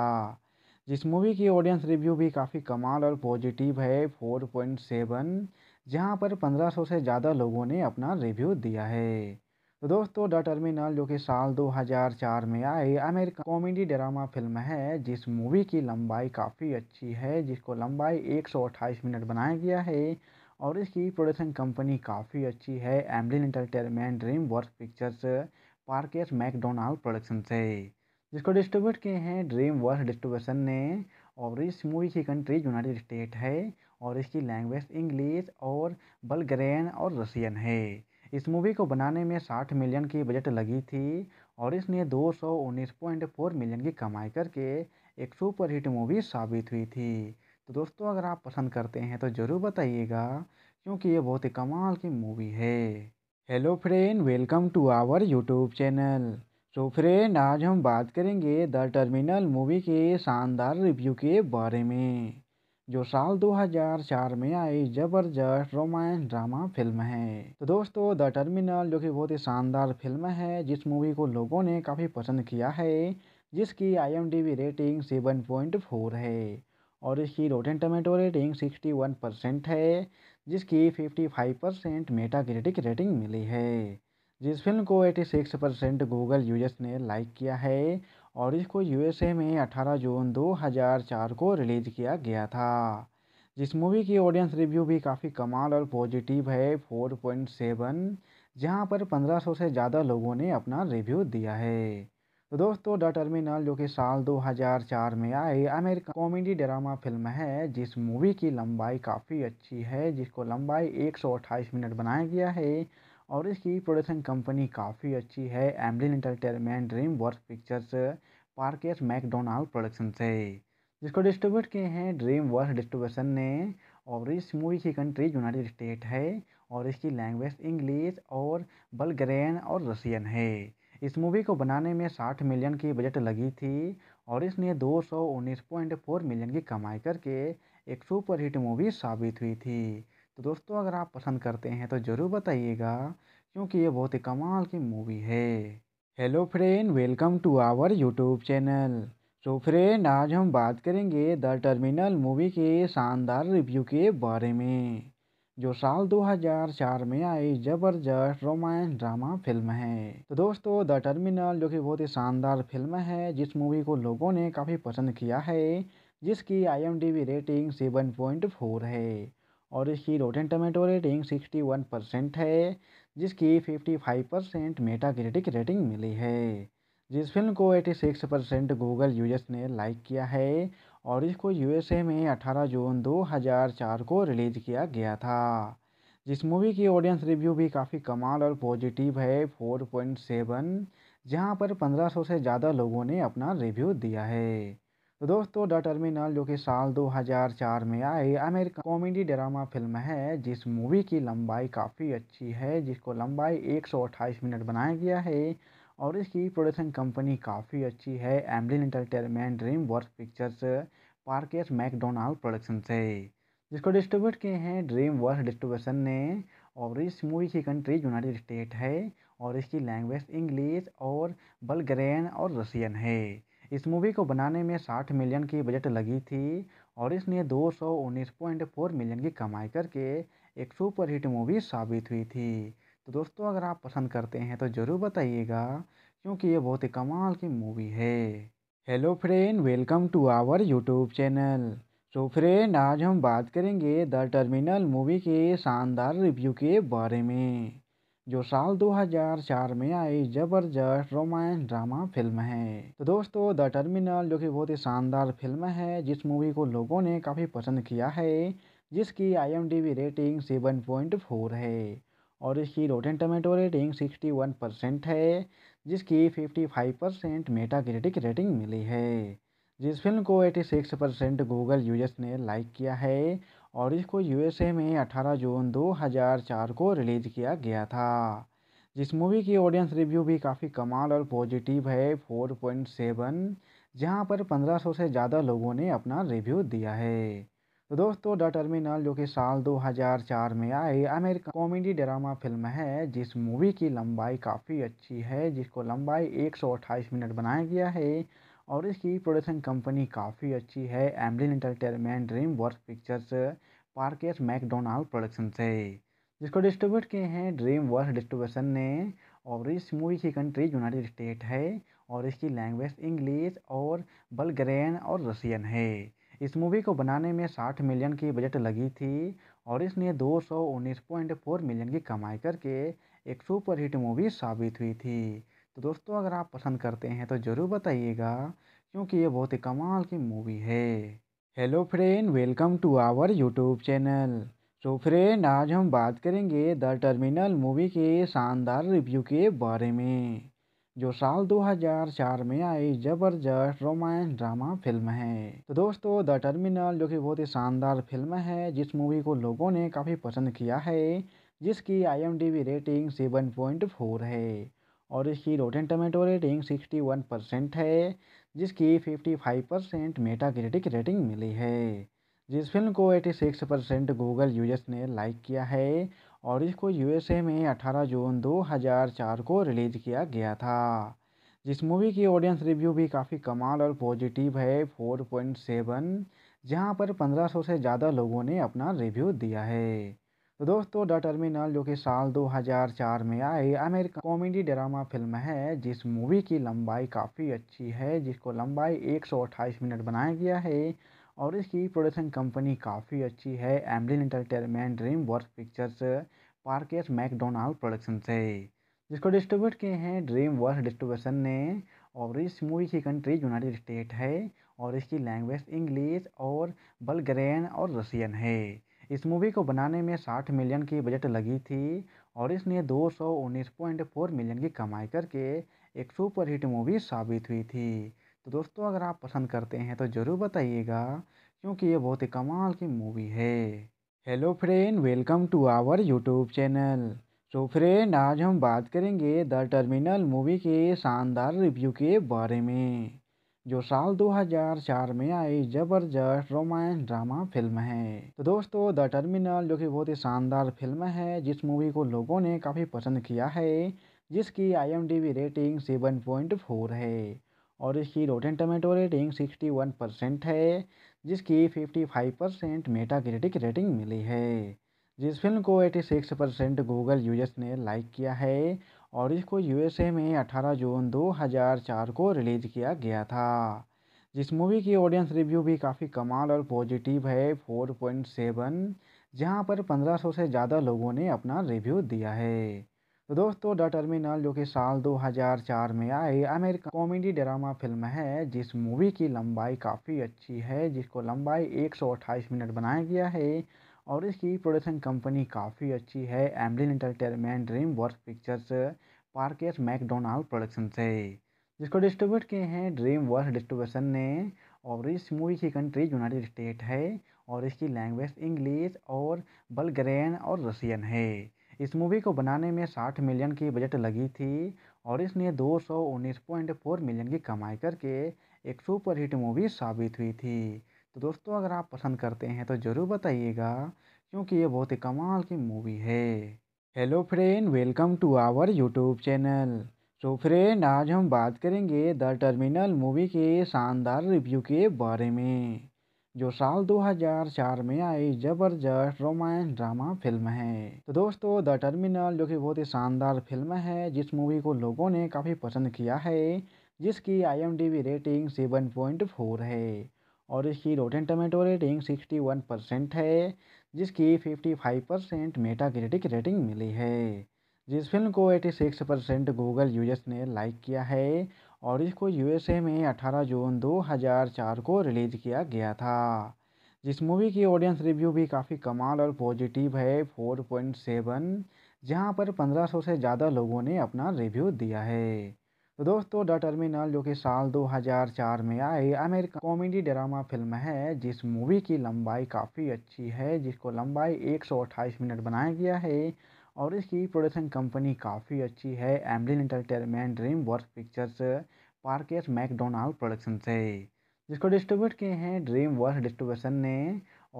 जिस मूवी की ऑडियंस रिव्यू भी काफ़ी कमाल और पॉजिटिव है 4.7 जहाँ पर 1500 से ज़्यादा लोगों ने अपना रिव्यू दिया है तो दोस्तों द टर्मिनल जो कि साल 2004 में आई अमेरिका कॉमेडी ड्रामा फिल्म है जिस मूवी की लंबाई काफ़ी अच्छी है जिसको लंबाई 128 मिनट बनाया गया है और इसकी प्रोडक्शन कंपनी काफ़ी अच्छी है Amblin entertainment dream work pictures Parkes MacDonald production से जिसको डिस्ट्रीब्यूट किए हैं ड्रीम वर्क डिस्ट्रीब्यूशन ने और इस मूवी की कंट्री यूनाइटेड स्टेट है और इसकी लैंग्वेज इंग्लिश और बल्गेरियन और रसियन है इस मूवी को बनाने में साठ मिलियन की बजट लगी थी और इसने फोर मिलियन की कमाई करके एक सुपरहिट मूवी साबित हुई थी तो दोस्तों अगर आप पसंद करते हैं तो ज़रूर बताइएगा क्योंकि ये बहुत ही कमाल की मूवी है hello friend welcome to our YouTube channel तो फ्रेंड आज हम बात करेंगे द टर्मिनल मूवी के शानदार रिव्यू के बारे में जो साल 2004 में आई जबरदस्त रोमांस ड्रामा फिल्म है तो दोस्तों द टर्मिनल जो कि बहुत ही शानदार फिल्म है जिस मूवी को लोगों ने काफ़ी पसंद किया है जिसकी आईएमडीबी रेटिंग 7.4 है और इसकी rotten tomato rating sixty one percent है जिसकी fifty five percent Metacritic rating मिली है जिस फिल्म को eighty six percent Google users ने लाइक किया है और इसको यूएसए में अठारह जून दो हज़ार चार को रिलीज़ किया गया था जिस मूवी की ऑडियंस रिव्यू भी काफ़ी कमाल और पॉजिटिव है फोर पॉइंट सेवन जहाँ पर पंद्रह सौ से ज़्यादा लोगों ने अपना रिव्यू दिया है तो दोस्तों द टर्मिनल जो कि साल 2004 में आई अमेरिका कॉमेडी ड्रामा फिल्म है जिस मूवी की लंबाई काफ़ी अच्छी है जिसको लंबाई 128 मिनट बनाया गया है और इसकी प्रोडक्शन कंपनी काफ़ी अच्छी है Amblin entertainment dream work pictures Parkes MacDonald production से जिसको डिस्ट्रीब्यूट किए हैं ड्रीम वर्क डिस्ट्रीब्यूशन ने और इस मूवी की कंट्री यूनाइटेड स्टेट है और इसकी लैंग्वेज इंग्लिश और बल्गेरियन और रसियन है इस मूवी को बनाने में 60 मिलियन की बजट लगी थी और इसने 219.4 मिलियन की कमाई करके एक सुपरहिट मूवी साबित हुई थी तो दोस्तों अगर आप पसंद करते हैं तो ज़रूर बताइएगा क्योंकि ये बहुत ही कमाल की मूवी है hello friend welcome to our YouTube channel तो फ्रेंड आज हम बात करेंगे द टर्मिनल मूवी के शानदार रिव्यू के बारे में जो साल 2004 में आई जबरदस्त रोमांस ड्रामा फिल्म है तो दोस्तों द टर्मिनल जो कि बहुत ही शानदार फिल्म है जिस मूवी को लोगों ने काफ़ी पसंद किया है जिसकी आईएमडीबी रेटिंग 7.4 है और इसकी रोटेन टमेटो रेटिंग 61 परसेंट है जिसकी 55 परसेंट मेटा क्रेडिक रेटिंग मिली है जिस फिल्म को 86 परसेंट गूगल यूजर्स ने लाइक किया है और इसको यूएसए में 18 जून 2004 को रिलीज़ किया गया था जिस मूवी की ऑडियंस रिव्यू भी काफ़ी कमाल और पॉजिटिव है 4.7 जहाँ पर 1500 से ज़्यादा लोगों ने अपना रिव्यू दिया है तो दोस्तों द टर्मिनल जो कि साल 2004 में आई अमेरिका कॉमेडी ड्रामा फिल्म है जिस मूवी की लंबाई काफ़ी अच्छी है जिसको लंबाई 128 मिनट बनाया गया है और इसकी प्रोडक्शन कंपनी काफ़ी अच्छी है Amblin entertainment dream work pictures Parkes MacDonald production से जिसको डिस्ट्रीब्यूट किए हैं ड्रीम वर्क डिस्ट्रीब्यूशन ने और इस मूवी की कंट्री यूनाइटेड स्टेट है और इसकी लैंग्वेज इंग्लिश और बलग्रेन और रसियन है इस मूवी को बनाने में साठ मिलियन की बजट लगी थी और इसने फोर मिलियन की कमाई करके एक सुपरहिट मूवी साबित हुई थी तो दोस्तों अगर आप पसंद करते हैं तो ज़रूर बताइएगा क्योंकि ये बहुत ही कमाल की मूवी है hello friend welcome to our YouTube channel तो फ्रेंड आज हम बात करेंगे द टर्मिनल मूवी के शानदार रिव्यू के बारे में जो साल 2004 में आई जबरदस्त रोमांस ड्रामा फिल्म है तो दोस्तों द टर्मिनल जो कि बहुत ही शानदार फिल्म है जिस मूवी को लोगों ने काफ़ी पसंद किया है जिसकी आईएमडीबी रेटिंग 7.4 है और इसकी rotten tomato rating sixty one percent है जिसकी fifty five percent Metacritic rating मिली है जिस फिल्म को eighty six percent Google users ने लाइक किया है और इसको यूएसए में अठारह जून दो हज़ार चार को रिलीज़ किया गया था जिस मूवी की ऑडियंस रिव्यू भी काफ़ी कमाल और पॉजिटिव है फोर पॉइंट सेवन जहाँ पर पंद्रह सौ से ज़्यादा लोगों ने अपना रिव्यू दिया है तो दोस्तों द टर्मिनल जो कि साल 2004 में आई अमेरिका कॉमेडी ड्रामा फिल्म है जिस मूवी की लंबाई काफ़ी अच्छी है जिसको लंबाई 128 मिनट बनाया गया है और इसकी प्रोडक्शन कंपनी काफ़ी अच्छी है Amblin entertainment dream work pictures Parkes MacDonald production से जिसको डिस्ट्रीब्यूट किए हैं ड्रीम वर्क डिस्ट्रीब्यूशन ने और इस मूवी की कंट्री यूनाइटेड स्टेट है और इसकी लैंग्वेज इंग्लिश और बलग्रेन और रसियन है इस मूवी को बनाने में 60 मिलियन की बजट लगी थी और इसने फोर मिलियन की कमाई करके एक सुपर हिट मूवी साबित हुई थी तो दोस्तों अगर आप पसंद करते हैं तो ज़रूर बताइएगा क्योंकि ये बहुत ही कमाल की मूवी है hello friend welcome to our YouTube channel तो फ्रेंड आज हम बात करेंगे द टर्मिनल मूवी के शानदार रिव्यू के बारे में जो साल 2004 में आई जबरदस्त रोमांस ड्रामा फिल्म है तो दोस्तों द टर्मिनल जो कि बहुत ही शानदार फिल्म है जिस मूवी को लोगों ने काफ़ी पसंद किया है जिसकी आई रेटिंग 7.4 है और इसकी रोटेन टमेटो रेटिंग 61 परसेंट है जिसकी 55 परसेंट मेटा क्रिटिक रेटिंग मिली है जिस फिल्म को 86 परसेंट गूगल यूजर्स ने लाइक किया है और इसको यूएसए में 18 जून 2004 को रिलीज़ किया गया था जिस मूवी की ऑडियंस रिव्यू भी काफ़ी कमाल और पॉजिटिव है 4.7 जहाँ पर 1500 से ज़्यादा लोगों ने अपना रिव्यू दिया है तो दोस्तों द टर्मिनल जो कि साल 2004 में आई अमेरिका कॉमेडी ड्रामा फिल्म है जिस मूवी की लंबाई काफ़ी अच्छी है जिसको लंबाई 128 मिनट बनाया गया है और इसकी प्रोडक्शन कंपनी काफ़ी अच्छी है Amblin entertainment dream work pictures Parkes MacDonald production से जिसको डिस्ट्रीब्यूट किए हैं ड्रीम वर्क डिस्ट्रीब्यूशन ने और इस मूवी की कंट्री यूनाइटेड स्टेट है और इसकी लैंग्वेज इंग्लिश और बलग्रेन और रसियन है इस मूवी को बनाने में साठ मिलियन की बजट लगी थी और इसने फोर मिलियन की कमाई करके एक सुपर हिट मूवी साबित हुई थी तो दोस्तों अगर आप पसंद करते हैं तो ज़रूर बताइएगा क्योंकि ये बहुत ही कमाल की मूवी है hello friend welcome to our YouTube channel तो फ्रेंड आज हम बात करेंगे द टर्मिनल मूवी के शानदार रिव्यू के बारे में जो साल 2004 में आई जबरदस्त रोमांस ड्रामा फिल्म है तो दोस्तों द टर्मिनल जो कि बहुत ही शानदार फिल्म है जिस मूवी को लोगों ने काफ़ी पसंद किया है जिसकी आईएमडीबी रेटिंग 7.4 है और इसकी rotten tomato rating sixty one percent है जिसकी fifty five percent Meta critic rating मिली है जिस फिल्म को eighty six percent Google users ने लाइक किया है और इसको यूएसए में अठारह जून दो हज़ार चार को रिलीज़ किया गया था जिस मूवी की ऑडियंस रिव्यू भी काफ़ी कमाल और पॉजिटिव है फोर पॉइंट सेवन जहाँ पर पंद्रह सौ से ज़्यादा लोगों ने अपना रिव्यू दिया है तो दोस्तों द टर्मिनल जो कि साल 2004 में आई अमेरिका कॉमेडी ड्रामा फिल्म है जिस मूवी की लंबाई काफ़ी अच्छी है जिसको लंबाई 128 मिनट बनाया गया है और इसकी प्रोडक्शन कंपनी काफ़ी अच्छी है Amblin entertainment dream work pictures Parkes MacDonald production से जिसको डिस्ट्रीब्यूट किए हैं ड्रीम वर्क डिस्ट्रीब्यूशन ने और इस मूवी की कंट्री यूनाइटेड स्टेट है और इसकी लैंग्वेज इंग्लिश और बल्गेरियन और रसियन है इस मूवी को बनाने में 60 मिलियन की बजट लगी थी और इसने फोर मिलियन की कमाई करके एक सुपर हिट मूवी साबित हुई थी तो दोस्तों अगर आप पसंद करते हैं तो ज़रूर बताइएगा क्योंकि ये बहुत ही कमाल की मूवी है hello friend welcome to our YouTube channel तो फ्रेंड आज हम बात करेंगे द टर्मिनल मूवी के शानदार रिव्यू के बारे में जो साल 2004 में आई जबरदस्त रोमांस ड्रामा फिल्म है तो दोस्तों द टर्मिनल जो कि बहुत ही शानदार फिल्म है जिस मूवी को लोगों ने काफ़ी पसंद किया है जिसकी आई रेटिंग सेवन पॉइंट फोर है और इसकी rotten tomato rating sixty one percent है जिसकी fifty five percent Metacritic rating मिली है जिस फिल्म को eighty six percent Google users ने लाइक किया है और इसको यूएसए में 18 जून 2004 को रिलीज़ किया गया था जिस मूवी की ऑडियंस रिव्यू भी काफ़ी कमाल और पॉजिटिव है 4.7 जहाँ पर 1500 से ज़्यादा लोगों ने अपना रिव्यू दिया है तो दोस्तों द टर्मिनल जो कि साल 2004 में आई अमेरिका कॉमेडी ड्रामा फिल्म है जिस मूवी की लंबाई काफ़ी अच्छी है जिसको लंबाई 128 मिनट बनाया गया है और इसकी प्रोडक्शन कंपनी काफ़ी अच्छी है Amblin entertainment dream work pictures Parkes MacDonald production से जिसको डिस्ट्रीब्यूट किए हैं ड्रीम वर्क डिस्ट्रीब्यूशन ने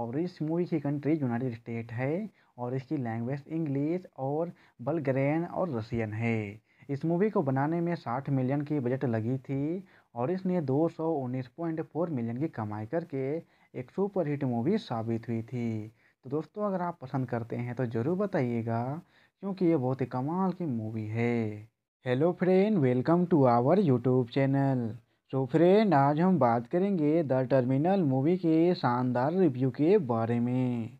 और इस मूवी की कंट्री यूनाइटेड स्टेट है और इसकी लैंग्वेज इंग्लिश और बल्गेरियन और रसियन है इस मूवी को बनाने में 60 मिलियन की बजट लगी थी और इसने दो मिलियन की कमाई करके एक सुपर हिट मूवी साबित हुई थी तो दोस्तों अगर आप पसंद करते हैं तो ज़रूर बताइएगा क्योंकि ये बहुत ही कमाल की मूवी है hello friend welcome to our YouTube channel तो फ्रेंड आज हम बात करेंगे द टर्मिनल मूवी के शानदार रिव्यू के बारे में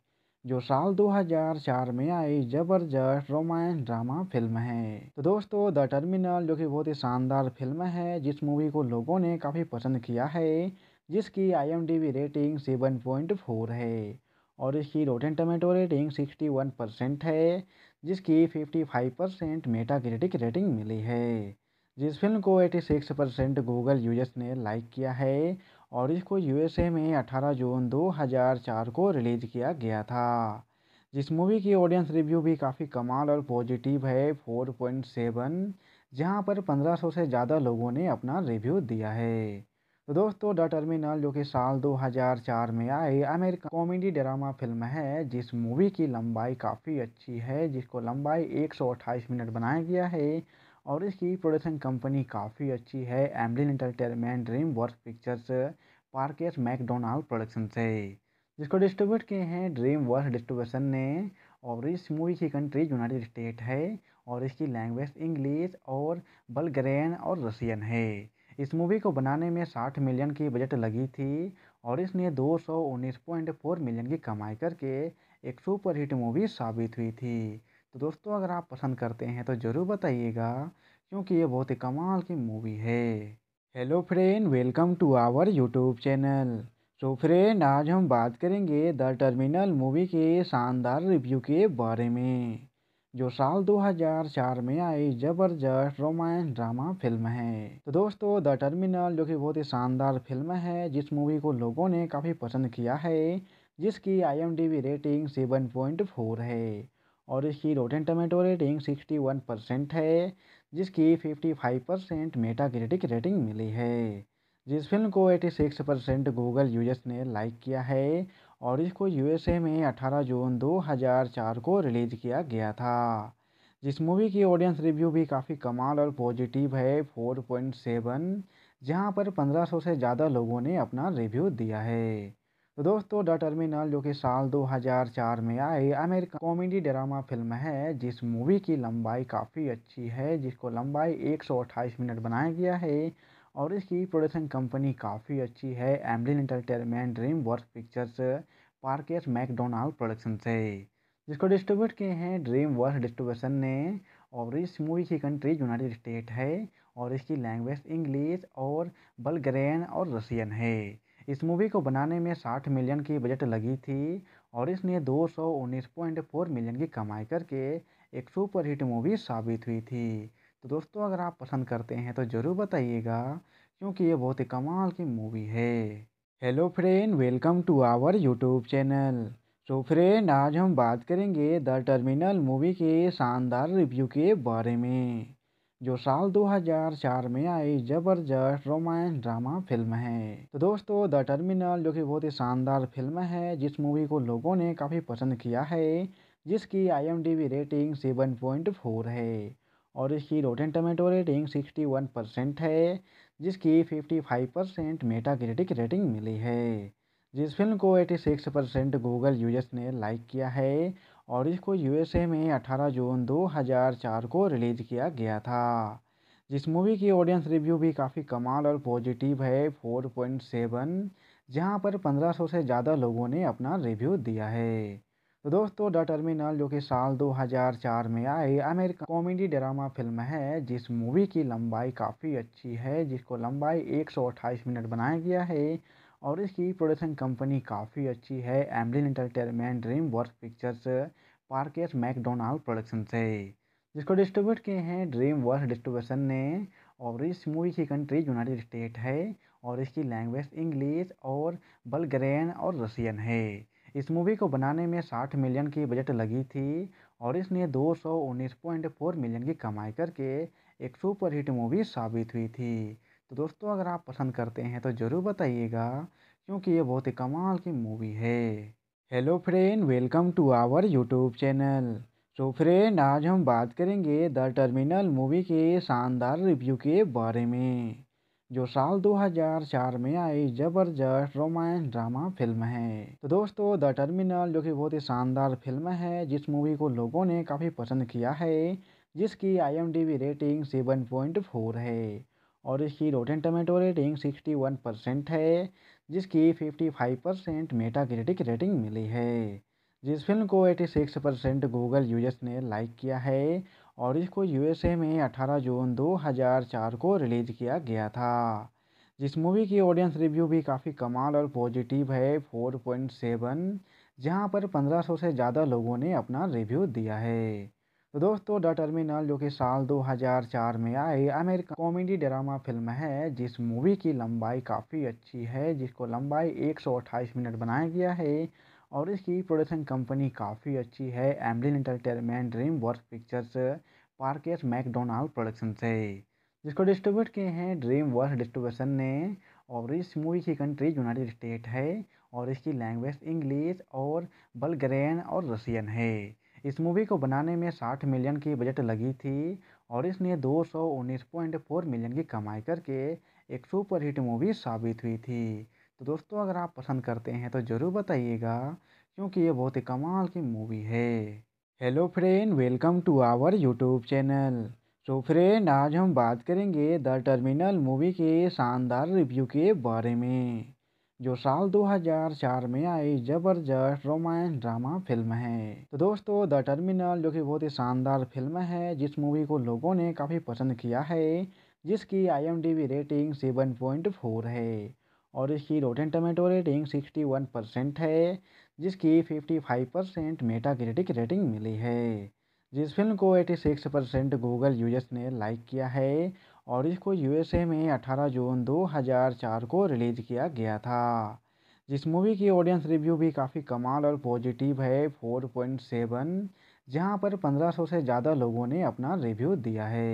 जो साल 2004 में आई जबरदस्त रोमांस ड्रामा फिल्म है तो दोस्तों द टर्मिनल जो कि बहुत ही शानदार फिल्म है जिस मूवी को लोगों ने काफ़ी पसंद किया है जिसकी आईएमडीबी रेटिंग 7.4 है और इसकी rotten tomato rating sixty one percent है जिसकी fifty five percent Metacritic rating मिली है जिस फिल्म को eighty six percent Google users ने लाइक किया है और इसको यूएसए में 18 जून 2004 को रिलीज़ किया गया था जिस मूवी की ऑडियंस रिव्यू भी काफ़ी कमाल और पॉजिटिव है 4.7 पॉइंट जहाँ पर 1500 से ज़्यादा लोगों ने अपना रिव्यू दिया है तो दोस्तों द टर्मिनल जो कि साल 2004 में आई अमेरिका कॉमेडी ड्रामा फिल्म है जिस मूवी की लंबाई काफ़ी अच्छी है जिसको लंबाई 128 मिनट बनाया गया है और इसकी प्रोडक्शन कंपनी काफ़ी अच्छी है Amblin entertainment dream work pictures Parkes MacDonald production से जिसको डिस्ट्रीब्यूट किए हैं ड्रीम वर्क डिस्ट्रीब्यूशन ने और इस मूवी की कंट्री यूनाइटेड स्टेट है और इसकी लैंग्वेज इंग्लिश और बल्गेरियन और रसियन है इस मूवी को बनाने में 60 मिलियन की बजट लगी थी और इसने फोर मिलियन की कमाई करके एक सुपर हिट मूवी साबित हुई थी तो दोस्तों अगर आप पसंद करते हैं तो ज़रूर बताइएगा क्योंकि ये बहुत ही कमाल की मूवी है hello friend welcome to our YouTube channel so तो फ्रेंड आज हम बात करेंगे द टर्मिनल मूवी के शानदार रिव्यू के बारे में जो साल 2004 में आई जबरदस्त रोमांस ड्रामा फिल्म है तो दोस्तों द टर्मिनल जो कि बहुत ही शानदार फिल्म है जिस मूवी को लोगों ने काफ़ी पसंद किया है जिसकी आई रेटिंग सेवन पॉइंट फोर है और इसकी rotten tomato rating sixty one percent है जिसकी fifty five percent Metacritic rating मिली है जिस फिल्म को eighty six percent Google users ने लाइक किया है और इसको यूएसए में 18 जून 2004 को रिलीज़ किया गया था जिस मूवी की ऑडियंस रिव्यू भी काफ़ी कमाल और पॉजिटिव है 4.7 जहाँ पर 1500 से ज़्यादा लोगों ने अपना रिव्यू दिया है तो दोस्तों द टर्मिनल जो कि साल 2004 में आई अमेरिका कॉमेडी ड्रामा फिल्म है जिस मूवी की लंबाई काफ़ी अच्छी है जिसको लंबाई अट्ठाईस मिनट बनाया गया है और इसकी प्रोडक्शन कंपनी काफ़ी अच्छी है Amblin entertainment dream work pictures Parkes MacDonald production से जिसको डिस्ट्रीब्यूट किए हैं ड्रीम वर्क डिस्ट्रीब्यूशन ने और इस मूवी की कंट्री यूनाइटेड स्टेट है और इसकी लैंग्वेज इंग्लिश और बल्गेरियन और रसियन है इस मूवी को बनाने में 60 मिलियन की बजट लगी थी और इसने फोर मिलियन की कमाई करके एक सुपरहिट मूवी साबित हुई थी तो दोस्तों अगर आप पसंद करते हैं तो ज़रूर बताइएगा क्योंकि ये बहुत ही कमाल की मूवी है hello friend welcome to our YouTube channel तो फ्रेंड आज हम बात करेंगे द टर्मिनल मूवी के शानदार रिव्यू के बारे में जो साल 2004 में आई जबरदस्त रोमांस ड्रामा फिल्म है तो दोस्तों द टर्मिनल जो कि बहुत ही शानदार फिल्म है जिस मूवी को लोगों ने काफ़ी पसंद किया है जिसकी आईएमडीबी रेटिंग 7.4 है और इसकी rotten tomato rating sixty one percent है जिसकी fifty five percent Meta critic rating मिली है जिस फिल्म को eighty six percent Google users ने लाइक किया है और इसको यूएसए में अठारह जून दो हज़ार चार को रिलीज़ किया गया था जिस मूवी की ऑडियंस रिव्यू भी काफ़ी कमाल और पॉजिटिव है फोर पॉइंट सेवन जहाँ पर पंद्रह सौ से ज़्यादा लोगों ने अपना रिव्यू दिया है तो दोस्तों द टर्मिनल जो कि साल 2004 में आई अमेरिका कॉमेडी ड्रामा फिल्म है जिस मूवी की लंबाई काफ़ी अच्छी है जिसको लंबाई एक मिनट बनाया गया है और इसकी प्रोडक्शन कंपनी काफ़ी अच्छी है Amblin entertainment dream work pictures Parkes MacDonald production से जिसको डिस्ट्रीब्यूट किए हैं ड्रीम वर्क डिस्ट्रीब्यूशन ने और इस मूवी की कंट्री यूनाइटेड स्टेट है और इसकी लैंग्वेज इंग्लिश और बलग्रेन और रसियन है इस मूवी को बनाने में 60 मिलियन की बजट लगी थी और इसने दो सौ उन्नीस पॉइंट फोर मिलियन की कमाई करके एक सुपरहिट मूवी साबित हुई थी तो दोस्तों अगर आप पसंद करते हैं तो ज़रूर बताइएगा क्योंकि ये बहुत ही कमाल की मूवी है hello friend welcome to our YouTube channel तो फ्रेंड आज हम बात करेंगे द टर्मिनल मूवी के शानदार रिव्यू के बारे में जो साल 2004 में आई जबरदस्त रोमांस ड्रामा फिल्म है तो दोस्तों द टर्मिनल जो कि बहुत ही शानदार फिल्म है जिस मूवी को लोगों ने काफ़ी पसंद किया है जिसकी आईएमडीबी रेटिंग 7.4 है और इसकी रोटेन टमेटो रेटिंग 61 परसेंट है जिसकी 55 परसेंट मेटा क्रिटिक रेटिंग मिली है जिस फिल्म को 86 परसेंट गूगल यूजर्स ने लाइक किया है और इसको यूएसए में 18 जून 2004 को रिलीज़ किया गया था जिस मूवी की ऑडियंस रिव्यू भी काफ़ी कमाल और पॉजिटिव है 4.7 जहाँ पर 1500 से ज़्यादा लोगों ने अपना रिव्यू दिया है तो दोस्तों द टर्मिनल जो कि साल 2004 में आई अमेरिका कॉमेडी ड्रामा फिल्म है जिस मूवी की लंबाई काफ़ी अच्छी है जिसको लंबाई एक मिनट बनाया गया है और इसकी प्रोडक्शन कंपनी काफ़ी अच्छी है Amblin entertainment dream work pictures Parkes MacDonald production से जिसको डिस्ट्रीब्यूट किए हैं ड्रीम वर्क डिस्ट्रीब्यूशन ने और इस मूवी की कंट्री यूनाइटेड स्टेट है और इसकी लैंग्वेज इंग्लिश और बल्गेरियन और रसियन है इस मूवी को बनाने में 60 मिलियन की बजट लगी थी और इसने 219.4 मिलियन की कमाई करके एक सुपर हिट मूवी साबित हुई थी तो दोस्तों अगर आप पसंद करते हैं तो ज़रूर बताइएगा क्योंकि ये बहुत ही कमाल की मूवी है hello friend welcome to our YouTube channel तो फ्रेंड आज हम बात करेंगे द टर्मिनल मूवी के शानदार रिव्यू के बारे में जो साल 2004 में आई जबरदस्त रोमांस ड्रामा फिल्म है तो दोस्तों द टर्मिनल जो कि बहुत ही शानदार फिल्म है जिस मूवी को लोगों ने काफ़ी पसंद किया है जिसकी आईएमडीबी रेटिंग 7.4 है और इसकी rotten tomato rating sixty one percent है जिसकी fifty five percent Meta critic rating मिली है जिस फिल्म को eighty six percent Google users ने लाइक किया है और इसको यूएसए में अठारह जून दो हज़ार चार को रिलीज़ किया गया था जिस मूवी की ऑडियंस रिव्यू भी काफ़ी कमाल और पॉजिटिव है फोर पॉइंट सेवन जहाँ पर पंद्रह सौ से ज़्यादा लोगों ने अपना रिव्यू दिया है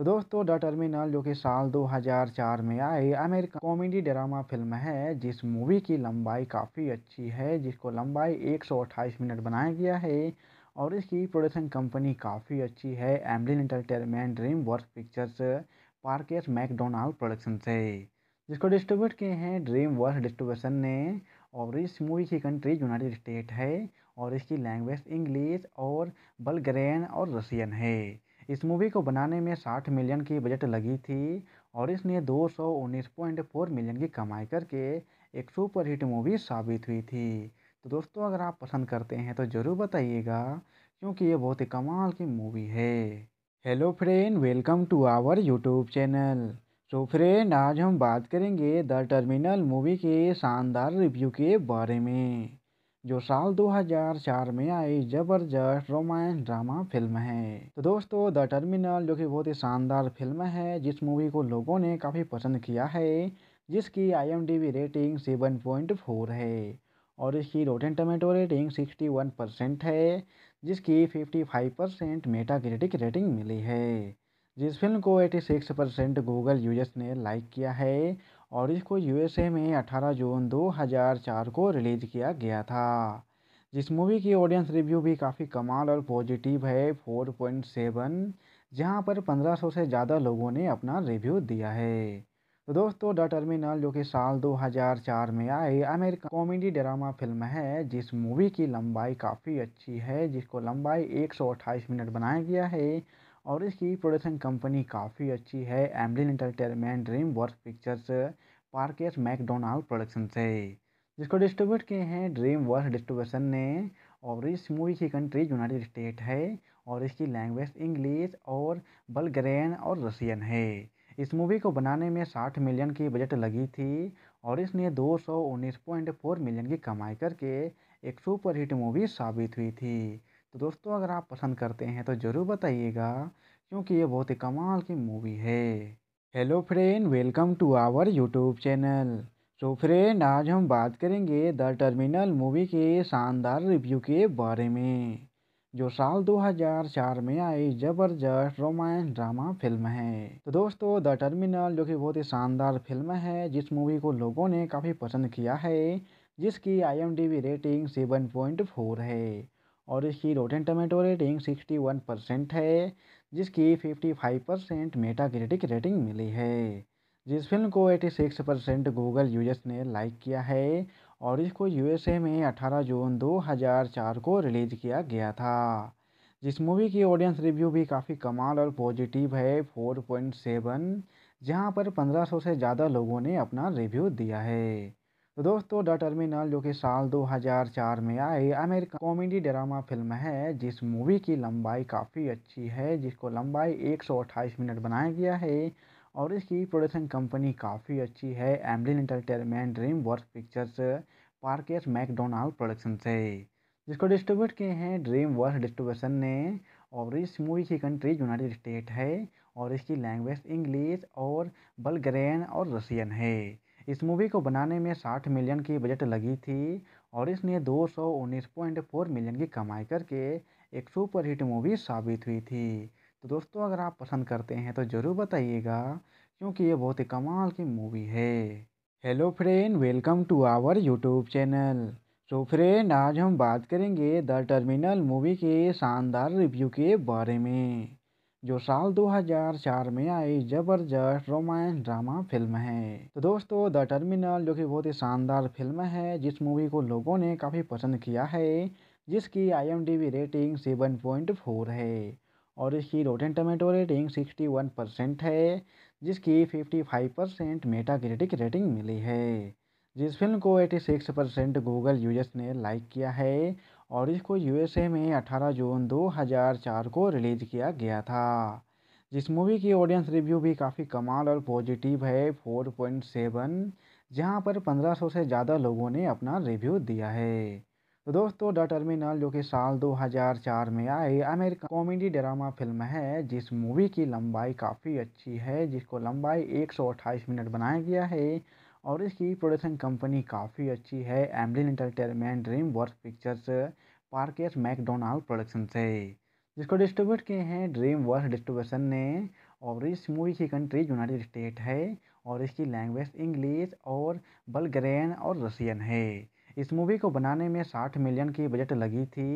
तो दोस्तों द टर्मिनल जो कि साल 2004 में आई अमेरिका कॉमेडी ड्रामा फिल्म है जिस मूवी की लंबाई काफ़ी अच्छी है जिसको लंबाई 128 मिनट बनाया गया है और इसकी प्रोडक्शन कंपनी काफ़ी अच्छी है Amblin entertainment dream work pictures Parkes MacDonald production से जिसको डिस्ट्रीब्यूट किए हैं ड्रीम वर्क डिस्ट्रीब्यूशन ने और इस मूवी की कंट्री यूनाइटेड स्टेट है और इसकी लैंग्वेज इंग्लिश और बल्गेरियन और रसियन है इस मूवी को बनाने में 60 मिलियन की बजट लगी थी और इसने 219.4 मिलियन की कमाई करके एक सुपर हिट मूवी साबित हुई थी तो दोस्तों अगर आप पसंद करते हैं तो ज़रूर बताइएगा क्योंकि ये बहुत ही कमाल की मूवी है hello friend welcome to our YouTube channel तो फ्रेंड आज हम बात करेंगे द टर्मिनल मूवी के शानदार रिव्यू के बारे में जो साल 2004 में आई जबरदस्त रोमांस ड्रामा फिल्म है तो दोस्तों द टर्मिनल जो कि बहुत ही शानदार फिल्म है जिस मूवी को लोगों ने काफ़ी पसंद किया है जिसकी आईएमडीबी रेटिंग 7.4 है और इसकी रोटेन टमेटो रेटिंग 61 परसेंट है जिसकी 55 परसेंट मेटा क्रिटिक रेटिंग मिली है जिस फिल्म को 86 परसेंट गूगल यूजर्स ने लाइक किया है और इसको यूएसए में 18 जून 2004 को रिलीज़ किया गया था जिस मूवी की ऑडियंस रिव्यू भी काफ़ी कमाल और पॉजिटिव है 4.7 जहाँ पर 1500 से ज़्यादा लोगों ने अपना रिव्यू दिया है तो दोस्तों द टर्मिनल जो कि साल 2004 में आई अमेरिका कॉमेडी ड्रामा फिल्म है जिस मूवी की लंबाई काफ़ी अच्छी है जिसको लंबाई 128 मिनट बनाया गया है और इसकी प्रोडक्शन कंपनी काफ़ी अच्छी है Amblin entertainment dream work pictures Parkes MacDonald production से जिसको डिस्ट्रीब्यूट किए हैं ड्रीम वर्क डिस्ट्रीब्यूशन ने और इस मूवी की कंट्री यूनाइटेड स्टेट है और इसकी लैंग्वेज इंग्लिश और बल्गेरियन और रसियन है इस मूवी को बनाने में साठ मिलियन की बजट लगी थी और इसने फोर मिलियन की कमाई करके एक सुपरहिट मूवी साबित हुई थी तो दोस्तों अगर आप पसंद करते हैं तो ज़रूर बताइएगा क्योंकि ये बहुत ही कमाल की मूवी है hello friend welcome to our YouTube channel तो फ्रेंड आज हम बात करेंगे द टर्मिनल मूवी के शानदार रिव्यू के बारे में जो साल 2004 में आई जबरदस्त रोमांस ड्रामा फिल्म है तो दोस्तों द टर्मिनल जो कि बहुत ही शानदार फिल्म है जिस मूवी को लोगों ने काफ़ी पसंद किया है जिसकी आईएमडीबी रेटिंग 7.4 है और इसकी rotten tomato rating sixty one percent है जिसकी fifty five percent Meta critic rating मिली है जिस फिल्म को eighty six percent Google users ने लाइक किया है और इसको यूएसए में अठारह जून दो हज़ार चार को रिलीज़ किया गया था जिस मूवी की ऑडियंस रिव्यू भी काफ़ी कमाल और पॉजिटिव है फोर पॉइंट सेवन जहाँ पर पंद्रह सौ से ज़्यादा लोगों ने अपना रिव्यू दिया है तो दोस्तों द टर्मिनल जो कि साल 2004 में आई अमेरिका कॉमेडी ड्रामा फिल्म है जिस मूवी की लंबाई काफ़ी अच्छी है जिसको लंबाई 128 मिनट बनाया गया है और इसकी प्रोडक्शन कंपनी काफ़ी अच्छी है Amblin entertainment dream work pictures Parkes MacDonald production से जिसको डिस्ट्रीब्यूट किए हैं ड्रीम वर्क डिस्ट्रीब्यूशन ने और इस मूवी की कंट्री यूनाइटेड स्टेट है और इसकी लैंग्वेज इंग्लिश और बलग्रेन और रसियन है इस मूवी को बनाने में 60 मिलियन की बजट लगी थी और इसने 219.4 मिलियन की कमाई करके एक सुपरहिट मूवी साबित हुई थी तो दोस्तों अगर आप पसंद करते हैं तो ज़रूर बताइएगा क्योंकि ये बहुत ही कमाल की मूवी है hello friend welcome to our YouTube channel तो फ्रेंड आज हम बात करेंगे द टर्मिनल मूवी के शानदार रिव्यू के बारे में जो साल 2004 में आई जबरदस्त रोमांस ड्रामा फिल्म है तो दोस्तों द टर्मिनल जो कि बहुत ही शानदार फिल्म है जिस मूवी को लोगों ने काफ़ी पसंद किया है जिसकी आईएमडीबी रेटिंग 7.4 है और इसकी रोटेन टमेटो रेटिंग 61 परसेंट है जिसकी 55 परसेंट मेटाक्रिटिक रेटिंग मिली है जिस फिल्म को 86 परसेंट गूगल यूजर्स ने लाइक किया है और इसको यूएसए में 18 जून 2004 को रिलीज़ किया गया था जिस मूवी की ऑडियंस रिव्यू भी काफ़ी कमाल और पॉजिटिव है 4.7 जहाँ पर 1500 से ज़्यादा लोगों ने अपना रिव्यू दिया है तो दोस्तों द टर्मिनल जो कि साल 2004 में आए अमेरिका कॉमेडी ड्रामा फिल्म है जिस मूवी की लंबाई काफ़ी अच्छी है जिसको लंबाई 128 मिनट बनाया गया है और इसकी प्रोडक्शन कंपनी काफ़ी अच्छी है Amblin entertainment dream work pictures Parkes MacDonald production से जिसको डिस्ट्रीब्यूट किए हैं ड्रीम वर्क डिस्ट्रीब्यूशन ने और इस मूवी की कंट्री यूनाइटेड स्टेट है और इसकी लैंग्वेज इंग्लिश और बल्गेरियन और रसियन है इस मूवी को बनाने में साठ मिलियन की बजट लगी थी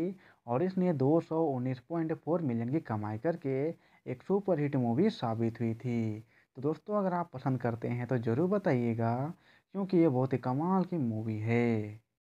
और इसने फोर मिलियन की कमाई करके एक सुपरहिट मूवी साबित हुई थी तो दोस्तों अगर आप पसंद करते हैं तो ज़रूर बताइएगा क्योंकि ये बहुत ही कमाल की मूवी है